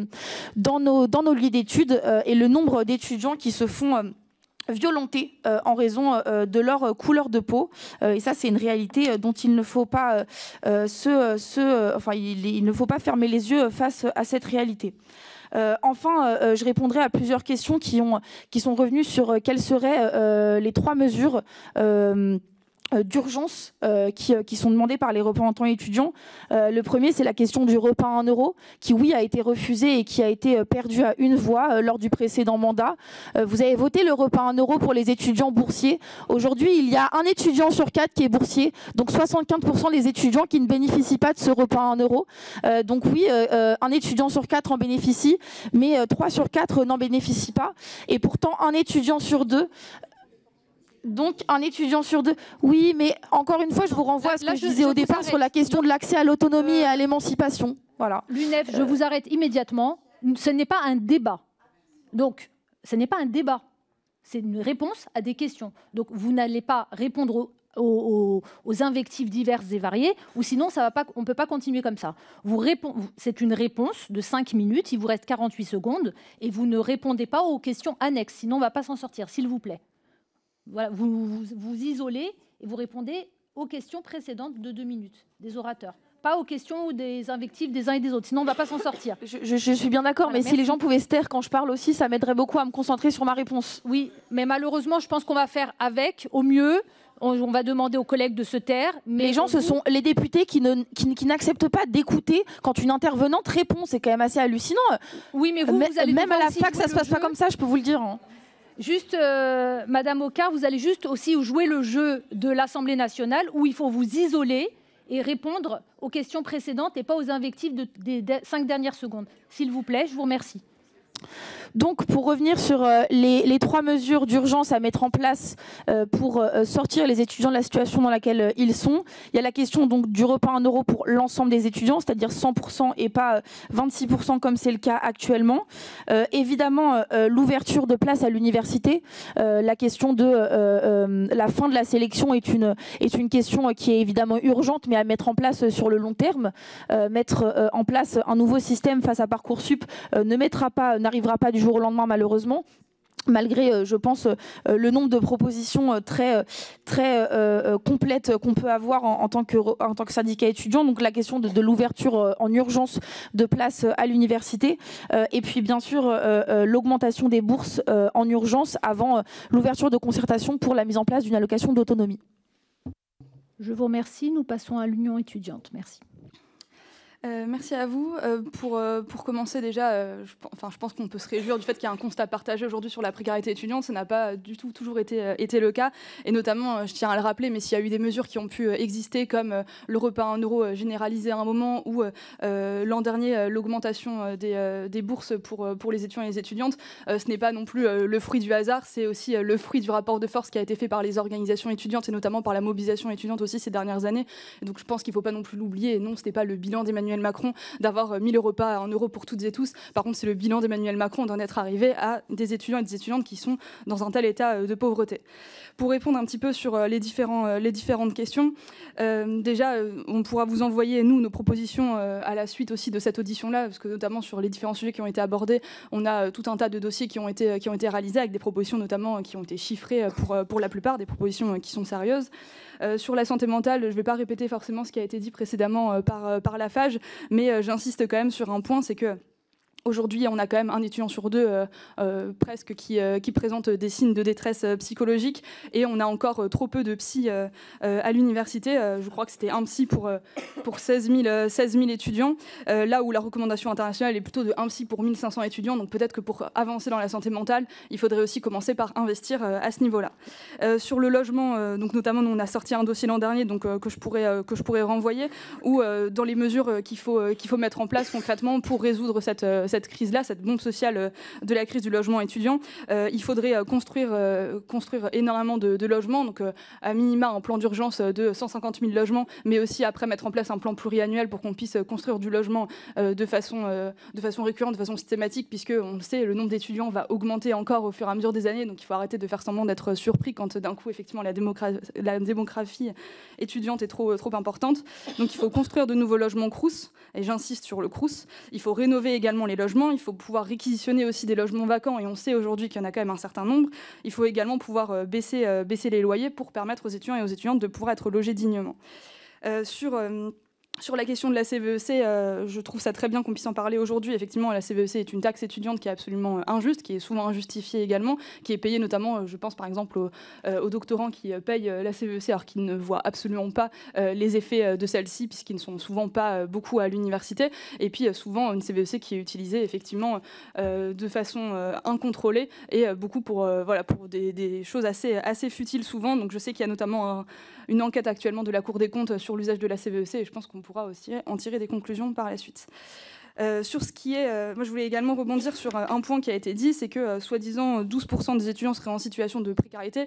dans nos, dans nos lieux d'études et le nombre d'étudiants qui se font violentés euh, en raison euh, de leur euh, couleur de peau. et ça, c'est une réalité dont il ne faut pas se, enfin, il, ne faut pas fermer les yeux face à cette réalité. enfin, je répondrai à plusieurs questions qui sont revenues sur quelles seraient les trois mesures euh, d'urgence euh, euh, qui, sont demandées par les représentants étudiants. le premier, c'est la question du repas en 1 euro, qui, oui, a été refusé et qui a été perdu à une voix lors du précédent mandat. vous avez voté le repas en 1 euro pour les étudiants boursiers. Aujourd'hui, il y a un étudiant sur quatre qui est boursier, donc 75% des étudiants qui ne bénéficient pas de ce repas en 1 euro. donc oui, un étudiant sur quatre en bénéficie, mais trois sur quatre n'en bénéficient pas. Et pourtant, un étudiant sur deux donc, un étudiant sur deux. Oui, mais encore une fois, je vous renvoie à ce que je, disais au départ sur la question de l'accès à l'autonomie et à l'émancipation. Voilà. L'UNEF, je vous arrête immédiatement. Ce n'est pas un débat. Donc, ce n'est pas un débat. C'est une réponse à des questions. Donc, vous n'allez pas répondre aux invectives diverses et variées, ou sinon ça va pas, on ne peut pas continuer comme ça. c'est une réponse de 5 minutes, il vous reste 48 secondes, et vous ne répondez pas aux questions annexes, sinon on ne va pas s'en sortir, s'il vous plaît voilà, vous, vous, isolez et vous répondez aux questions précédentes de deux minutes des orateurs pas aux questions ou des invectives des uns et des autres. Sinon, on ne va pas s'en sortir. [laughs] Je, suis bien d'accord, mais si les gens pouvaient se taire quand je parle aussi, ça m'aiderait beaucoup à me concentrer sur ma réponse. Oui, mais malheureusement, je pense qu'on va faire avec, au mieux. On, va demander aux collègues de se taire. Mais les gens, ce sont les députés qui, qui, n'acceptent pas d'écouter quand une intervenante répond. C'est quand même assez hallucinant. Oui, mais vous, vous même à la fac, ça se passe pas comme ça. Je peux vous le dire. Hein. Juste, euh, Madame Oka, vous allez juste aussi jouer le jeu de l'Assemblée nationale où il faut vous isoler et répondre aux questions précédentes et pas aux invectives des cinq dernières secondes. S'il vous plaît, je vous remercie. Donc, pour revenir sur euh, les, trois mesures d'urgence à mettre en place euh, pour euh, sortir les étudiants de la situation dans laquelle ils sont, il y a la question donc du repas en euro pour l'ensemble des étudiants, c'est-à-dire 100% et pas 26% comme c'est le cas actuellement. évidemment, l'ouverture de place à l'université, la question de la fin de la sélection est une, est une question qui est évidemment urgente, mais à mettre en place sur le long terme. mettre en place un nouveau système face à Parcoursup ne mettra pas n'arrivera pas du jour au lendemain malheureusement malgré, euh, je pense, euh, euh, le nombre de propositions très, très complètes qu'on peut avoir en, tant que, en tant que syndicat étudiant. Donc la question de, l'ouverture en urgence de places à l'université et puis bien sûr l'augmentation des bourses en urgence avant l'ouverture de concertation pour la mise en place d'une allocation d'autonomie. Je vous remercie. Nous passons à l'Union étudiante. Merci. Euh, merci à vous. Euh, pour, euh, pour commencer déjà, je, enfin, je pense qu'on peut se réjouir du fait qu'il y a un constat partagé aujourd'hui sur la précarité étudiante. Ça n'a pas du tout toujours été, été le cas. Et notamment, je tiens à le rappeler, mais s'il y a eu des mesures qui ont pu exister, comme le repas à euros euro généralisé à un moment, ou l'an dernier, l'augmentation des, des, bourses pour, pour les étudiants et les étudiantes, ce n'est pas non plus le fruit du hasard, c'est aussi le fruit du rapport de force qui a été fait par les organisations étudiantes et notamment par la mobilisation étudiante aussi ces dernières années. donc je pense qu'il ne faut pas non plus l'oublier. non, ce n'est pas le bilan des Emmanuel Macron d'avoir 1000 euros pas en euros pour toutes et tous. Par contre, c'est le bilan d'Emmanuel Macron d'en être arrivé à des étudiants et des étudiantes qui sont dans un tel état euh, de pauvreté. Pour répondre un petit peu sur euh, euh, les, différentes questions, déjà, on pourra vous envoyer, nous, nos propositions à la suite aussi de cette audition-là, parce que notamment sur les différents sujets qui ont été abordés, on a tout un tas de dossiers qui ont été, qui ont été réalisés avec des propositions notamment qui ont été chiffrées pour, pour la plupart, des propositions qui sont sérieuses. sur la santé mentale, je ne vais pas répéter forcément ce qui a été dit précédemment par, par la FAGE mais euh, j'insiste quand même sur un point, c'est que Aujourd'hui, on a quand même un étudiant sur deux euh, euh, presque euh, qui, présente des signes de détresse psychologique et on a encore trop peu de psy à l'université. je crois que c'était un psy pour, pour 16, 000, 16 étudiants, là où la recommandation internationale est plutôt de un psy pour 1500 étudiants. Donc peut-être que pour avancer dans la santé mentale, il faudrait aussi commencer par investir à ce niveau-là. sur le logement, donc notamment, on a sorti un dossier l'an dernier donc, que, je pourrais, que je pourrais renvoyer, ou dans les mesures qu'il faut, qu'il faut mettre en place concrètement pour résoudre cette, cette cette crise-là, cette bombe sociale euh, de la crise du logement étudiant, euh, il faudrait euh, construire, construire énormément de, logements, donc à minima un plan d'urgence de 150 000 logements, mais aussi après mettre en place un plan pluriannuel pour qu'on puisse construire du logement de, façon, de façon récurrente, de façon systématique, puisque on le sait, le nombre d'étudiants va augmenter encore au fur et à mesure des années, donc il faut arrêter de faire semblant d'être surpris quand d'un coup, effectivement, la, démographie, la démographie étudiante est trop, trop importante. Donc il faut construire de nouveaux logements crous. et j'insiste sur le crous. Il faut rénover également les logements il faut pouvoir réquisitionner aussi des logements vacants, et on sait aujourd'hui qu'il y en a quand même un certain nombre. Il faut également pouvoir euh, baisser, euh, baisser les loyers pour permettre aux étudiants et aux étudiantes de pouvoir être logés dignement. Euh, sur sur la question de la CVEC, e euh, je trouve ça très bien qu'on puisse en parler aujourd'hui. Effectivement, la CVEC e est une taxe étudiante qui est absolument euh, injuste, qui est souvent injustifiée également, qui est payée notamment, euh, je pense par exemple aux, doctorants qui payent la CVEC e alors qu'ils ne voient absolument pas les effets de celle-ci puisqu'ils ne sont souvent pas beaucoup à l'université. Et puis souvent une CVEC qui est utilisée effectivement de façon incontrôlée et beaucoup pour, voilà, pour des, choses assez, assez futiles souvent. Donc je sais qu'il y a notamment une enquête actuellement de la Cour des comptes sur l'usage de la CVEC et je pense qu'on pourra aussi en tirer des conclusions par la suite. Euh, sur ce qui est, euh, moi je voulais également rebondir sur euh, un point qui a été dit, c'est que soi-disant 12% des étudiants seraient en situation de précarité.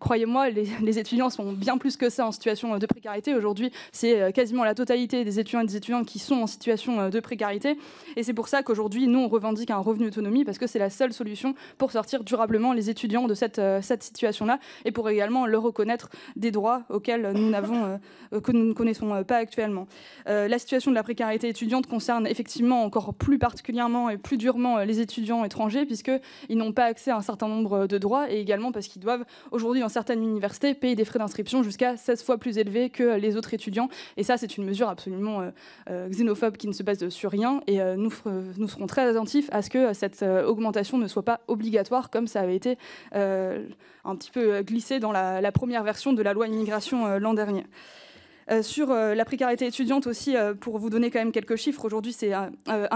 Croyez-moi, [laughs] les, étudiants sont bien plus que ça en situation de précarité. Aujourd'hui, c'est quasiment la totalité des étudiants et des étudiants qui sont en situation de précarité. Et c'est pour ça qu'aujourd'hui, nous, on revendique un revenu autonomie parce que c'est la seule solution pour sortir durablement les étudiants de cette, cette situation-là et pour également leur reconnaître des droits auxquels nous n'avons que nous ne connaissons pas actuellement. la situation de la précarité étudiante concerne effectivement encore plus particulièrement et plus durement euh, les étudiants étrangers, puisqu'ils n'ont pas accès à un certain nombre euh, de droits, et également parce qu'ils doivent aujourd'hui dans certaines universités payer des frais d'inscription jusqu'à 16 fois plus élevés que les autres étudiants. Et ça, c'est une mesure absolument euh, xénophobe qui ne se base sur rien. Et nous, nous serons très attentifs à ce que cette augmentation ne soit pas obligatoire, comme ça avait été un petit peu glissé dans la, la, première version de la loi immigration l'an dernier. Euh, sur euh, la précarité étudiante aussi, euh, pour vous donner quand même quelques chiffres, aujourd'hui c'est un,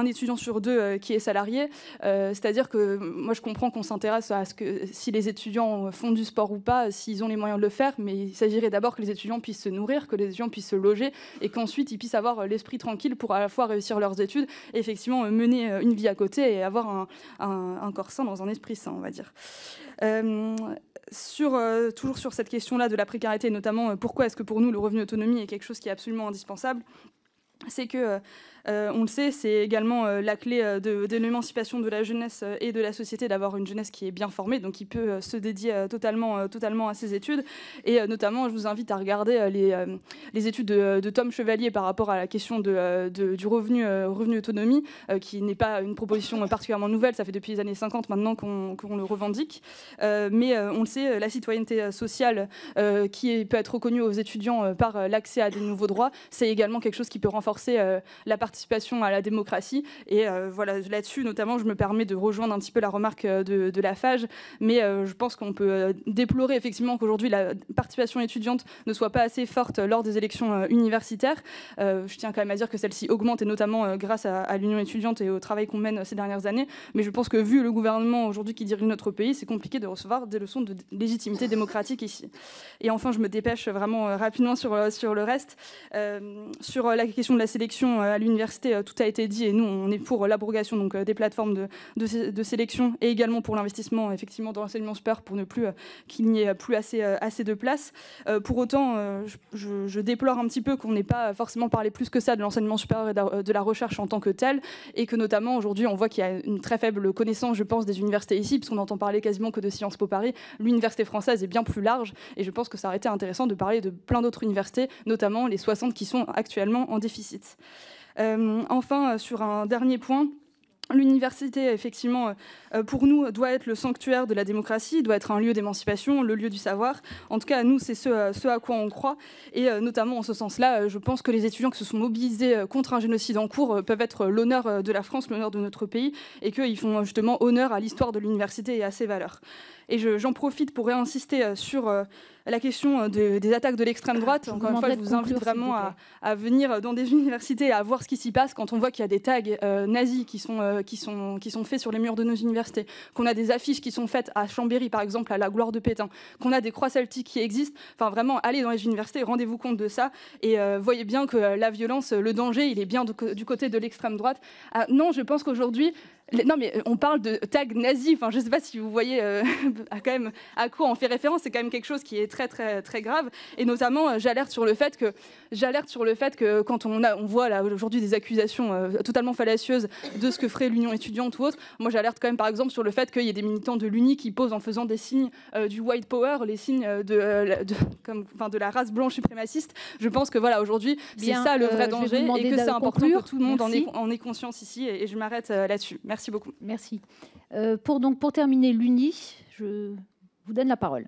étudiant sur deux qui est salarié. C'est-à-dire que moi je comprends qu'on s'intéresse à ce que si les étudiants font du sport ou pas, s'ils ont les moyens de le faire, mais il s'agirait d'abord que les étudiants puissent se nourrir, que les étudiants puissent se loger et qu'ensuite ils puissent avoir l'esprit tranquille pour à la fois réussir leurs études et effectivement mener une vie à côté et avoir un corps sain dans un esprit sain, on va dire. Euh, toujours sur cette question-là de la précarité, notamment euh, pourquoi est-ce que pour nous le revenu autonomie est quelque chose qui est absolument indispensable, c'est que euh, euh, on le sait, c'est également euh, la clé euh, de, l'émancipation de la jeunesse et de la société d'avoir une jeunesse qui est bien formée, donc qui peut se dédier totalement, totalement à ses études. Et notamment, je vous invite à regarder les, études de, Tom Chevalier par rapport à la question de, du revenu, revenu autonomie, qui n'est pas une proposition particulièrement nouvelle, ça fait depuis les années 50 maintenant qu'on le revendique. mais on le sait, la citoyenneté sociale qui peut être reconnue aux étudiants par l'accès à des nouveaux droits, c'est également quelque chose qui peut renforcer la partie participation à la démocratie. Et euh, voilà, là-dessus, notamment, je me permets de rejoindre un petit peu la remarque euh, de, la FAGE, mais euh, je pense qu'on peut déplorer effectivement qu'aujourd'hui la participation étudiante ne soit pas assez forte lors des élections universitaires. je tiens quand même à dire que celle-ci augmente et notamment grâce à, l'Union étudiante et au travail qu'on mène ces dernières années. Mais je pense que vu le gouvernement aujourd'hui qui dirige notre pays, c'est compliqué de recevoir des leçons de légitimité démocratique ici. Et enfin, je me dépêche vraiment rapidement sur, sur le reste. sur la question de la sélection à l'université, euh, tout a été dit et nous, on est pour euh, l'abrogation donc, euh, des plateformes de, sélection et également pour l'investissement effectivement dans l'enseignement supérieur pour ne plus qu'il n'y ait plus assez, assez de place. pour autant, je, déplore un petit peu qu'on n'ait pas forcément parlé plus que ça de l'enseignement supérieur et de la, recherche en tant que tel et que notamment aujourd'hui, on voit qu'il y a une très faible connaissance, je pense, des universités ici, puisqu'on n'entend parler quasiment que de Sciences Po Paris. L'université française est bien plus large et je pense que ça aurait été intéressant de parler de plein d'autres universités, notamment les 60 qui sont actuellement en déficit. Euh, enfin, euh, sur un dernier point, L'université, effectivement, euh, pour nous, doit être le sanctuaire de la démocratie, doit être un lieu d'émancipation, le lieu du savoir. En tout cas, nous, c'est ce, à quoi on croit. Et notamment, en ce sens-là, je pense que les étudiants qui se sont mobilisés contre un génocide en cours peuvent être l'honneur de la France, l'honneur de notre pays, et qu'ils font justement honneur à l'histoire de l'université et à ses valeurs. Et j'en profite pour réinsister euh, sur euh, la question euh, des attaques de l'extrême droite. Encore une fois, je vous invite vraiment à, venir dans des [laughs] universités, à voir ce qui s'y passe quand on voit qu'il y a des tags nazis qui sont, qui, sont, qui sont faits sur les murs de nos universités, qu'on a des affiches qui sont faites à Chambéry, par exemple, à la gloire de Pétain, qu'on a des croix celtiques qui existent. Enfin, vraiment, allez dans les universités, rendez-vous compte de ça et voyez bien que la violence, le danger, il est bien du côté de l'extrême droite. Ah, non, je pense qu'aujourd'hui, non, mais euh, on parle de tag nazi. Enfin, je ne sais pas si vous voyez euh, [laughs] à, quand même, à quoi on fait référence. C'est quand même quelque chose qui est très, très, très grave. Et notamment, euh, j'alerte sur le fait que, j'alerte sur le fait que quand on, a, on voit là aujourd'hui des accusations totalement fallacieuses de ce que ferait l'Union étudiante ou autre, moi j'alerte quand même par exemple sur le fait qu'il y ait des militants de l'Uni qui posent en faisant des signes du white power, les signes de, [laughs] comme, enfin, de la race blanche suprémaciste. Je pense que voilà, aujourd'hui, c'est ça le vrai danger et que c'est important que tout le monde en ait, en conscience ici. Et, et je m'arrête là-dessus. Merci. Merci beaucoup. Merci. Euh, pour, donc, pour terminer, l'UNI, je vous donne la parole.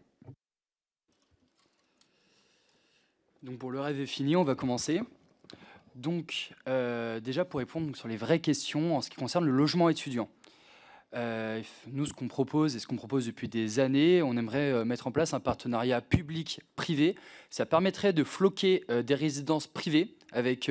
Donc pour le rêve est fini, on va commencer. Donc euh, déjà pour répondre sur les vraies questions en ce qui concerne le logement étudiant. Euh, nous, ce qu'on propose et ce qu'on propose depuis des années, on aimerait mettre en place un partenariat public-privé. Ça permettrait de floquer des résidences privées avec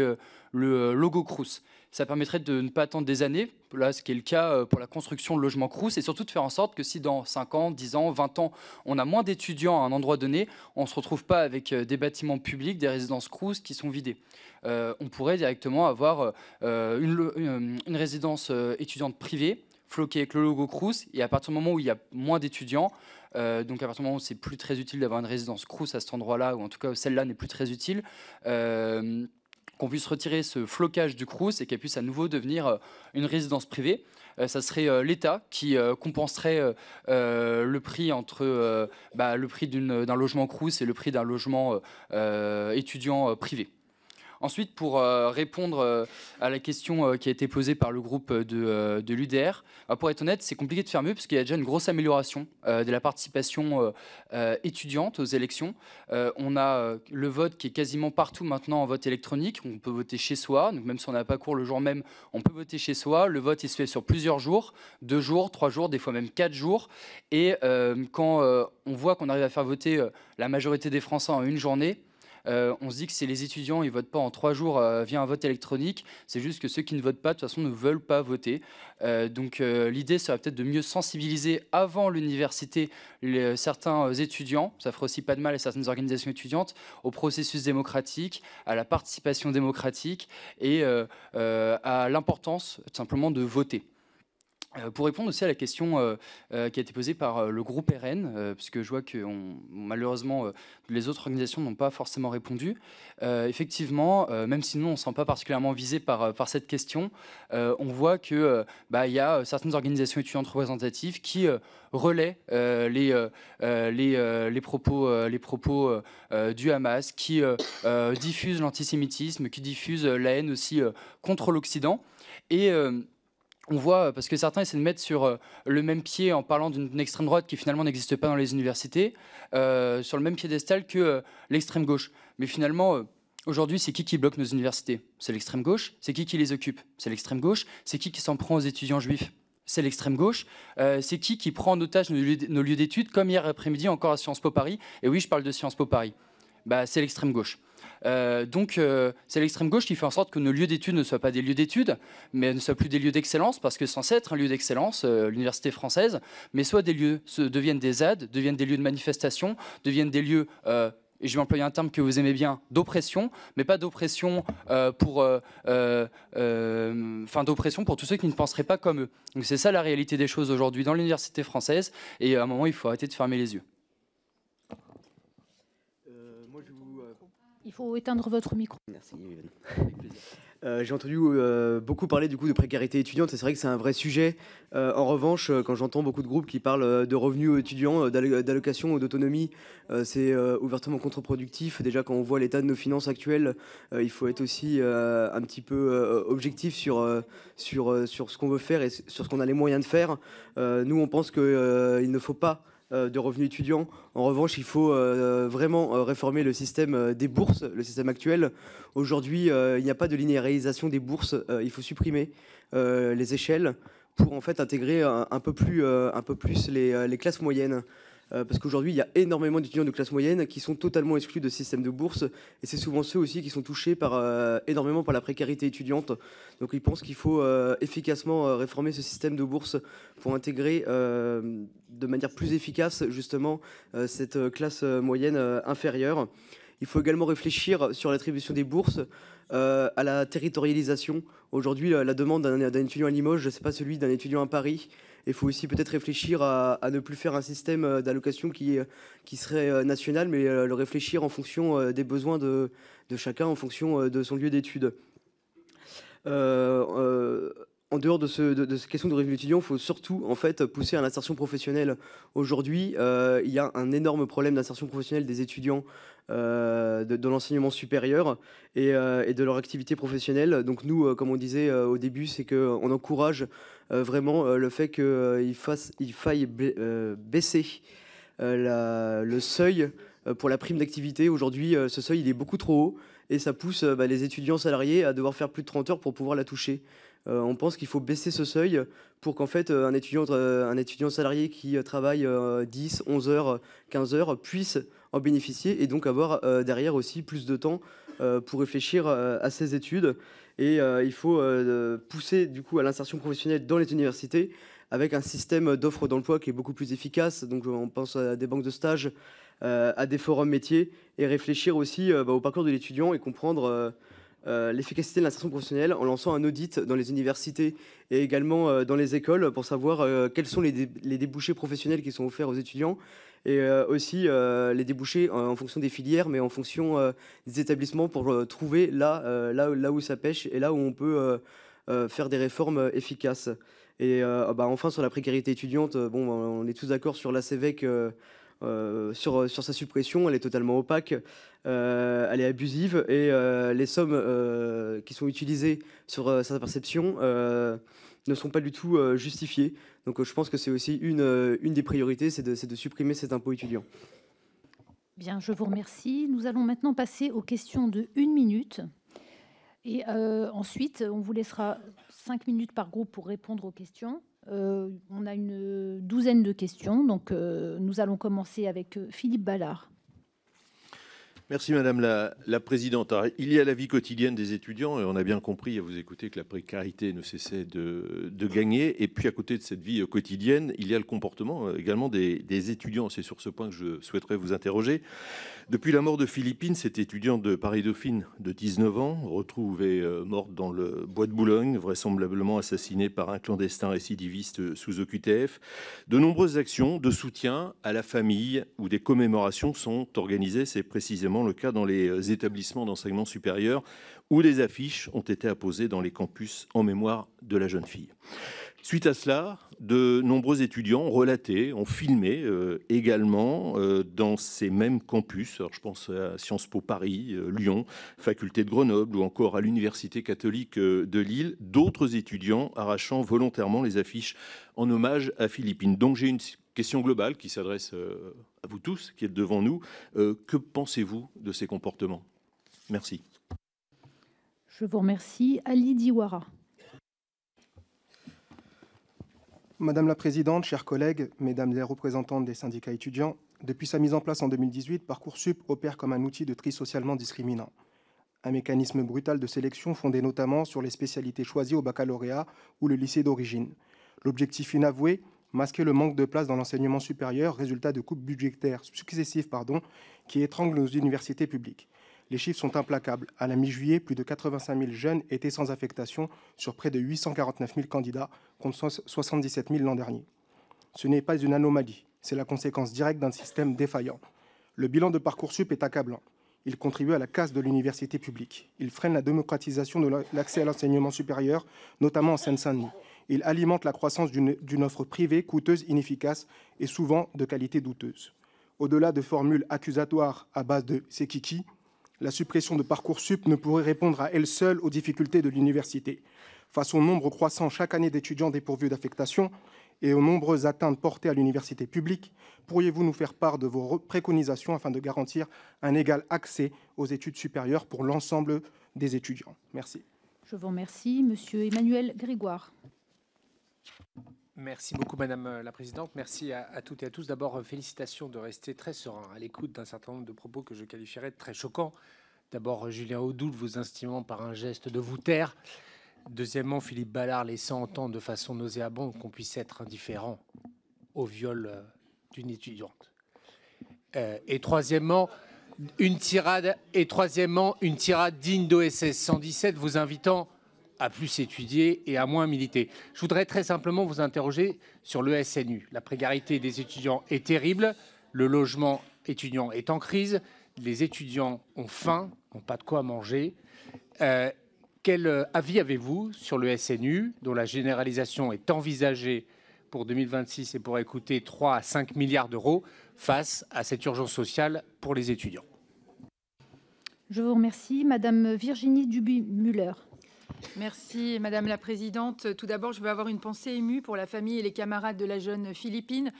le logo Crous ça permettrait de ne pas attendre des années, là, ce qui est le cas euh, pour la construction de logements Crous, et surtout de faire en sorte que si dans 5 ans, 10 ans, 20 ans, on a moins d'étudiants à un endroit donné, on ne se retrouve pas avec euh, des bâtiments publics, des résidences Crous qui sont vidées. Euh, on pourrait directement avoir une, résidence étudiante privée, floquée avec le logo Crous, et à partir du moment où il y a moins d'étudiants, donc à partir du moment où c'est plus très utile d'avoir une résidence Crous à cet endroit-là, ou en tout cas celle-là n'est plus très utile, qu'on puisse retirer ce flocage du Crous et qu'elle puisse à nouveau devenir euh, une résidence privée. Euh, ça serait euh, l'État qui compenserait le prix entre bah, le prix d'un logement Crous et le prix d'un logement étudiant privé. Ensuite, pour euh, répondre euh, à la question euh, qui a été posée par le groupe de, l'UDR, bah, pour être honnête, c'est compliqué de faire mieux parce qu'il y a déjà une grosse amélioration de la participation étudiante aux élections. on a le vote qui est quasiment partout maintenant en vote électronique. On peut voter chez soi, donc même si on n'a pas cours le jour même, on peut voter chez soi. Le vote se fait sur plusieurs jours, deux jours, trois jours, des fois même quatre jours. Et quand on voit qu'on arrive à faire voter la majorité des Français en une journée, euh, on se dit que c'est les étudiants, ils votent pas en trois jours euh, via un vote électronique. C'est juste que ceux qui ne votent pas, de toute façon, ne veulent pas voter. Euh, donc l'idée serait peut-être de mieux sensibiliser avant l'université certains étudiants, ça ferait aussi pas de mal à certaines organisations étudiantes, au processus démocratique, à la participation démocratique et à l'importance simplement de voter. Euh, pour répondre aussi à la question euh, euh, qui a été posée par le groupe RN, puisque je vois que malheureusement les autres organisations n'ont pas forcément répondu, effectivement, même si nous on ne se sent pas particulièrement visé par, par cette question, on voit que bah, y a certaines organisations étudiantes représentatives qui relaient les, les, propos, les propos du Hamas, qui diffusent l'antisémitisme, qui diffusent la haine aussi contre l'Occident. Et on voit, euh, parce que certains essaient de mettre sur euh, le même pied en parlant d'une extrême droite qui finalement n'existe pas dans les universités, euh, sur le même piédestal que l'extrême gauche. Mais finalement, aujourd'hui, c'est qui qui bloque nos universités C'est l'extrême gauche. C'est qui qui les occupe C'est l'extrême gauche. C'est qui qui s'en prend aux étudiants juifs c'est l'extrême gauche. c'est qui qui prend en otage nos lieux d'études, comme hier après-midi encore à Sciences Po Paris Et oui, je parle de Sciences Po Paris. Bah, c'est l'extrême gauche. Euh, donc euh, c'est l'extrême gauche qui fait en sorte que nos lieux d'études ne soient pas des lieux d'études, mais ne soient plus des lieux d'excellence, parce que censé être un lieu d'excellence, euh, l'université française, mais soit des lieux, deviennent des ZAD, deviennent des lieux de manifestation, deviennent des lieux et je vais employer un terme que vous aimez bien, d'oppression, mais pas d'oppression pour, d'oppression pour tous ceux qui ne penseraient pas comme eux. Donc c'est ça la réalité des choses aujourd'hui dans l'université française, et à un moment il faut arrêter de fermer les yeux. Il faut éteindre votre micro. Merci, euh, J'ai entendu euh, beaucoup parler du coup de précarité étudiante, c'est vrai que c'est un vrai sujet. Euh, en revanche, euh, quand j'entends beaucoup de groupes qui parlent de revenus étudiants, d'allocations ou d'autonomie, c'est ouvertement contre-productif. Déjà, quand on voit l'état de nos finances actuelles, il faut être aussi un petit peu objectif sur, sur, sur ce qu'on veut faire et sur ce qu'on a les moyens de faire. nous, on pense qu'il ne faut pas euh, de revenus étudiants. En revanche, il faut euh, vraiment euh, réformer le système des bourses, le système actuel. Aujourd'hui, il n'y a pas de linéarisation des bourses. il faut supprimer les échelles pour en fait intégrer un, peu plus, les classes moyennes. Euh, parce qu'aujourd'hui, il y a énormément d'étudiants de classe moyenne qui sont totalement exclus de ce système de bourse, et c'est souvent ceux aussi qui sont touchés par, euh, énormément par la précarité étudiante. Donc ils pensent qu'il faut euh, efficacement réformer ce système de bourse pour intégrer de manière plus efficace justement cette classe moyenne inférieure. Il faut également réfléchir sur l'attribution des bourses, à la territorialisation. Aujourd'hui, la, demande d'un étudiant à Limoges, ce n'est pas celui d'un étudiant à Paris il faut aussi peut-être réfléchir à, ne plus faire un système euh, d'allocation qui, euh, qui serait euh, national, mais le réfléchir en fonction des besoins de, chacun, en fonction de son lieu d'études. en dehors de, de, cette question de revenu étudiant, il faut surtout en fait pousser à l'insertion professionnelle. Aujourd'hui, il y a un énorme problème d'insertion professionnelle des étudiants de, l'enseignement supérieur et, et, de leur activité professionnelle. Donc nous, comme on disait au début, c'est qu'on encourage euh, vraiment euh, le fait qu'il il faille euh, baisser le seuil pour la prime d'activité. Aujourd'hui, ce seuil il est beaucoup trop haut et ça pousse bah, les étudiants salariés à devoir faire plus de 30 heures pour pouvoir la toucher. on pense qu'il faut baisser ce seuil pour qu'en fait un étudiant, un étudiant salarié qui travaille 10, 11 heures, 15 heures puisse en bénéficier et donc avoir derrière aussi plus de temps pour réfléchir à ses études. Et euh, il faut euh, pousser du coup à l'insertion professionnelle dans les universités avec un système d'offres d'emploi qui est beaucoup plus efficace. Donc euh, on pense à des banques de stage, à des forums métiers et réfléchir aussi bah, au parcours de l'étudiant et comprendre l'efficacité de l'insertion professionnelle en lançant un audit dans les universités et également dans les écoles pour savoir quels sont les, débouchés professionnels qui sont offerts aux étudiants et euh, aussi euh, les débouchés euh, en fonction des filières, mais en fonction des établissements pour trouver là, là, là où ça pêche et là où on peut faire des réformes efficaces. Et oh, bah, enfin, sur la précarité étudiante, bon, bah, on est tous d'accord sur la CVEC. E sur, sur sa suppression, elle est totalement opaque, elle est abusive et les sommes qui sont utilisées sur sa perception ne sont pas du tout justifiées. Donc euh, je pense que c'est aussi une, euh, des priorités, c'est de, supprimer cet impôt étudiant. Bien, je vous remercie. Nous allons maintenant passer aux questions de une minute. Et euh, ensuite, on vous laissera cinq minutes par groupe pour répondre aux questions. on a une douzaine de questions, donc nous allons commencer avec Philippe Ballard. Merci madame la, présidente. il y a la vie quotidienne des étudiants et on a bien compris à vous écouter que la précarité ne cessait de, gagner. Et puis à côté de cette vie euh, quotidienne, il y a le comportement euh, également des, étudiants. C'est sur ce point que je souhaiterais vous interroger. Depuis la mort de Philippine, cette étudiante de Paris-Dauphine de 19 ans, retrouvée euh, morte dans le bois de Boulogne, vraisemblablement assassinée par un clandestin récidiviste sous OQTF, de nombreuses actions de soutien à la famille ou des commémorations sont organisées. C'est précisément le cas dans les euh, établissements d'enseignement supérieur où des affiches ont été apposées dans les campus en mémoire de la jeune fille. Suite à cela, de nombreux étudiants ont relaté, ont filmé euh, également euh, dans ces mêmes campus. je pense à Sciences Po Paris, Lyon, Faculté de Grenoble ou encore à l'Université catholique de Lille, d'autres étudiants arrachant volontairement les affiches en hommage à Philippine. Donc j'ai une question globale qui s'adresse vous tous qui êtes devant nous. Euh, que pensez-vous de ces comportements Merci. Je vous remercie. Ali Diwara. Madame la Présidente, chers collègues, Mesdames les représentantes des syndicats étudiants, depuis sa mise en place en 2018, Parcoursup opère comme un outil de tri socialement discriminant. Un mécanisme brutal de sélection fondé notamment sur les spécialités choisies au baccalauréat ou le lycée d'origine. L'objectif inavoué, masquer le manque de place dans l'enseignement supérieur, résultat de coupes budgétaires successives pardon, qui étranglent nos universités publiques. Les chiffres sont implacables. À la mi-juillet, plus de 85 000 jeunes étaient sans affectation sur près de 849 000 candidats contre 77 000 l'an dernier. Ce n'est pas une anomalie, c'est la conséquence directe d'un système défaillant. Le bilan de Parcoursup est accablant. Il contribue à la casse de l'université publique. Il freine la démocratisation de l'accès à l'enseignement supérieur, notamment en Seine-Saint-Denis il alimente la croissance d'une offre privée coûteuse, inefficace et souvent de qualité douteuse. Au-delà de formules accusatoires à base de c'est kiki, la suppression de parcours sup ne pourrait répondre à elle seule aux difficultés de l'université. Face au nombre croissant chaque année d'étudiants dépourvus d'affectation et aux nombreuses atteintes portées à l'université publique, pourriez-vous nous faire part de vos préconisations afin de garantir un égal accès aux études supérieures pour l'ensemble des étudiants Merci. Je vous remercie. Monsieur Emmanuel Grégoire. Merci beaucoup, Madame euh, la Présidente. Merci à, toutes et à tous. D'abord, euh, félicitations de rester très serein à l'écoute d'un certain nombre de propos que je qualifierais de très choquants. D'abord, euh, Julien Audoul vous instimant par un geste de vous taire. Deuxièmement, Philippe Ballard laissant entendre de façon nauséabonde qu'on puisse être indifférent au viol d'une étudiante. et troisièmement, une tirade et troisièmement une tirade digne d'OSS 117 vous invitant à plus étudier et à moins militer. Je voudrais très simplement vous interroger sur le SNU. La précarité des étudiants est terrible, le logement étudiant est en crise, les étudiants ont faim, n'ont pas de quoi manger. Euh, quel euh, avis avez-vous sur le SNU, dont la généralisation est envisagée pour 2026 et pourrait coûter 3 à 5 milliards d'euros face à cette urgence sociale pour les étudiants Je vous remercie. Madame Virginie Duby-Muller. Merci madame la présidente. Tout d'abord, je veux avoir une pensée émue pour la famille et les camarades de la jeune Philippine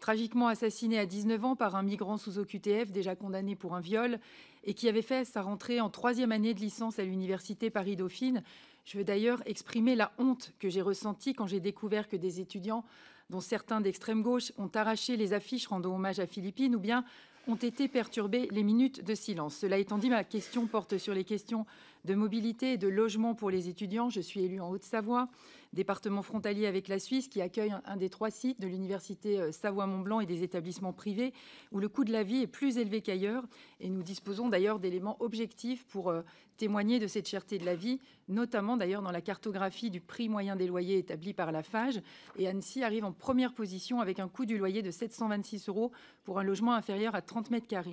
tragiquement assassinée à 19 ans par un migrant sous OQTF déjà condamné pour un viol et qui avait fait sa rentrée en troisième année de licence à l'université Paris-Dauphine. Je veux d'ailleurs exprimer la honte que j'ai ressentie quand j'ai découvert que des étudiants, dont certains d'extrême gauche, ont arraché les affiches rendant hommage à Philippine ou bien ont été perturbées les minutes de silence. Cela étant dit, ma question porte sur les questions de mobilité et de logement pour les étudiants. Je suis élue en Haute-Savoie département frontalier avec la Suisse qui accueille un des trois sites de l'université euh, Savoie-Mont-Blanc et des établissements privés où le coût de la vie est plus élevé qu'ailleurs. Et nous disposons d'ailleurs d'éléments objectifs pour euh, témoigner de cette cherté de la vie, notamment d'ailleurs dans la cartographie du prix moyen des loyers établi par la FAGE. Et Annecy arrive en première position avec un coût du loyer de 726 euros pour un logement inférieur à 30 mètres carrés.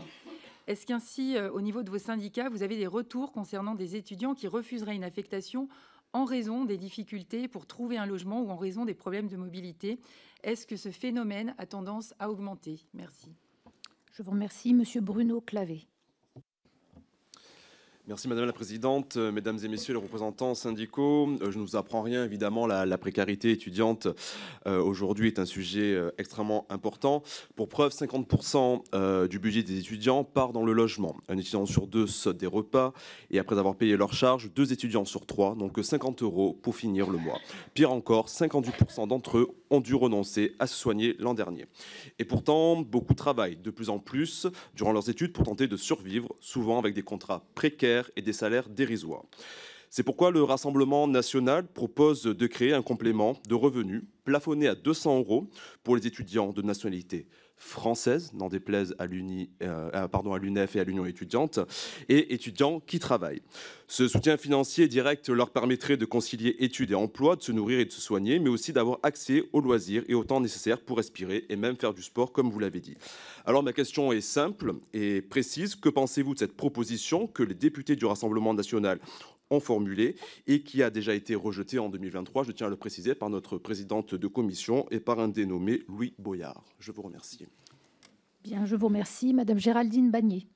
Est-ce qu'ainsi, euh, au niveau de vos syndicats, vous avez des retours concernant des étudiants qui refuseraient une affectation en raison des difficultés pour trouver un logement ou en raison des problèmes de mobilité. Est-ce que ce phénomène a tendance à augmenter Merci. Je vous remercie, Monsieur Bruno Clavé. Merci Madame la Présidente, euh, Mesdames et Messieurs les représentants syndicaux. Euh, je ne vous apprends rien, évidemment, la, précarité étudiante euh, aujourd'hui est un sujet extrêmement important. Pour preuve, 50% du budget des étudiants part dans le logement. Un étudiant sur deux saute des repas et après avoir payé leurs charges, deux étudiants sur trois, n'ont que 50 euros pour finir le mois. Pire encore, 58% d'entre eux ont dû renoncer à se soigner l'an dernier. Et pourtant, beaucoup travaillent de plus en plus durant leurs études pour tenter de survivre, souvent avec des contrats précaires et des salaires dérisoires. C'est pourquoi le Rassemblement national propose de créer un complément de revenus plafonné à 200 euros pour les étudiants de nationalité française, n'en déplaise euh, euh, à l'UNEF et à l'Union étudiante, et étudiants qui travaillent. Ce soutien financier direct leur permettrait de concilier études et emploi, de se nourrir et de se soigner, mais aussi d'avoir accès aux loisirs et au temps nécessaire pour respirer et même faire du sport, comme vous l'avez dit. Alors ma question est simple et précise. Que pensez-vous de cette proposition que les députés du Rassemblement national ont formulé et qui a déjà été rejeté en 2023, je tiens à le préciser, par notre présidente de commission et par un dénommé Louis Boyard. Je vous remercie. Bien, je vous remercie. Madame Géraldine Bagnier.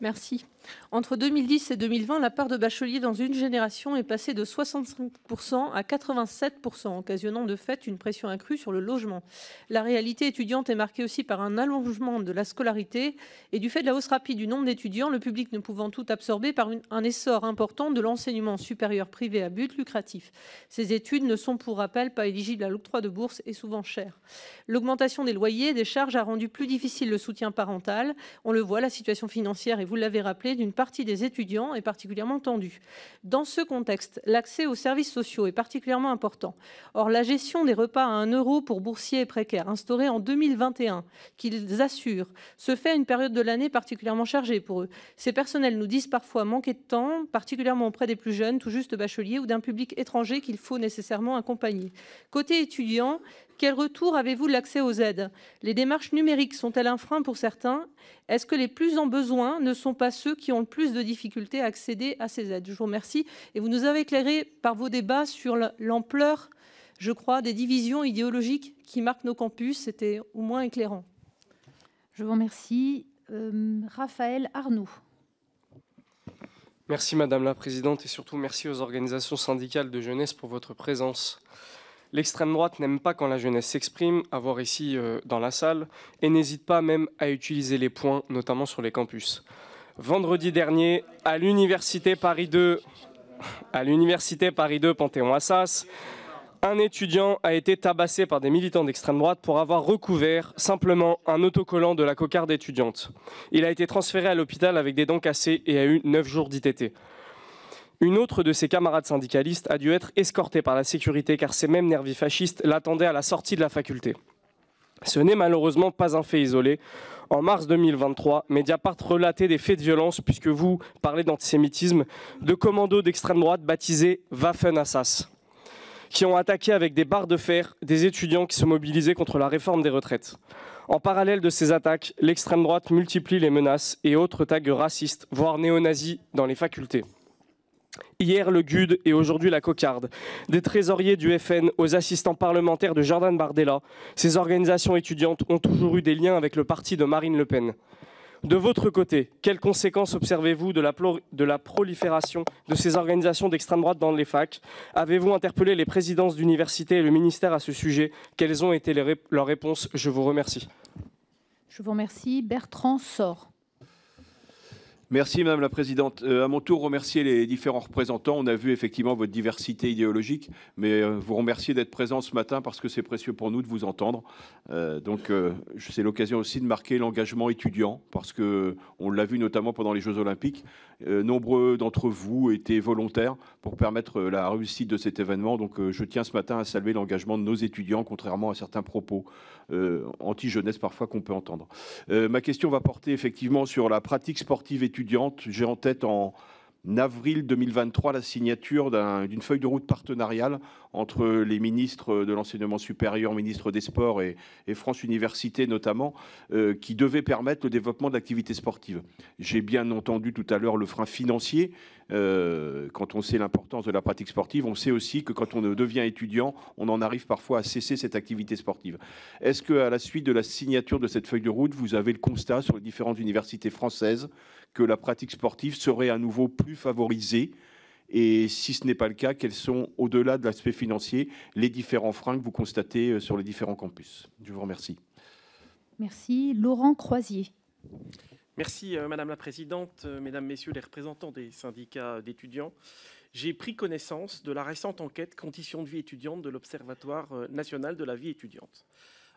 Merci. Entre 2010 et 2020, la part de bacheliers dans une génération est passée de 65% à 87%, occasionnant de fait une pression accrue sur le logement. La réalité étudiante est marquée aussi par un allongement de la scolarité et du fait de la hausse rapide du nombre d'étudiants, le public ne pouvant tout absorber par un essor important de l'enseignement supérieur privé à but lucratif. Ces études ne sont pour rappel pas éligibles à l'octroi de bourse et souvent chères. L'augmentation des loyers et des charges a rendu plus difficile le soutien parental. On le voit, la situation financière est vous l'avez rappelé, d'une partie des étudiants est particulièrement tendue. Dans ce contexte, l'accès aux services sociaux est particulièrement important. Or, la gestion des repas à 1 euro pour boursiers et précaires, instaurée en 2021, qu'ils assurent, se fait à une période de l'année particulièrement chargée pour eux. Ces personnels nous disent parfois manquer de temps, particulièrement auprès des plus jeunes, tout juste bacheliers, ou d'un public étranger qu'il faut nécessairement accompagner. Côté étudiants, quel retour avez-vous de l'accès aux aides Les démarches numériques sont-elles un frein pour certains Est-ce que les plus en besoin ne sont pas ceux qui ont le plus de difficultés à accéder à ces aides Je vous remercie et vous nous avez éclairé par vos débats sur l'ampleur, je crois, des divisions idéologiques qui marquent nos campus. C'était au moins éclairant. Je vous remercie. Euh, Raphaël Arnoux. Merci Madame la Présidente et surtout merci aux organisations syndicales de jeunesse pour votre présence. L'extrême droite n'aime pas quand la jeunesse s'exprime, à voir ici euh, dans la salle, et n'hésite pas même à utiliser les points, notamment sur les campus. Vendredi dernier, à l'université Paris 2, à l'université Paris 2 Panthéon-Assas, un étudiant a été tabassé par des militants d'extrême droite pour avoir recouvert simplement un autocollant de la cocarde étudiante. Il a été transféré à l'hôpital avec des dents cassées et a eu 9 jours d'ITT. Une autre de ses camarades syndicalistes a dû être escortée par la sécurité car ces mêmes nervis fascistes l'attendaient à la sortie de la faculté. Ce n'est malheureusement pas un fait isolé. En mars 2023, Mediapart relatait des faits de violence, puisque vous parlez d'antisémitisme, de commandos d'extrême droite baptisés Waffenassas, qui ont attaqué avec des barres de fer des étudiants qui se mobilisaient contre la réforme des retraites. En parallèle de ces attaques, l'extrême droite multiplie les menaces et autres tags racistes, voire néo dans les facultés. Hier, le GUD et aujourd'hui la cocarde. Des trésoriers du FN aux assistants parlementaires de Jordan Bardella, ces organisations étudiantes ont toujours eu des liens avec le parti de Marine Le Pen. De votre côté, quelles conséquences observez-vous de, de, la prolifération de ces organisations d'extrême droite dans les facs Avez-vous interpellé les présidences d'universités et le ministère à ce sujet Quelles ont été leurs réponses Je vous remercie. Je vous remercie. Bertrand Sort. Merci Madame la Présidente. Euh, à mon tour, remercier les différents représentants. On a vu effectivement votre diversité idéologique, mais euh, vous remercier d'être présent ce matin parce que c'est précieux pour nous de vous entendre. Euh, donc c'est l'occasion aussi de marquer l'engagement étudiant parce que on l'a vu notamment pendant les Jeux Olympiques. nombreux d'entre vous étaient volontaires pour permettre la réussite de cet événement. Donc je tiens ce matin à saluer l'engagement de nos étudiants, contrairement à certains propos euh, anti-jeunesse parfois qu'on peut entendre. Euh, ma question va porter effectivement sur la pratique sportive étudiante. J'ai en tête en, avril 2023 la signature d'une feuille de route partenariale entre les ministres de l'enseignement supérieur, ministre des Sports et, France Université notamment, euh, qui devait permettre le développement d'activités sportives. sportive. J'ai bien entendu tout à l'heure le frein financier, euh, quand on sait l'importance de la pratique sportive, on sait aussi que quand on devient étudiant, on en arrive parfois à cesser cette activité sportive. Est-ce qu'à la suite de la signature de cette feuille de route, vous avez le constat sur les différentes universités françaises que la pratique sportive serait à nouveau plus favorisée et si ce n'est pas le cas, quels sont, au-delà de l'aspect financier, les différents freins que vous constatez euh, sur les différents campus Je vous remercie. Merci. Laurent Croisier. Merci euh, Madame la Présidente, euh, Mesdames, Messieurs les représentants des syndicats d'étudiants. J'ai pris connaissance de la récente enquête Conditions de vie étudiante de l'Observatoire euh, national de la vie étudiante.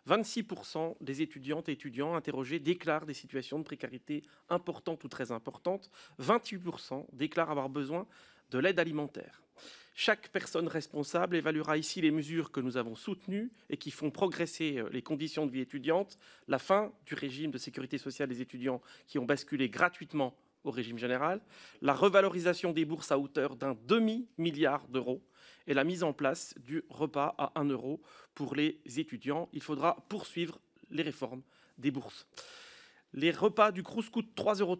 26% des étudiantes et étudiants interrogés déclarent des situations de précarité importantes ou très importantes. 28% déclarent avoir besoin de l'aide alimentaire. Chaque personne responsable évaluera ici les mesures que nous avons soutenues et qui font progresser euh, les conditions de vie étudiante, la fin du régime de sécurité sociale des étudiants qui ont basculé gratuitement au régime général, la revalorisation des bourses à hauteur d'un demi-milliard d'euros et la mise en place du repas à 1 euro pour les étudiants. Il faudra poursuivre les réformes des bourses. Les repas du Crous coûtent euros.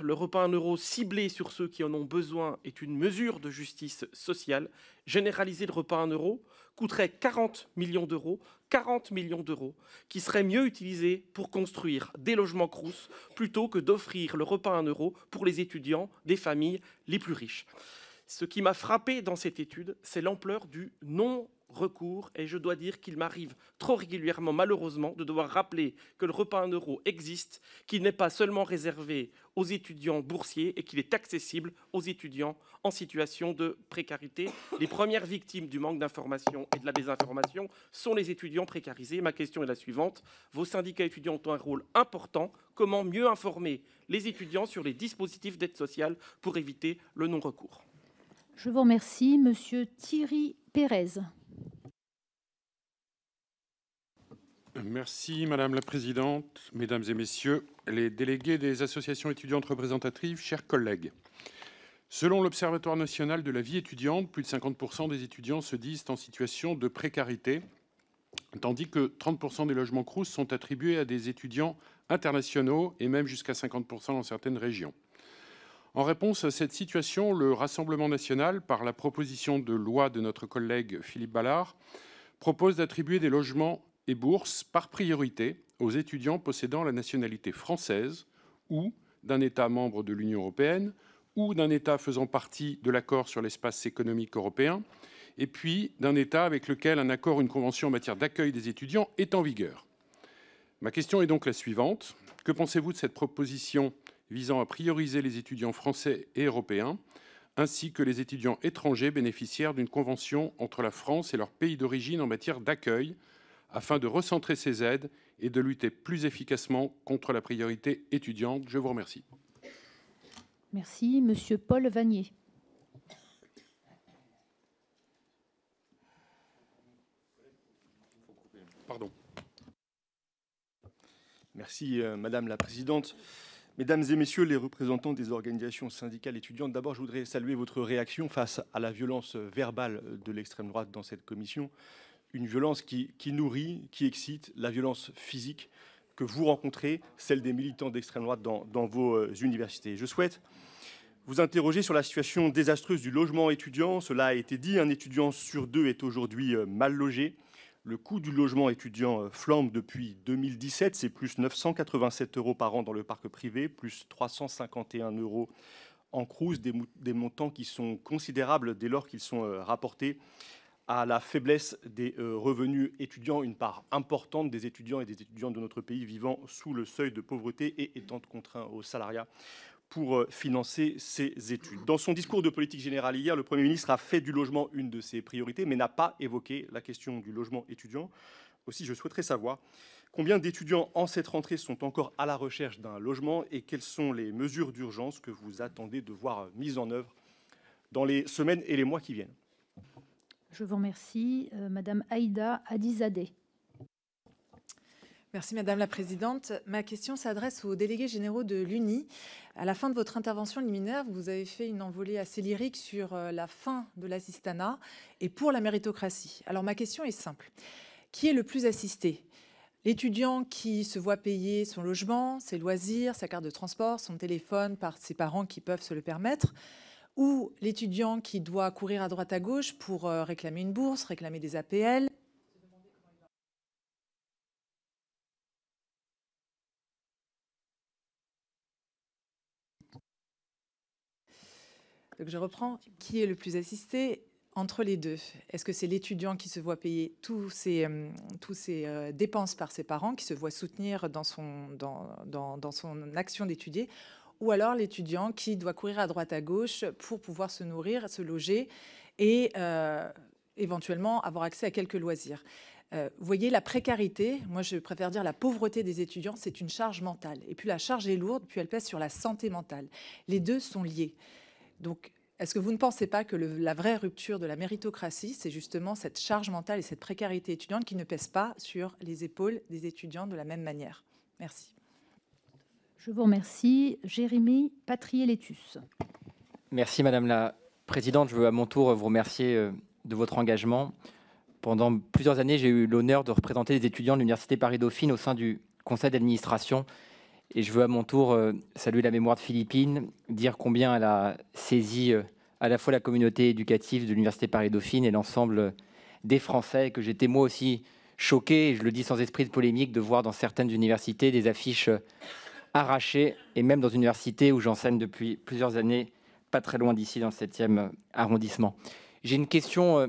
Le repas 1 euro ciblé sur ceux qui en ont besoin est une mesure de justice sociale. Généraliser le repas 1 euro coûterait 40 millions d'euros, 40 millions d'euros qui seraient mieux utilisés pour construire des logements Crous plutôt que d'offrir le repas 1 euro pour les étudiants des familles les plus riches. Ce qui m'a frappé dans cette étude, c'est l'ampleur du non recours et je dois dire qu'il m'arrive trop régulièrement, malheureusement, de devoir rappeler que le repas en euros existe, qu'il n'est pas seulement réservé aux étudiants boursiers et qu'il est accessible aux étudiants en situation de précarité. Les premières victimes du manque d'information et de la désinformation sont les étudiants précarisés. Ma question est la suivante. Vos syndicats étudiants ont un rôle important. Comment mieux informer les étudiants sur les dispositifs d'aide sociale pour éviter le non-recours Je vous remercie. Monsieur Thierry Pérez. Merci madame la présidente, mesdames et messieurs les délégués des associations étudiantes représentatives, chers collègues. Selon l'Observatoire national de la vie étudiante, plus de 50 des étudiants se disent en situation de précarité, tandis que 30 des logements crous sont attribués à des étudiants internationaux et même jusqu'à 50 dans certaines régions. En réponse à cette situation, le Rassemblement national, par la proposition de loi de notre collègue Philippe Ballard, propose d'attribuer des logements et bourses par priorité aux étudiants possédant la nationalité française ou d'un État membre de l'Union européenne ou d'un État faisant partie de l'accord sur l'espace économique européen, et puis d'un État avec lequel un accord ou une convention en matière d'accueil des étudiants est en vigueur. Ma question est donc la suivante. Que pensez-vous de cette proposition visant à prioriser les étudiants français et européens, ainsi que les étudiants étrangers bénéficiaires d'une convention entre la France et leur pays d'origine en matière d'accueil afin de recentrer ces aides et de lutter plus efficacement contre la priorité étudiante. Je vous remercie. Merci. Monsieur Paul Vanier. Pardon. Merci, euh, Madame la Présidente. Mesdames et Messieurs les représentants des organisations syndicales étudiantes, d'abord je voudrais saluer votre réaction face à la violence verbale de l'extrême droite dans cette commission une violence qui, nourrit, qui excite la violence physique que vous rencontrez, celle des militants d'extrême droite dans, vos euh, universités. Je souhaite vous interroger sur la situation désastreuse du logement étudiant. Cela a été dit, un étudiant sur deux est aujourd'hui euh, mal logé. Le coût du logement étudiant euh, flambe depuis 2017. C'est plus 987 euros par an dans le parc privé, plus 351 euros en crouse. des montants qui sont considérables dès lors qu'ils sont rapportés à la faiblesse des euh, revenus étudiants, une part importante des étudiants et des étudiants de notre pays vivant sous le seuil de pauvreté et étant contraints au salariat pour euh, financer ses études. Dans son discours de politique générale hier, le Premier ministre a fait du logement une de ses priorités, mais n'a pas évoqué la question du logement étudiant. Aussi, je souhaiterais savoir combien d'étudiants en cette rentrée sont encore à la recherche d'un logement et quelles sont les mesures d'urgence que vous attendez de voir mises en œuvre dans les semaines et les mois qui viennent. Je vous remercie. Euh, Madame Aïda Adizadeh. Merci Madame la Présidente. Ma question s'adresse aux délégués généraux de l'UNI. À la fin de votre intervention liminaire, vous avez fait une envolée assez lyrique sur euh, la fin de l'assistanat et pour la méritocratie. Alors ma question est simple. Qui est le plus assisté L'étudiant qui se voit payer son logement, ses loisirs, sa carte de transport, son téléphone par ses parents qui peuvent se le permettre ou l'étudiant qui doit courir à droite à gauche pour euh, réclamer une bourse, réclamer des APL, Donc je reprends. Qui est le plus assisté entre les deux Est-ce que c'est l'étudiant qui se voit payer tous ses, euh, euh, dépenses par ses parents, qui se voit soutenir dans son action d'étudier ou alors l'étudiant qui doit courir à droite à gauche pour pouvoir se nourrir, se loger et euh, éventuellement avoir accès à quelques loisirs. Euh, vous voyez, la précarité, moi je préfère dire la pauvreté des étudiants, c'est une charge mentale. Et puis la charge est lourde, puis elle pèse sur la santé mentale. Les deux sont liés. Donc, est-ce que vous ne pensez pas que la vraie rupture de la méritocratie, c'est justement cette charge mentale et cette précarité étudiante qui ne pèse pas sur les épaules des étudiants de la même manière Merci. Je vous remercie. Jérémy Patrier-Létus. Merci Madame la Présidente. Je veux à mon tour vous remercier euh, de votre engagement. Pendant plusieurs années, j'ai eu l'honneur de représenter les étudiants de l'Université Paris-Dauphine au sein du conseil d'administration. Et je veux à mon tour euh, saluer la mémoire de Philippine, dire combien elle a saisi euh, à la fois la communauté éducative de l'Université Paris-Dauphine et l'ensemble des Français, que j'étais moi aussi choqué, et je le dis sans esprit de polémique, de voir dans certaines universités des affiches arraché, et même dans une université où j'enseigne depuis plusieurs années, pas très loin d'ici, dans le 7e euh, arrondissement. J'ai une question euh,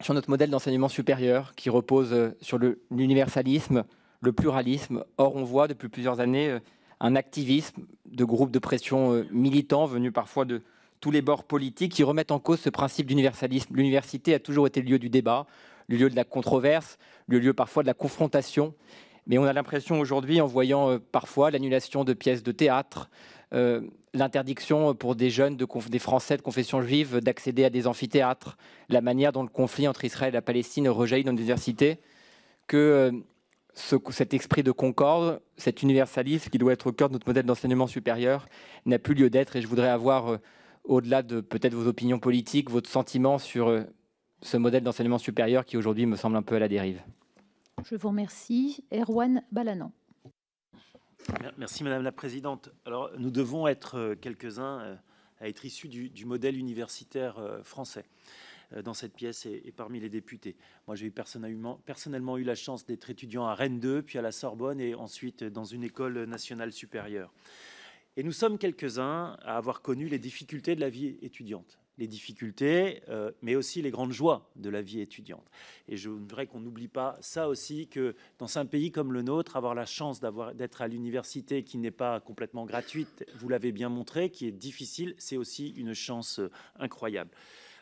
sur notre modèle d'enseignement supérieur qui repose euh, sur l'universalisme, le, le, pluralisme. Or, on voit depuis plusieurs années un activisme de groupes de pression militants venus parfois de tous les bords politiques qui remettent en cause ce principe d'universalisme. L'université a toujours été le lieu du débat, le lieu de la controverse, le lieu parfois de la confrontation. Mais on a l'impression aujourd'hui, en voyant euh, parfois l'annulation de pièces de théâtre, euh, l'interdiction pour des jeunes, des Français de confession juive, d'accéder à des amphithéâtres, la manière dont le conflit entre Israël et la Palestine rejaillit dans l'université, que euh, cet esprit de concorde, cet universalisme qui doit être au cœur de notre modèle d'enseignement supérieur, n'a plus lieu d'être. Et je voudrais avoir, au-delà de peut-être vos opinions politiques, votre sentiment sur ce modèle d'enseignement supérieur qui aujourd'hui me semble un peu à la dérive. Je vous remercie. Erwan Balanan. Merci Madame la Présidente. Alors nous devons être euh, quelques-uns euh, à être issus du, modèle universitaire euh, français dans cette pièce et, parmi les députés. Moi j'ai personnellement eu la chance d'être étudiant à Rennes 2, puis à la Sorbonne et ensuite dans une école nationale supérieure. Et nous sommes quelques-uns à avoir connu les difficultés de la vie étudiante les difficultés, euh, mais aussi les grandes joies de la vie étudiante. Et je voudrais qu'on n'oublie pas ça aussi, que dans un pays comme le nôtre, avoir la chance d'être à l'université qui n'est pas complètement gratuite, vous l'avez bien montré, qui est difficile, c'est aussi une chance euh, incroyable.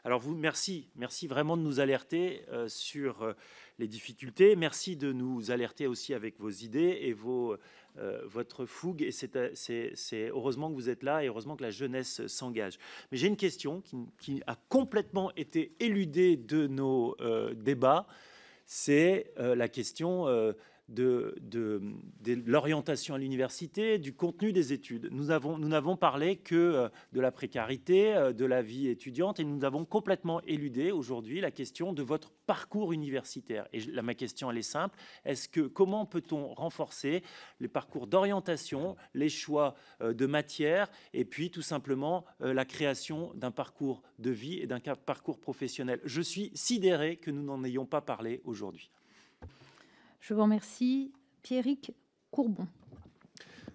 Alors vous, merci, merci vraiment de nous alerter euh, sur les difficultés. Merci de nous alerter aussi avec vos idées et vos, euh, votre fougue. Et euh, c'est heureusement que vous êtes là et heureusement que la jeunesse s'engage. Mais j'ai une question qui, a complètement été éludée de nos euh, débats. C'est la question de, l'orientation à l'université, du contenu des études. Nous n'avons parlé que euh, de la précarité, euh, de la vie étudiante, et nous avons complètement éludé aujourd'hui la question de votre parcours universitaire. Et là, ma question, elle est simple. Est-ce que, comment peut-on renforcer les parcours d'orientation, les choix euh, de matière, et puis tout simplement la création d'un parcours de vie et d'un parcours professionnel Je suis sidéré que nous n'en ayons pas parlé aujourd'hui. Je vous remercie. Pierrick Courbon.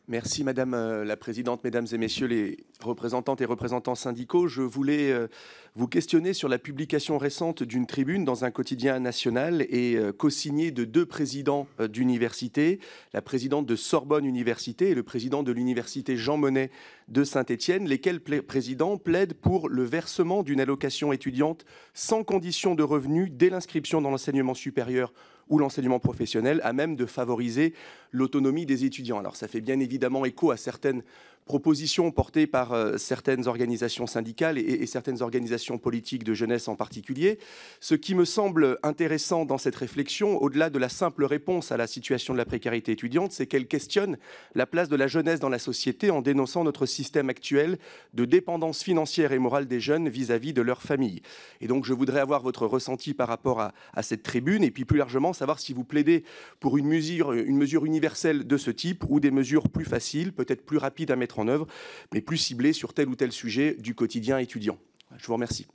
Merci Madame euh, la Présidente, Mesdames et Messieurs les représentantes et représentants syndicaux. Je voulais euh, vous questionner sur la publication récente d'une tribune dans un quotidien national et euh, co-signée de deux présidents d'université, la présidente de Sorbonne Université et le président de l'université Jean Monnet de Saint-Étienne, lesquels présidents plaident pour le versement d'une allocation étudiante sans condition de revenu dès l'inscription dans l'enseignement supérieur ou l'enseignement professionnel à même de favoriser l'autonomie des étudiants. Alors ça fait bien évidemment écho à certaines propositions portées par euh, certaines organisations syndicales et, certaines organisations politiques de jeunesse en particulier. Ce qui me semble intéressant dans cette réflexion, au-delà de la simple réponse à la situation de la précarité étudiante, c'est qu'elle questionne la place de la jeunesse dans la société en dénonçant notre système actuel de dépendance financière et morale des jeunes vis-à-vis de leur famille. Et donc je voudrais avoir votre ressenti par rapport à, cette tribune et puis plus largement savoir si vous plaidez pour une mesure, une mesure universelle de ce type ou des mesures plus faciles, peut-être plus rapides à mettre en en œuvre, mais plus ciblée sur tel ou tel sujet du quotidien étudiant. Je vous remercie.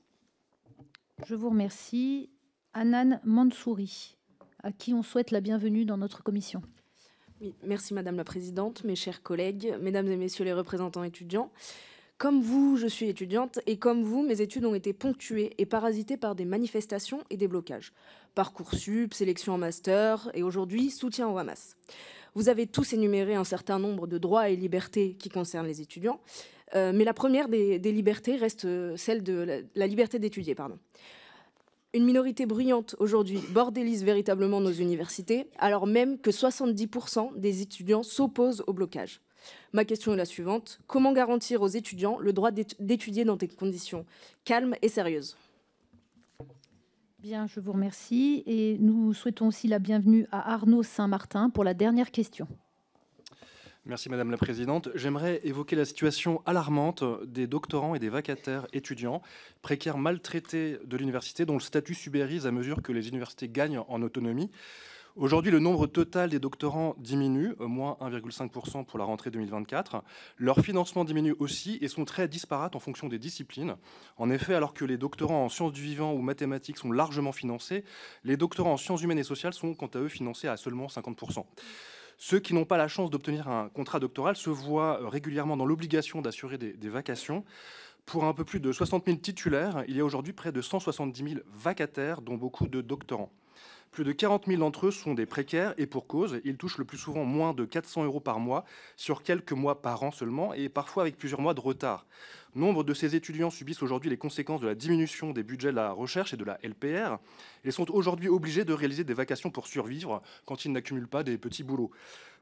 Je vous remercie. Anan Mansouri, à qui on souhaite la bienvenue dans notre commission. merci Madame la Présidente, mes chers collègues, Mesdames et Messieurs les représentants étudiants. Comme vous, je suis étudiante et comme vous, mes études ont été ponctuées et parasitées par des manifestations et des blocages. Parcoursup, sélection en master et aujourd'hui soutien au Hamas. Vous avez tous énuméré un certain nombre de droits et libertés qui concernent les étudiants, euh, mais la première des, libertés reste euh, celle de la, liberté d'étudier. Pardon. Une minorité bruyante aujourd'hui bordélise véritablement nos universités, alors même que 70% des étudiants s'opposent au blocage. Ma question est la suivante. Comment garantir aux étudiants le droit d'étudier dans des conditions calmes et sérieuses Bien, je vous remercie. Et nous souhaitons aussi la bienvenue à Arnaud Saint-Martin pour la dernière question. Merci Madame la Présidente. J'aimerais évoquer la situation alarmante des doctorants et des vacataires étudiants, précaires maltraités de l'université, dont le statut subérise à mesure que les universités gagnent en autonomie. Aujourd'hui, le nombre total des doctorants diminue, au moins 1,5% pour la rentrée 2024. Leur financement diminue aussi et sont très disparates en fonction des disciplines. En effet, alors que les doctorants en sciences du vivant ou mathématiques sont largement financés, les doctorants en sciences humaines et sociales sont quant à eux financés à seulement 50%. Ceux qui n'ont pas la chance d'obtenir un contrat doctoral se voient régulièrement dans l'obligation d'assurer des, des vacations. Pour un peu plus de 60 000 titulaires, il y a aujourd'hui près de 170 000 vacataires, dont beaucoup de doctorants. Plus de 40 000 d'entre eux sont des précaires et pour cause, ils touchent le plus souvent moins de 400 euros par mois, sur quelques mois par an seulement, et parfois avec plusieurs mois de retard. Nombre de ces étudiants subissent aujourd'hui les conséquences de la diminution des budgets de la recherche et de la LPR. Ils sont aujourd'hui obligés de réaliser des vacations pour survivre quand ils n'accumulent pas des petits boulots.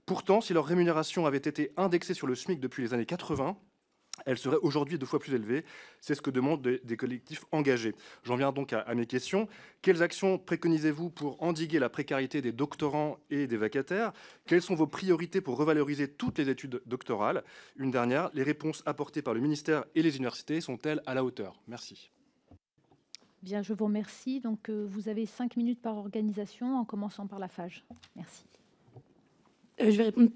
Pourtant, si leur rémunération avait été indexée sur le SMIC depuis les années 80, elle serait aujourd'hui deux fois plus élevée. C'est ce que demandent des collectifs engagés. J'en viens donc à, mes questions. Quelles actions préconisez-vous pour endiguer la précarité des doctorants et des vacataires Quelles sont vos priorités pour revaloriser toutes les études doctorales Une dernière, les réponses apportées par le ministère et les universités sont-elles à la hauteur Merci. Bien, je vous remercie. Donc, euh, vous avez cinq minutes par organisation, en commençant par la FAGE. Merci. Euh, je vais répondre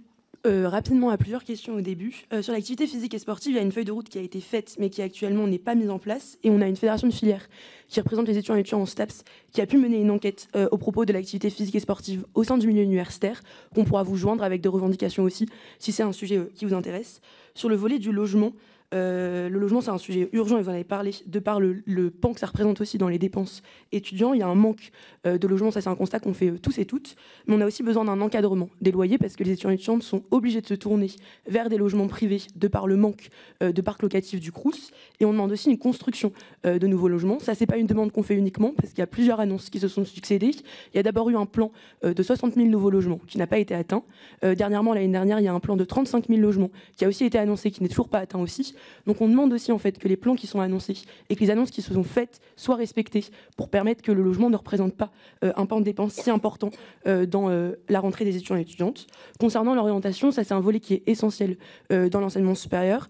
euh, rapidement à plusieurs questions au début. Euh, sur l'activité physique et sportive, il y a une feuille de route qui a été faite, mais qui actuellement n'est pas mise en place. Et on a une fédération de filières qui représente les étudiants et étudiants en STAPS, qui a pu mener une enquête euh, au propos de l'activité physique et sportive au sein du milieu universitaire, qu'on pourra vous joindre avec des revendications aussi, si c'est un sujet qui vous intéresse. Sur le volet du logement, euh, le logement, c'est un sujet urgent, et vous en avez parlé, de par le, pan que ça représente aussi dans les dépenses étudiants. Il y a un manque euh, de logements, ça c'est un constat qu'on fait euh, tous et toutes. Mais on a aussi besoin d'un encadrement des loyers parce que les étudiants étudiantes sont obligés de se tourner vers des logements privés de par le manque de parcs locatifs du Crous. Et on demande aussi une construction de nouveaux logements. Ça, c'est pas une demande qu'on fait uniquement parce qu'il y a plusieurs annonces qui se sont succédées. Il y a d'abord eu un plan de 60 000 nouveaux logements qui n'a pas été atteint. dernièrement, l'année dernière, il y a un plan de 35 000 logements qui a aussi été annoncé, qui n'est toujours pas atteint aussi. Donc on demande aussi en fait que les plans qui sont annoncés et que les annonces qui se sont faites soient respectées pour permettre que le logement ne représente pas euh, un pan de dépense si important euh, dans euh, la rentrée des étudiants et étudiantes. Concernant l'orientation, ça c'est un volet qui est essentiel dans l'enseignement supérieur.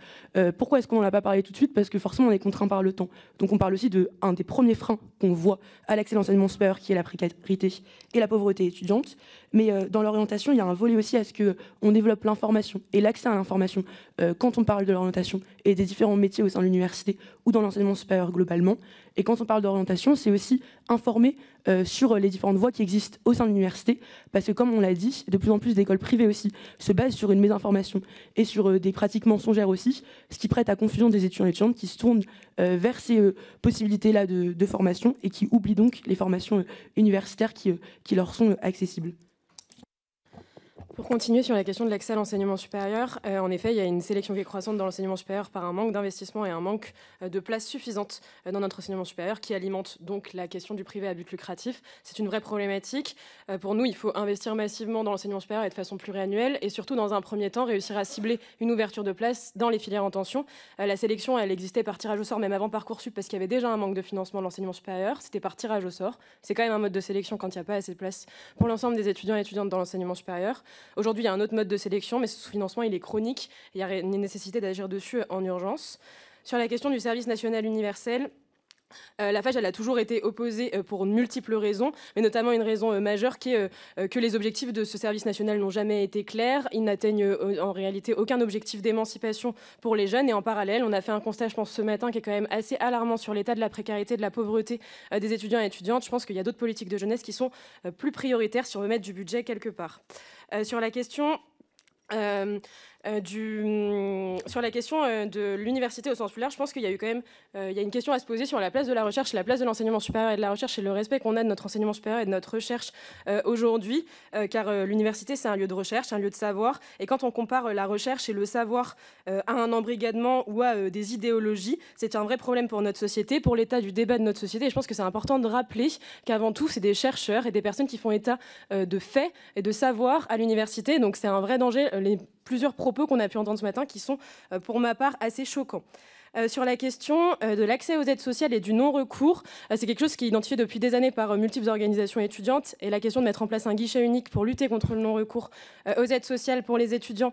pourquoi est-ce qu'on n'en a pas parlé tout de suite Parce que forcément on est contraint par le temps. Donc on parle aussi de un des premiers freins qu'on voit à l'accès à l'enseignement supérieur qui est la précarité et la pauvreté étudiante. Mais euh, dans l'orientation, il y a un volet aussi à ce qu'on développe l'information et l'accès à l'information. Euh, quand on parle de l'orientation et des différents métiers au sein de l'université ou dans l'enseignement supérieur globalement, et quand on parle d'orientation, c'est aussi informer euh, sur les différentes voies qui existent au sein de l'université, parce que comme on l'a dit, de plus en plus d'écoles privées aussi se basent sur une mésinformation et sur des pratiques mensongères aussi, ce qui prête à confusion des étudiants et étudiantes qui se tournent vers ces possibilités-là de, formation et qui oublient donc les formations universitaires qui leur sont accessibles. Pour continuer sur la question de l'accès à l'enseignement supérieur, euh, en effet, il y a une sélection qui est croissante dans l'enseignement supérieur par un manque d'investissement et un manque euh, de place suffisante euh, dans notre enseignement supérieur qui alimente donc la question du privé à but lucratif. C'est une vraie problématique. pour nous, il faut investir massivement dans l'enseignement supérieur et de façon pluriannuelle et surtout, dans un premier temps, réussir à cibler une ouverture de place dans les filières en tension. la sélection, elle existait par tirage au sort, même avant Parcoursup, parce qu'il y avait déjà un manque de financement de l'enseignement supérieur. C'était par tirage au sort. C'est quand même un mode de sélection quand il n'y a pas assez de place pour l'ensemble des étudiants et étudiantes dans l'enseignement supérieur. Aujourd'hui, il y a un autre mode de sélection, mais ce sous-financement, il est chronique. Il y a une nécessité d'agir dessus euh, en urgence. Sur la question du service national universel, euh, la FAGE, elle a toujours été opposée euh, pour multiples raisons, mais notamment une raison majeure qui est que les objectifs de ce service national n'ont jamais été clairs. Ils n'atteignent en réalité aucun objectif d'émancipation pour les jeunes. Et en parallèle, on a fait un constat, je pense, ce matin, qui est quand même assez alarmant sur l'état de la précarité, de la pauvreté des étudiants et étudiantes. Je pense qu'il y a d'autres politiques de jeunesse qui sont plus prioritaires si on veut mettre du budget quelque part. Euh, sur la question. Euh, euh, du, mm, sur la question euh, de l'université au sens plus je pense qu'il y a eu quand même euh, il y a une question à se poser sur la place de la recherche, la place de l'enseignement supérieur et de la recherche et le respect qu'on a de notre enseignement supérieur et de notre recherche aujourd'hui, car l'université c'est un lieu de recherche, un lieu de savoir, et quand on compare la recherche et le savoir à un embrigadement ou à des idéologies, c'est un vrai problème pour notre société, pour l'état du débat de notre société. Et je pense que c'est important de rappeler qu'avant tout c'est des chercheurs et des personnes qui font état de faits et de savoir à l'université, donc c'est un vrai danger. Les plusieurs propos qu'on a pu entendre ce matin qui sont, euh, pour ma part, assez choquants. Euh, sur la question euh, de l'accès aux aides sociales et du non-recours. Euh, c'est quelque chose qui est identifié depuis des années par multiples organisations étudiantes et la question de mettre en place un guichet unique pour lutter contre le non-recours aux aides sociales pour les étudiants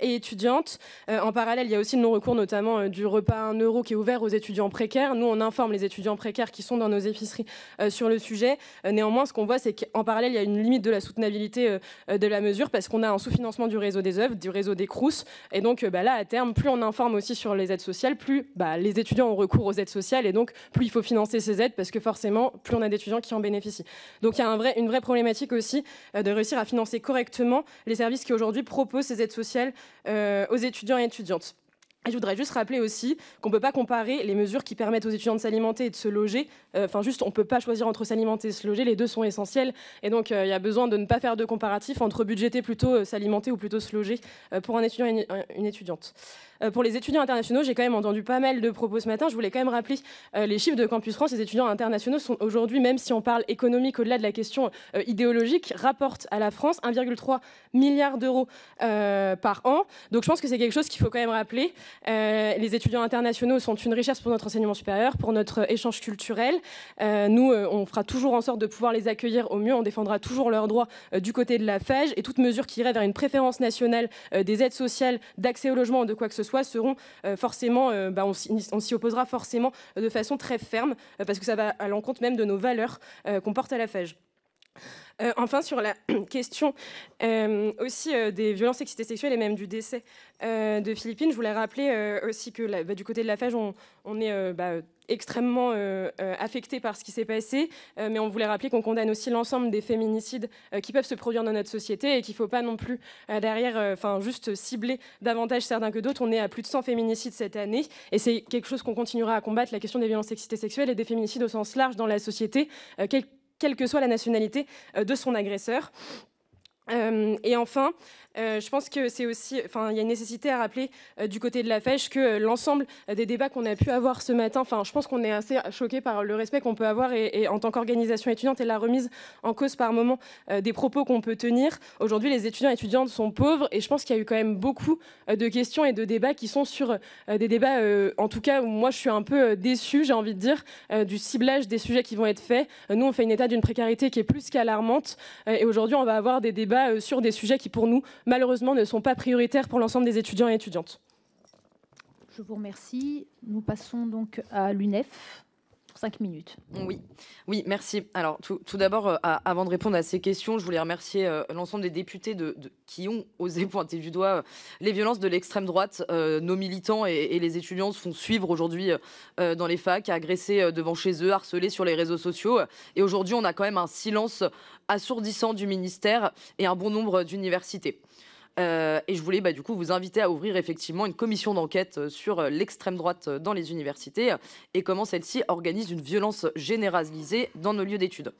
et étudiantes. en parallèle, il y a aussi le non-recours notamment du repas à 1 euro qui est ouvert aux étudiants précaires. Nous, on informe les étudiants précaires qui sont dans nos épiceries sur le sujet. néanmoins, ce qu'on voit, c'est qu'en parallèle, il y a une limite de la soutenabilité de la mesure parce qu'on a un sous-financement du réseau des œuvres, du réseau des crousses. Et donc, bah là, à terme, plus on informe aussi sur les aides sociales, plus bah, les étudiants ont recours aux aides sociales et donc plus il faut financer ces aides parce que forcément, plus on a d'étudiants qui en bénéficient. Donc il y a une vraie problématique aussi euh, de réussir à financer correctement les services qui aujourd'hui proposent ces aides sociales euh, aux étudiants et étudiantes. Et je voudrais juste rappeler aussi qu'on ne peut pas comparer les mesures qui permettent aux étudiants de s'alimenter et de se loger. Euh, enfin, juste, on ne peut pas choisir entre s'alimenter et se loger. Les deux sont essentiels. Et donc, il y a besoin de ne pas faire de comparatif entre budgéter plutôt s'alimenter ou plutôt se loger pour un étudiant et une étudiante. Euh, pour les étudiants internationaux, j'ai quand même entendu pas mal de propos ce matin. Je voulais quand même rappeler euh, les chiffres de Campus France. Les étudiants internationaux sont aujourd'hui, même si on parle économique au-delà de la question euh, idéologique, rapportent à la France 1,3 milliard d'euros par an. Donc je pense que c'est quelque chose qu'il faut quand même rappeler. les étudiants internationaux sont une richesse pour notre enseignement supérieur, pour notre échange culturel. nous, on fera toujours en sorte de pouvoir les accueillir au mieux. On défendra toujours leurs droits du côté de la FAGE et toute mesure qui irait vers une préférence nationale des aides sociales, d'accès au logement ou de quoi que ce soit seront euh, forcément, euh, bah, on, s'y opposera forcément euh, de façon très ferme, parce que ça va à l'encontre même de nos valeurs qu'on porte à la FAGE. enfin, sur la [clears throat] question aussi des violences sexistes sexuelles et même du décès de Philippine, je voulais rappeler aussi que bah, du côté de la FAGE, on, est bah, extrêmement euh, euh, affecté par ce qui s'est passé, euh, mais on voulait rappeler qu'on condamne aussi l'ensemble des féminicides qui peuvent se produire dans notre société et qu'il ne faut pas non plus derrière, enfin juste cibler davantage certains que d'autres. On est à plus de 100 féminicides cette année et c'est quelque chose qu'on continuera à combattre, la question des violences sexistes sexuelles et des féminicides au sens large dans la société, quelle que soit la nationalité de son agresseur. et enfin, euh, je pense que c'est aussi, enfin, il y a une nécessité à rappeler euh, du côté de la fèche que euh, l'ensemble des débats qu'on a pu avoir ce matin, enfin, je pense qu'on est assez choqué par le respect qu'on peut avoir et, en tant qu'organisation étudiante et la remise en cause par moment des propos qu'on peut tenir. Aujourd'hui, les étudiants et étudiantes sont pauvres et je pense qu'il y a eu quand même beaucoup de questions et de débats qui sont sur des débats, en tout cas, où moi je suis un peu déçue, j'ai envie de dire, du ciblage des sujets qui vont être faits. nous, on fait une état d'une précarité qui est plus qu'alarmante et aujourd'hui, on va avoir des débats sur des sujets qui pour nous malheureusement, ne sont pas prioritaires pour l'ensemble des étudiants et étudiantes. Je vous remercie. Nous passons donc à l'UNEF minutes. Oui, oui merci. Alors, tout, d'abord, euh, avant de répondre à ces questions, je voulais remercier euh, l'ensemble des députés qui ont osé [laughs] pointer du doigt euh, les violences de l'extrême droite. nos militants et, et, les étudiants se font suivre aujourd'hui dans les facs, agressés devant chez eux, harcelés sur les réseaux sociaux. Et aujourd'hui, on a quand même un silence assourdissant du ministère et un bon nombre d'universités. Euh, et je voulais bah, du coup vous inviter à ouvrir effectivement une commission d'enquête euh, sur euh, l'extrême droite dans les universités et comment celle-ci organise une violence généralisée dans nos lieux d'études.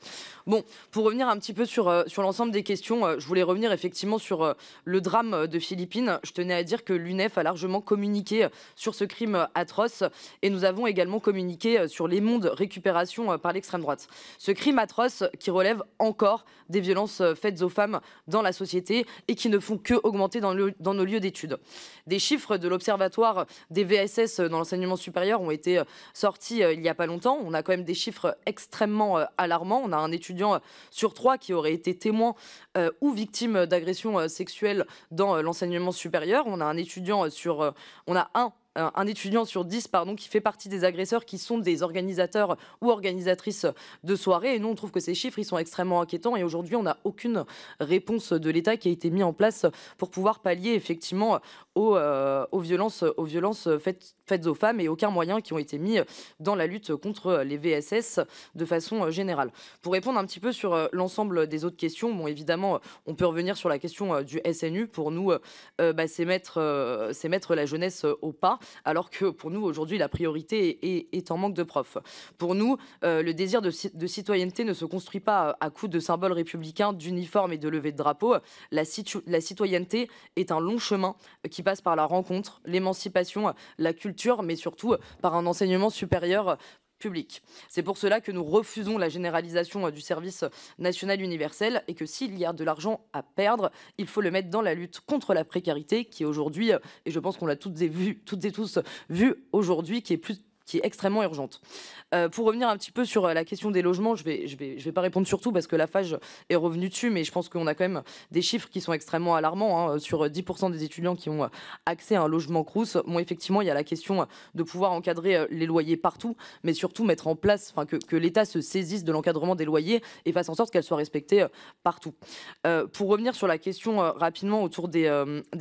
Bon, pour revenir un petit peu sur, sur l'ensemble des questions, je voulais revenir effectivement sur le drame de Philippines. Je tenais à dire que l'UNEF a largement communiqué sur ce crime atroce et nous avons également communiqué sur les mondes récupération par l'extrême droite. Ce crime atroce qui relève encore des violences faites aux femmes dans la société et qui ne font que augmenté dans, dans nos lieux d'études. Des chiffres de l'Observatoire des VSS dans l'enseignement supérieur ont été euh, sortis euh, il n'y a pas longtemps. On a quand même des chiffres extrêmement euh, alarmants. On a un étudiant sur trois qui aurait été témoin ou victime d'agression sexuelle dans l'enseignement supérieur. On a un étudiant sur... on a un un étudiant sur 10 pardon, qui fait partie des agresseurs qui sont des organisateurs ou organisatrices de soirées. Et nous, on trouve que ces chiffres, ils sont extrêmement inquiétants. Et aujourd'hui, on n'a aucune réponse de l'État qui a été mise en place pour pouvoir pallier effectivement aux, euh, violences, aux violences faites, aux femmes et aucun moyen qui ont été mis dans la lutte contre les VSS de façon générale. Pour répondre un petit peu sur euh, l'ensemble des autres questions, bon, évidemment, euh, on peut revenir sur la question du SNU. Pour nous, bah, c'est mettre la jeunesse au pas alors que pour nous, aujourd'hui, la priorité est, en manque de profs. Pour nous, euh, le désir de, citoyenneté ne se construit pas euh, à coup de symboles républicains, d'uniformes et de levée de drapeau. la citoyenneté est un long chemin euh, qui passe par la rencontre, l'émancipation, la culture, mais surtout par un enseignement supérieur c'est pour cela que nous refusons la généralisation euh, du service euh, national universel et que s'il y a de l'argent à perdre, il faut le mettre dans la lutte contre la précarité qui aujourd'hui, euh, et je pense qu'on l'a toutes et, toutes et tous vu aujourd'hui, qui est plus qui est extrêmement urgente. Euh, pour revenir un petit peu sur euh, la question des logements, je ne vais, je je vais pas répondre surtout parce que la FAGE est revenue dessus, mais je pense qu'on a quand même des chiffres qui sont extrêmement alarmants. Hein. Euh, sur 10% des étudiants qui ont accès à un logement Crous, bon, effectivement, il y a la question de pouvoir encadrer les loyers partout, mais surtout mettre en place, que, que l'État se saisisse de l'encadrement des loyers et fasse en sorte qu'elle soit respectée partout. pour revenir sur la question rapidement autour des,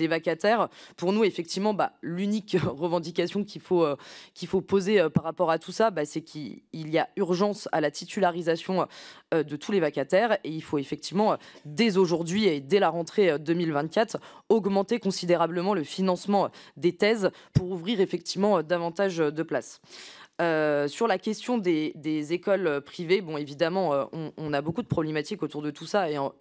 vacataires, pour nous, effectivement, bah, l'unique [laughs] revendication qu'il faut, qu'il faut poser euh, par rapport à tout ça, bah, c'est qu'il y a urgence à la titularisation euh, de tous les vacataires et il faut effectivement, euh, dès aujourd'hui et dès la rentrée 2024, augmenter considérablement le financement des thèses pour ouvrir effectivement davantage de places. Euh, sur la question des, écoles euh, privées, bon, évidemment, euh, on, a beaucoup de problématiques autour de tout ça, et en,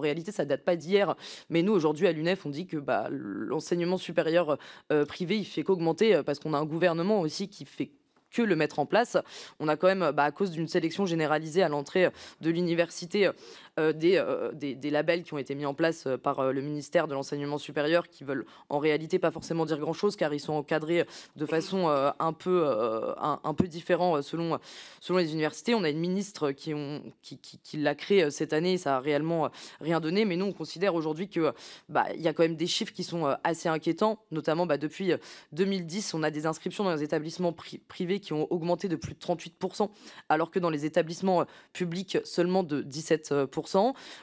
réalité, ça date pas d'hier. Mais nous, aujourd'hui, à l'UNEF, on dit que bah, l'enseignement supérieur privé, il fait qu'augmenter parce qu'on a un gouvernement aussi qui fait que le mettre en place. On a quand même, bah, à cause d'une sélection généralisée à l'entrée de l'université, euh, euh, des, des, labels qui ont été mis en place euh, par le ministère de l'enseignement supérieur qui veulent en réalité pas forcément dire grand chose car ils sont encadrés de façon un peu un, peu différent selon selon les universités. On a une ministre qui qui, l'a créé cette année, ça a réellement rien donné. Mais nous on considère aujourd'hui que bah, il y a quand même des chiffres qui sont assez inquiétants, notamment bah, depuis 2010 on a des inscriptions dans les établissements privés qui ont augmenté de plus de 38%, alors que dans les établissements publics seulement de 17%.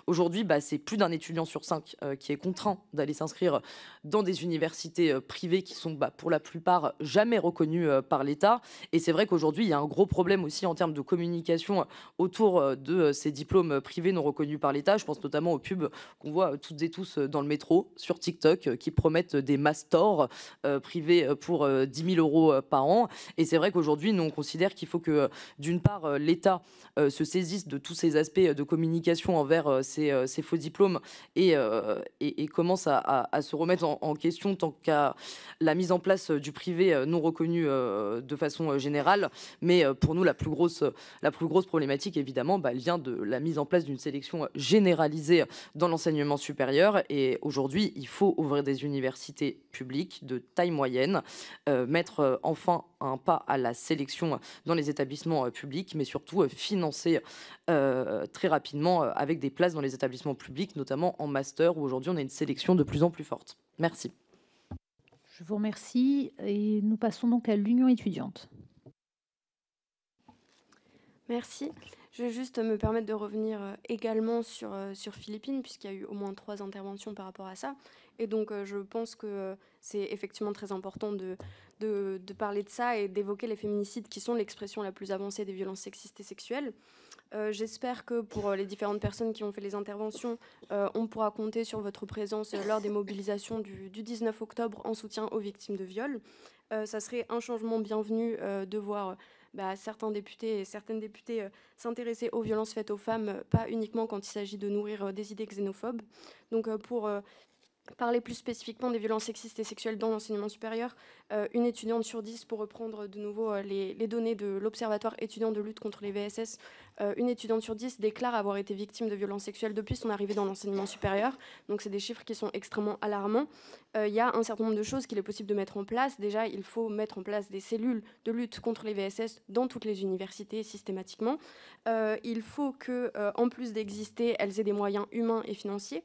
Aujourd'hui, bah, c'est plus d'un étudiant sur cinq euh, qui est contraint d'aller s'inscrire dans des universités euh, privées qui sont bah, pour la plupart jamais reconnues euh, par l'État. Et c'est vrai qu'aujourd'hui, il y a un gros problème aussi en termes de communication autour de ces diplômes privés non reconnus par l'État. Je pense notamment aux pubs qu'on voit toutes et tous dans le métro, sur TikTok, qui promettent des masters privés pour 10 000 euros par an. Et c'est vrai qu'aujourd'hui, nous, on considère qu'il faut que, d'une part, l'État se saisisse de tous ces aspects de communication envers euh, euh, ces, faux diplômes et, euh, commence à, se remettre en, question tant qu'à la mise en place du privé non reconnu de façon générale. Mais pour nous, la plus grosse, la plus grosse problématique, évidemment, bah, elle vient de la mise en place d'une sélection généralisée dans l'enseignement supérieur. Et aujourd'hui, il faut ouvrir des universités publiques de taille moyenne, mettre enfin un pas à la sélection dans les établissements publics, mais surtout financer très rapidement à avec des places dans les établissements publics, notamment en master, où aujourd'hui on a une sélection de plus en plus forte. Merci. Je vous remercie et nous passons donc à l'Union étudiante. Merci. Je vais juste me permettre de revenir euh, également sur, euh, sur Philippines, puisqu'il y a eu au moins trois interventions par rapport à ça. Et donc, euh, je pense que c'est effectivement très important de, de, de, parler de ça et d'évoquer les féminicides qui sont l'expression la plus avancée des violences sexistes et sexuelles. Euh, j'espère que pour euh, les différentes personnes qui ont fait les interventions, euh, on pourra compter sur votre présence lors des mobilisations du, 19 octobre en soutien aux victimes de viol. ça serait un changement bienvenu de voir bah, certains députés et certaines députées s'intéresser aux violences faites aux femmes, pas uniquement quand il s'agit de nourrir des idées xénophobes. Donc pour parler plus spécifiquement des violences sexistes et sexuelles dans l'enseignement supérieur, euh, une étudiante sur dix, pour reprendre de nouveau euh, les, données de l'Observatoire étudiant de lutte contre les VSS, euh, une étudiante sur dix déclare avoir été victime de violences sexuelles depuis son arrivée dans l'enseignement supérieur. Donc c'est des chiffres qui sont extrêmement alarmants. Il y a un certain nombre de choses qu'il est possible de mettre en place. Déjà, il faut mettre en place des cellules de lutte contre les VSS dans toutes les universités systématiquement. il faut que, en plus d'exister, elles aient des moyens humains et financiers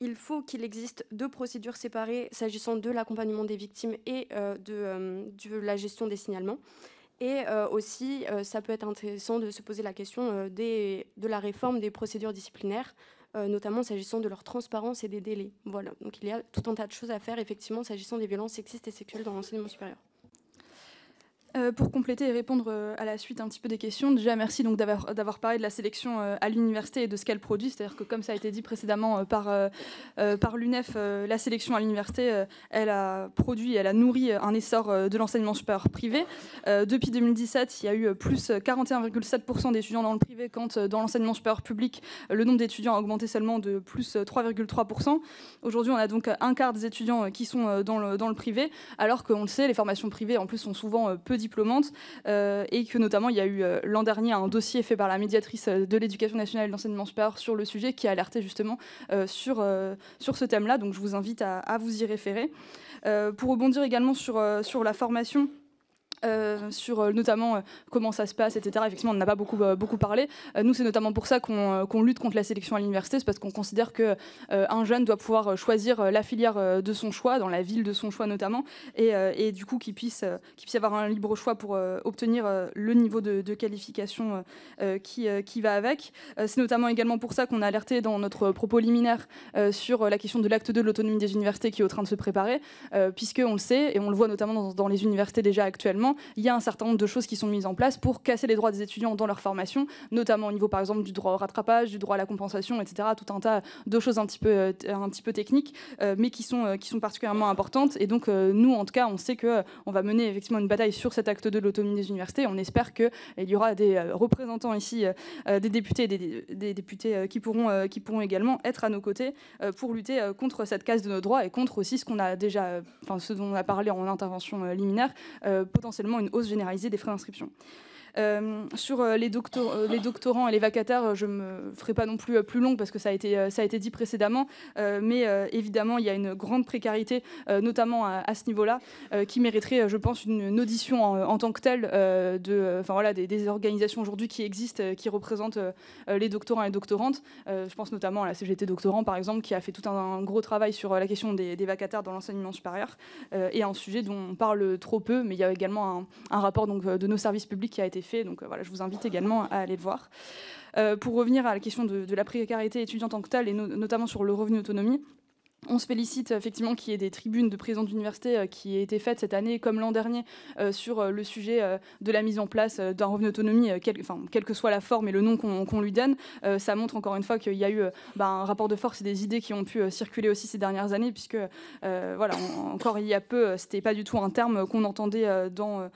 il faut qu'il existe deux procédures séparées s'agissant de l'accompagnement des victimes et euh, euh, de, la gestion des signalements. Et euh, aussi, ça peut être intéressant de se poser la question de la réforme des procédures disciplinaires, notamment s'agissant de leur transparence et des délais. Voilà, donc il y a tout un tas de choses à faire, effectivement, s'agissant des violences sexistes et sexuelles dans l'enseignement supérieur. Euh, pour compléter et répondre euh, à la suite un petit peu des questions, déjà merci donc d'avoir parlé de la sélection euh, à l'université et de ce qu'elle produit. C'est-à-dire que comme ça a été dit précédemment par, par l'UNEF, la sélection à l'université, elle a produit, elle a nourri un essor de l'enseignement supérieur privé. depuis 2017, il y a eu plus 41,7% d'étudiants dans le privé, quand dans l'enseignement supérieur public, le nombre d'étudiants a augmenté seulement de plus 3,3%. Aujourd'hui, on a donc un quart des étudiants qui sont dans le, dans le privé, alors qu'on le sait, les formations privées en plus sont souvent peu diplômantes, euh, et que notamment il y a eu euh, l'an dernier un dossier fait par la médiatrice euh, de l'éducation nationale et l'enseignement supérieur sur le sujet qui a alerté justement sur, sur ce thème-là. Donc je vous invite à, vous y référer. pour rebondir également sur, sur la formation, euh, sur euh, notamment euh, comment ça se passe, etc. Effectivement, on n'a pas beaucoup, beaucoup parlé. nous, c'est notamment pour ça qu'on lutte contre la sélection à l'université, c'est parce qu'on considère que un jeune doit pouvoir choisir la filière de son choix, dans la ville de son choix notamment, et, du coup qu'il puisse, puisse avoir un libre choix pour obtenir le niveau de, qualification qui, qui va avec. c'est notamment également pour ça qu'on a alerté dans notre propos liminaire sur la question de l'acte 2 de l'autonomie des universités qui est en train de se préparer, puisque on le sait, et on le voit notamment dans les universités déjà actuellement, il y a un certain nombre de choses qui sont mises en place pour casser les droits des étudiants dans leur formation, notamment au niveau par exemple du droit au rattrapage, du droit à la compensation, etc. Tout un tas de choses un petit peu, euh, un petit peu techniques, euh, mais qui sont, euh, qui sont particulièrement importantes. Et donc nous, en tout cas, on sait que on va mener effectivement une bataille sur cet acte de l'autonomie des universités. On espère qu'il y aura des représentants ici, des députés, des, députés qui pourront, qui pourront également être à nos côtés pour lutter contre cette casse de nos droits et contre aussi ce qu'on a déjà, enfin ce dont on a parlé en intervention liminaire, potentiellement seulement une hausse généralisée des frais d'inscription. Euh, sur euh, les, doctor euh, les, doctorants et les vacataires, je ne me ferai pas non plus plus long parce que ça a été, ça a été dit précédemment, mais évidemment, il y a une grande précarité, notamment à, ce niveau-là, qui mériterait, je pense, une, audition en, tant que telle de, enfin voilà, des, organisations aujourd'hui qui existent, qui représentent les doctorants et les doctorantes. je pense notamment à la CGT Doctorants, par exemple, qui a fait tout un, gros travail sur la question des, vacataires dans l'enseignement supérieur, et un sujet dont on parle trop peu, mais il y a également un, un rapport donc, de nos services publics qui a été donc euh, voilà, je vous invite également à aller le voir. Euh, pour revenir à la question de, la précarité étudiante en tant que telle, et notamment sur le revenu autonomie, on se félicite effectivement qu'il y ait des tribunes de présidents d'université euh, qui aient été faites cette année comme l'an dernier euh, sur euh, le sujet de la mise en place d'un revenu d'autonomie, quelle que soit la forme et le nom qu'on lui donne. ça montre encore une fois qu'il y a eu bah, un rapport de force et des idées qui ont pu circuler aussi ces dernières années, puisque voilà, encore il y a peu, c'était pas du tout un terme qu'on entendait dans,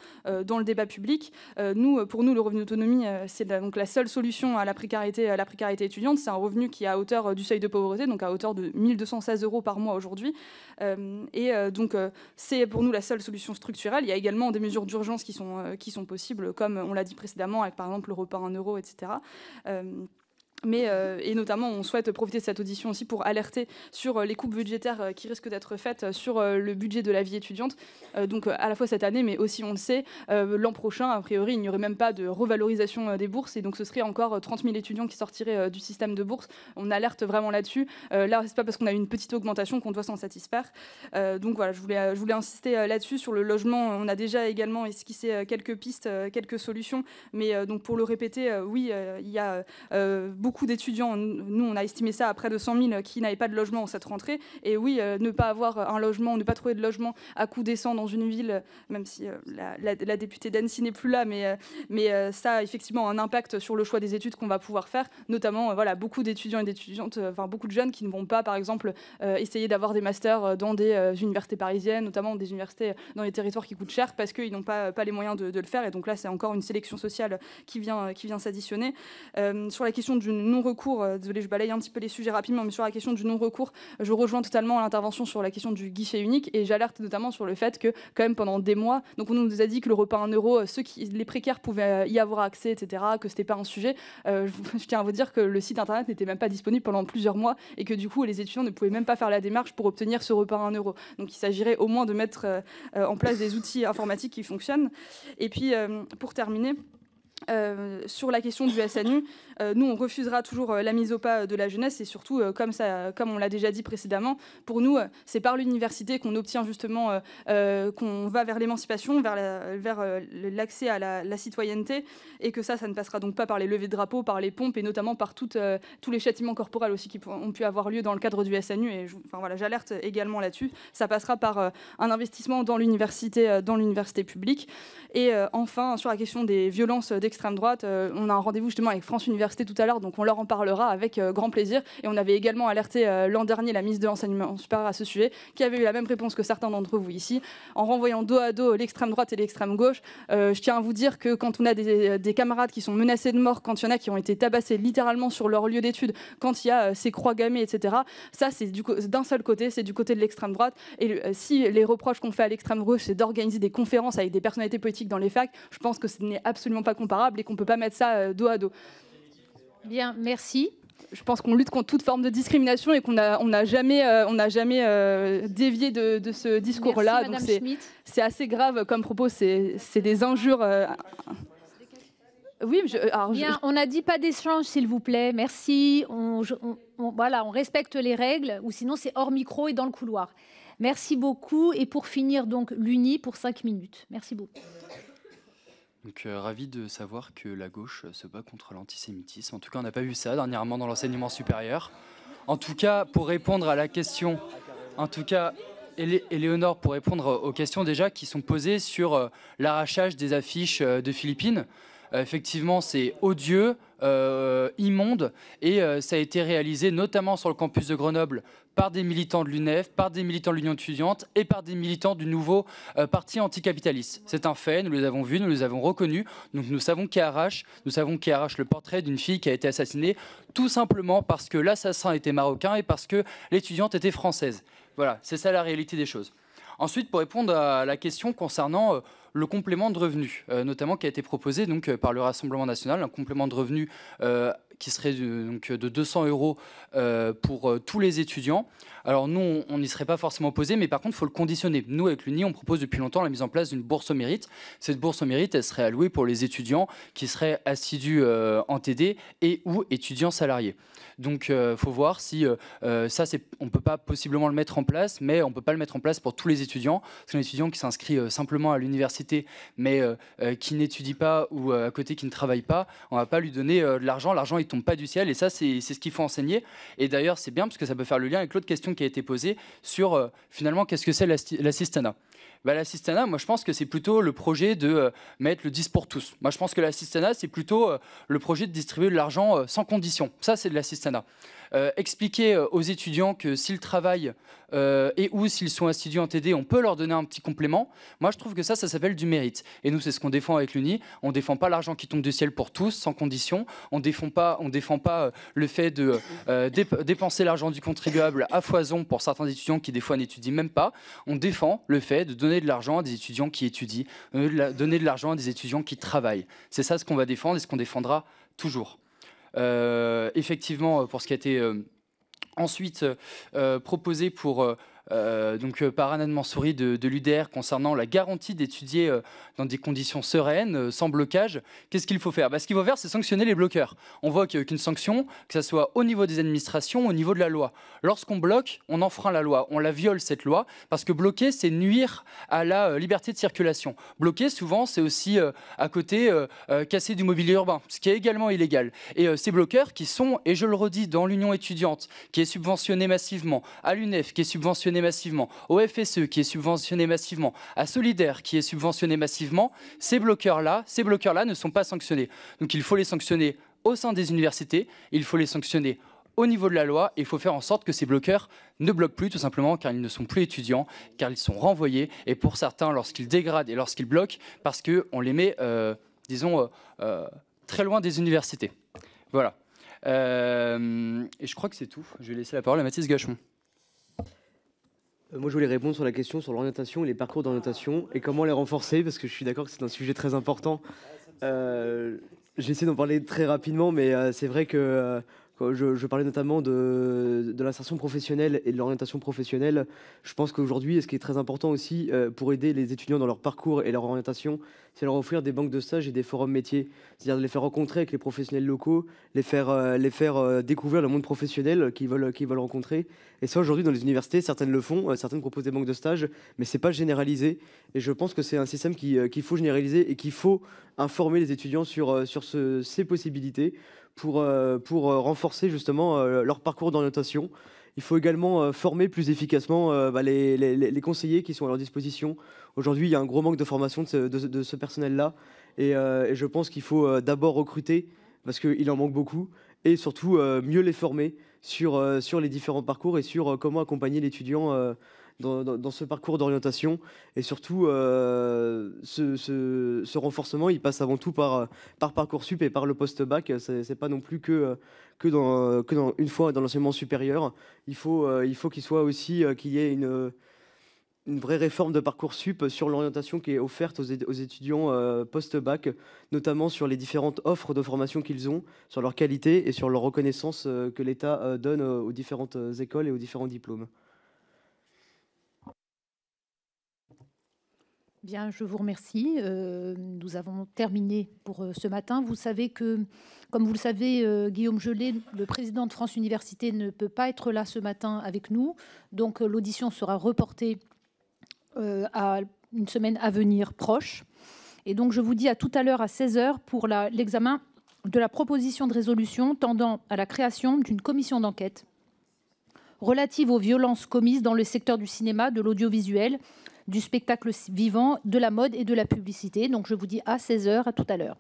dans le débat public. nous, pour nous, le revenu d'autonomie, c'est donc la seule solution à la précarité, à la précarité étudiante. C'est un revenu qui est à hauteur du seuil de pauvreté, donc à hauteur de 1216 euros par mois aujourd'hui. Euh, et euh, donc, euh, c'est pour nous la seule solution structurelle. Il y a également des mesures d'urgence qui sont, qui sont possibles, comme on l'a dit précédemment, avec par exemple le repas en euro, etc. Mais, euh, et notamment, on souhaite profiter de cette audition aussi pour alerter sur euh, les coupes budgétaires euh, qui risquent d'être faites sur le budget de la vie étudiante. donc, à la fois cette année, mais aussi, on le sait, l'an prochain, a priori, il n'y aurait même pas de revalorisation des bourses. Et donc, ce serait encore 30 000 étudiants qui sortiraient du système de bourse. On alerte vraiment là-dessus. là, c'est pas parce qu'on a une petite augmentation qu'on doit s'en satisfaire. donc, voilà, je voulais, je voulais insister là-dessus. Sur le logement, on a déjà également esquissé quelques pistes, quelques solutions. Mais donc, pour le répéter, oui, il y a beaucoup beaucoup d'étudiants, nous on a estimé ça à près de 100 000, euh, qui n'avaient pas de logement en cette rentrée. Et oui, euh, ne pas avoir euh, un logement, ne pas trouver de logement à coût décent dans une ville, même si la, députée d'Annecy n'est plus là, mais, mais ça a effectivement un impact sur le choix des études qu'on va pouvoir faire, notamment voilà, beaucoup d'étudiants et d'étudiantes, enfin beaucoup de jeunes qui ne vont pas par exemple essayer d'avoir des masters dans des universités parisiennes, notamment des universités dans les territoires qui coûtent cher parce qu'ils n'ont pas, les moyens de, de, le faire. Et donc là, c'est encore une sélection sociale qui vient, qui vient s'additionner. sur la question d'une non-recours, euh, désolé, je balaye un petit peu les sujets rapidement, mais sur la question du non-recours, je rejoins totalement l'intervention sur la question du guichet unique et j'alerte notamment sur le fait que, quand même, pendant des mois, donc on nous a dit que le repas 1 euro, euh, ceux qui, les précaires pouvaient euh, y avoir accès, etc., que c'était pas un sujet. [laughs] je, tiens à vous dire que le site internet n'était même pas disponible pendant plusieurs mois et que du coup, les étudiants ne pouvaient même pas faire la démarche pour obtenir ce repas 1 euro. Donc il s'agirait au moins de mettre en place des outils informatiques qui fonctionnent. Et puis, pour terminer, euh, sur la question du SNU, euh, nous, on refusera toujours euh, la mise au pas de la jeunesse et surtout, comme, ça, comme on l'a déjà dit précédemment, pour nous, c'est par l'université qu'on obtient justement, qu'on va vers l'émancipation, vers, vers l'accès à la, citoyenneté et que ça, ça ne passera donc pas par les levées de drapeaux, par les pompes et notamment par toutes, tous les châtiments corporels aussi qui ont pu avoir lieu dans le cadre du SNU. Et enfin, voilà, j'alerte également là-dessus. Ça passera par un investissement dans l'université, dans l'université publique. Et enfin, sur la question des violences des extrême droite. Euh, on a un rendez-vous justement avec France Université tout à l'heure, donc on leur en parlera avec euh, grand plaisir. Et on avait également alerté euh, l'an dernier la ministre de l'Enseignement supérieur à ce sujet, qui avait eu la même réponse que certains d'entre vous ici, en renvoyant dos à dos l'extrême droite et l'extrême gauche. je tiens à vous dire que quand on a des, camarades qui sont menacés de mort, quand il y en a qui ont été tabassés littéralement sur leur lieu d'études, quand il y a ces croix gammées, etc., ça c'est d'un seul côté, c'est du côté de l'extrême droite. Et si les reproches qu'on fait à l'extrême gauche, c'est d'organiser des conférences avec des personnalités politiques dans les facs, je pense que ce n'est absolument pas comparable et qu'on ne peut pas mettre ça euh, dos à dos. Bien, merci je pense qu'on lutte contre toute forme de discrimination et qu'on n'a on a jamais, euh, on a jamais euh, dévié de, ce discours-là. Donc c'est assez grave comme propos, c'est des injures. oui, Bien, on n'a dit pas d'échange, s'il vous plaît. Merci. On, voilà, on respecte les règles, ou sinon c'est hors micro et dans le couloir. Merci beaucoup. Et pour finir, donc, l'UNI pour cinq minutes. Merci beaucoup. Donc euh, ravi de savoir que la gauche euh, se bat contre l'antisémitisme. En tout cas, on n'a pas vu ça dernièrement dans l'enseignement supérieur. En tout cas, pour répondre à la question, en tout cas, Éléonore, pour répondre euh, aux questions déjà qui sont posées sur l'arrachage des affiches de Philippines, effectivement, c'est odieux, immonde, et ça a été réalisé notamment sur le campus de Grenoble par des militants de l'UNEF, par des militants de l'Union étudiante et par des militants du nouveau euh, parti anticapitaliste. C'est un fait, nous les avons vus, nous les avons reconnus. Donc nous savons qui arrache, nous savons qui arrache le portrait d'une fille qui a été assassinée tout simplement parce que l'assassin était marocain et parce que l'étudiante était française. Voilà, c'est ça la réalité des choses. Ensuite, pour répondre à la question concernant euh, le complément de revenus, euh, notamment qui a été proposé donc, euh, par le Rassemblement national, un complément de revenu euh, qui serait donc, de 200 euros pour tous les étudiants. Alors nous, on n'y serait pas forcément opposé, mais par contre, il faut le conditionner. Nous, avec l'UNI, on propose depuis longtemps la mise en place d'une bourse au mérite. Cette bourse au mérite, elle serait allouée pour les étudiants qui seraient assidus euh, en TD et ou étudiants salariés. Donc, il euh, faut voir si euh, ça, on ne peut pas possiblement le mettre en place, mais on ne peut pas le mettre en place pour tous les étudiants. C'est un étudiant qui s'inscrit simplement à l'université, mais qui n'étudie pas ou à côté qui ne travaille pas, on ne va pas lui donner de l'argent. L'argent, il ne tombe pas du ciel. Et ça, c'est ce qu'il faut enseigner. Et d'ailleurs, c'est bien parce que ça peut faire le lien avec l'autre question qui a été posée sur euh, finalement qu'est-ce que c'est l'assistanat. Bah, l'assistanat, moi je pense que c'est plutôt le projet de euh, mettre le 10 pour tous. Moi je pense que l'assistanat, c'est plutôt euh, le projet de distribuer de l'argent sans condition. Ça, c'est de l'assistanat. Euh, expliquer euh, aux étudiants que s'ils travaillent euh, et ou s'ils sont étudiants en TD, on peut leur donner un petit complément. Moi, je trouve que ça, ça s'appelle du mérite. Et nous, c'est ce qu'on défend avec l'UNI. On ne défend pas l'argent qui tombe du ciel pour tous, sans condition. On défend défend pas le fait de dépenser l'argent du contribuable à foison pour certains étudiants qui des fois n'étudient même pas. On défend le fait de donner de l'argent à des étudiants qui étudient, donner de l'argent à des étudiants qui travaillent. C'est ça ce qu'on va défendre et ce qu'on défendra toujours. Euh, effectivement, euh, pour ce qui a été euh, ensuite proposé pour euh, donc, euh, par Anan de, de l'UDR concernant la garantie d'étudier euh, dans des conditions sereines, sans blocage. Qu'est-ce qu'il faut faire bah, Ce qu'il faut faire, c'est sanctionner les bloqueurs. On voit qu'une sanction, que ce soit au niveau des administrations, au niveau de la loi. Lorsqu'on bloque, on enfreint la loi, on la viole cette loi, parce que bloquer, c'est nuire à la liberté de circulation. Bloquer, souvent, c'est aussi à côté casser du mobilier urbain, ce qui est également illégal. Et ces bloqueurs qui sont, et je le redis, dans l'Union étudiante, qui est subventionnée massivement, à l'UNEF, qui est subventionnée massivement, au FSE qui est subventionné massivement, à Solidaire qui est subventionné massivement, ces bloqueurs-là, ces bloqueurs-là ne sont pas sanctionnés. Donc il faut les sanctionner au sein des universités, il faut les sanctionner au niveau de la loi et il faut faire en sorte que ces bloqueurs ne bloquent plus tout simplement car ils ne sont plus étudiants, car ils sont renvoyés et pour certains lorsqu'ils dégradent et lorsqu'ils bloquent parce qu'on les met, euh, disons, euh, euh, très loin des universités. Voilà. et je crois que c'est tout. Je vais laisser la parole à Mathis Gachon. Euh, moi, je voulais répondre sur la question sur l'orientation et les parcours d'orientation et comment les renforcer, parce que je suis d'accord que c'est un sujet très important. Euh, j'essaie d'en parler très rapidement, mais euh, c'est vrai que je, parlais notamment de, l'insertion professionnelle et de l'orientation professionnelle. Je pense qu'aujourd'hui, ce qui est très important aussi euh, pour aider les étudiants dans leur parcours et leur orientation, c'est leur offrir des banques de stages et des forums métiers. C'est-à-dire de les faire rencontrer avec les professionnels locaux, les faire, euh, euh, découvrir le monde professionnel qu'ils veulent, rencontrer. Et ça, aujourd'hui, dans les universités, certaines le font, certaines proposent des banques de stages, mais ce n'est pas généralisé. Et je pense que c'est un système qu'il faut généraliser et qu'il faut informer les étudiants sur, ces possibilités pour, euh, pour euh, renforcer justement euh, leur parcours d'orientation. Il faut également former plus efficacement bah, les, conseillers qui sont à leur disposition. Aujourd'hui, il y a un gros manque de formation de ce, personnel-là. Et, je pense qu'il faut d'abord recruter, parce qu'il en manque beaucoup, et surtout mieux les former sur, sur les différents parcours et sur comment accompagner l'étudiant dans, ce parcours d'orientation. Et surtout, euh, ce, renforcement, il passe avant tout par, euh, par sup et par le post-bac. Ce n'est pas non plus que, euh, que, dans, une fois dans l'enseignement supérieur. Il faut qu'il faut qu'il soit aussi, qu'il y ait une une vraie réforme de parcours sup sur l'orientation qui est offerte aux, étudiants post-bac, notamment sur les différentes offres de formation qu'ils ont, sur leur qualité et sur leur reconnaissance que l'État donne aux différentes écoles et aux différents diplômes. Bien, je vous remercie. Euh, nous avons terminé pour euh, ce matin. Vous savez que, comme vous le savez, euh, Guillaume Gelé, le président de France Université, ne peut pas être là ce matin avec nous. Donc l'audition sera reportée à une semaine à venir proche. Et donc je vous dis à tout à l'heure à 16h pour l'examen de la proposition de résolution tendant à la création d'une commission d'enquête relative aux violences commises dans le secteur du cinéma, de l'audiovisuel du spectacle vivant, de la mode et de la publicité. Donc je vous dis à 16h, à tout à l'heure.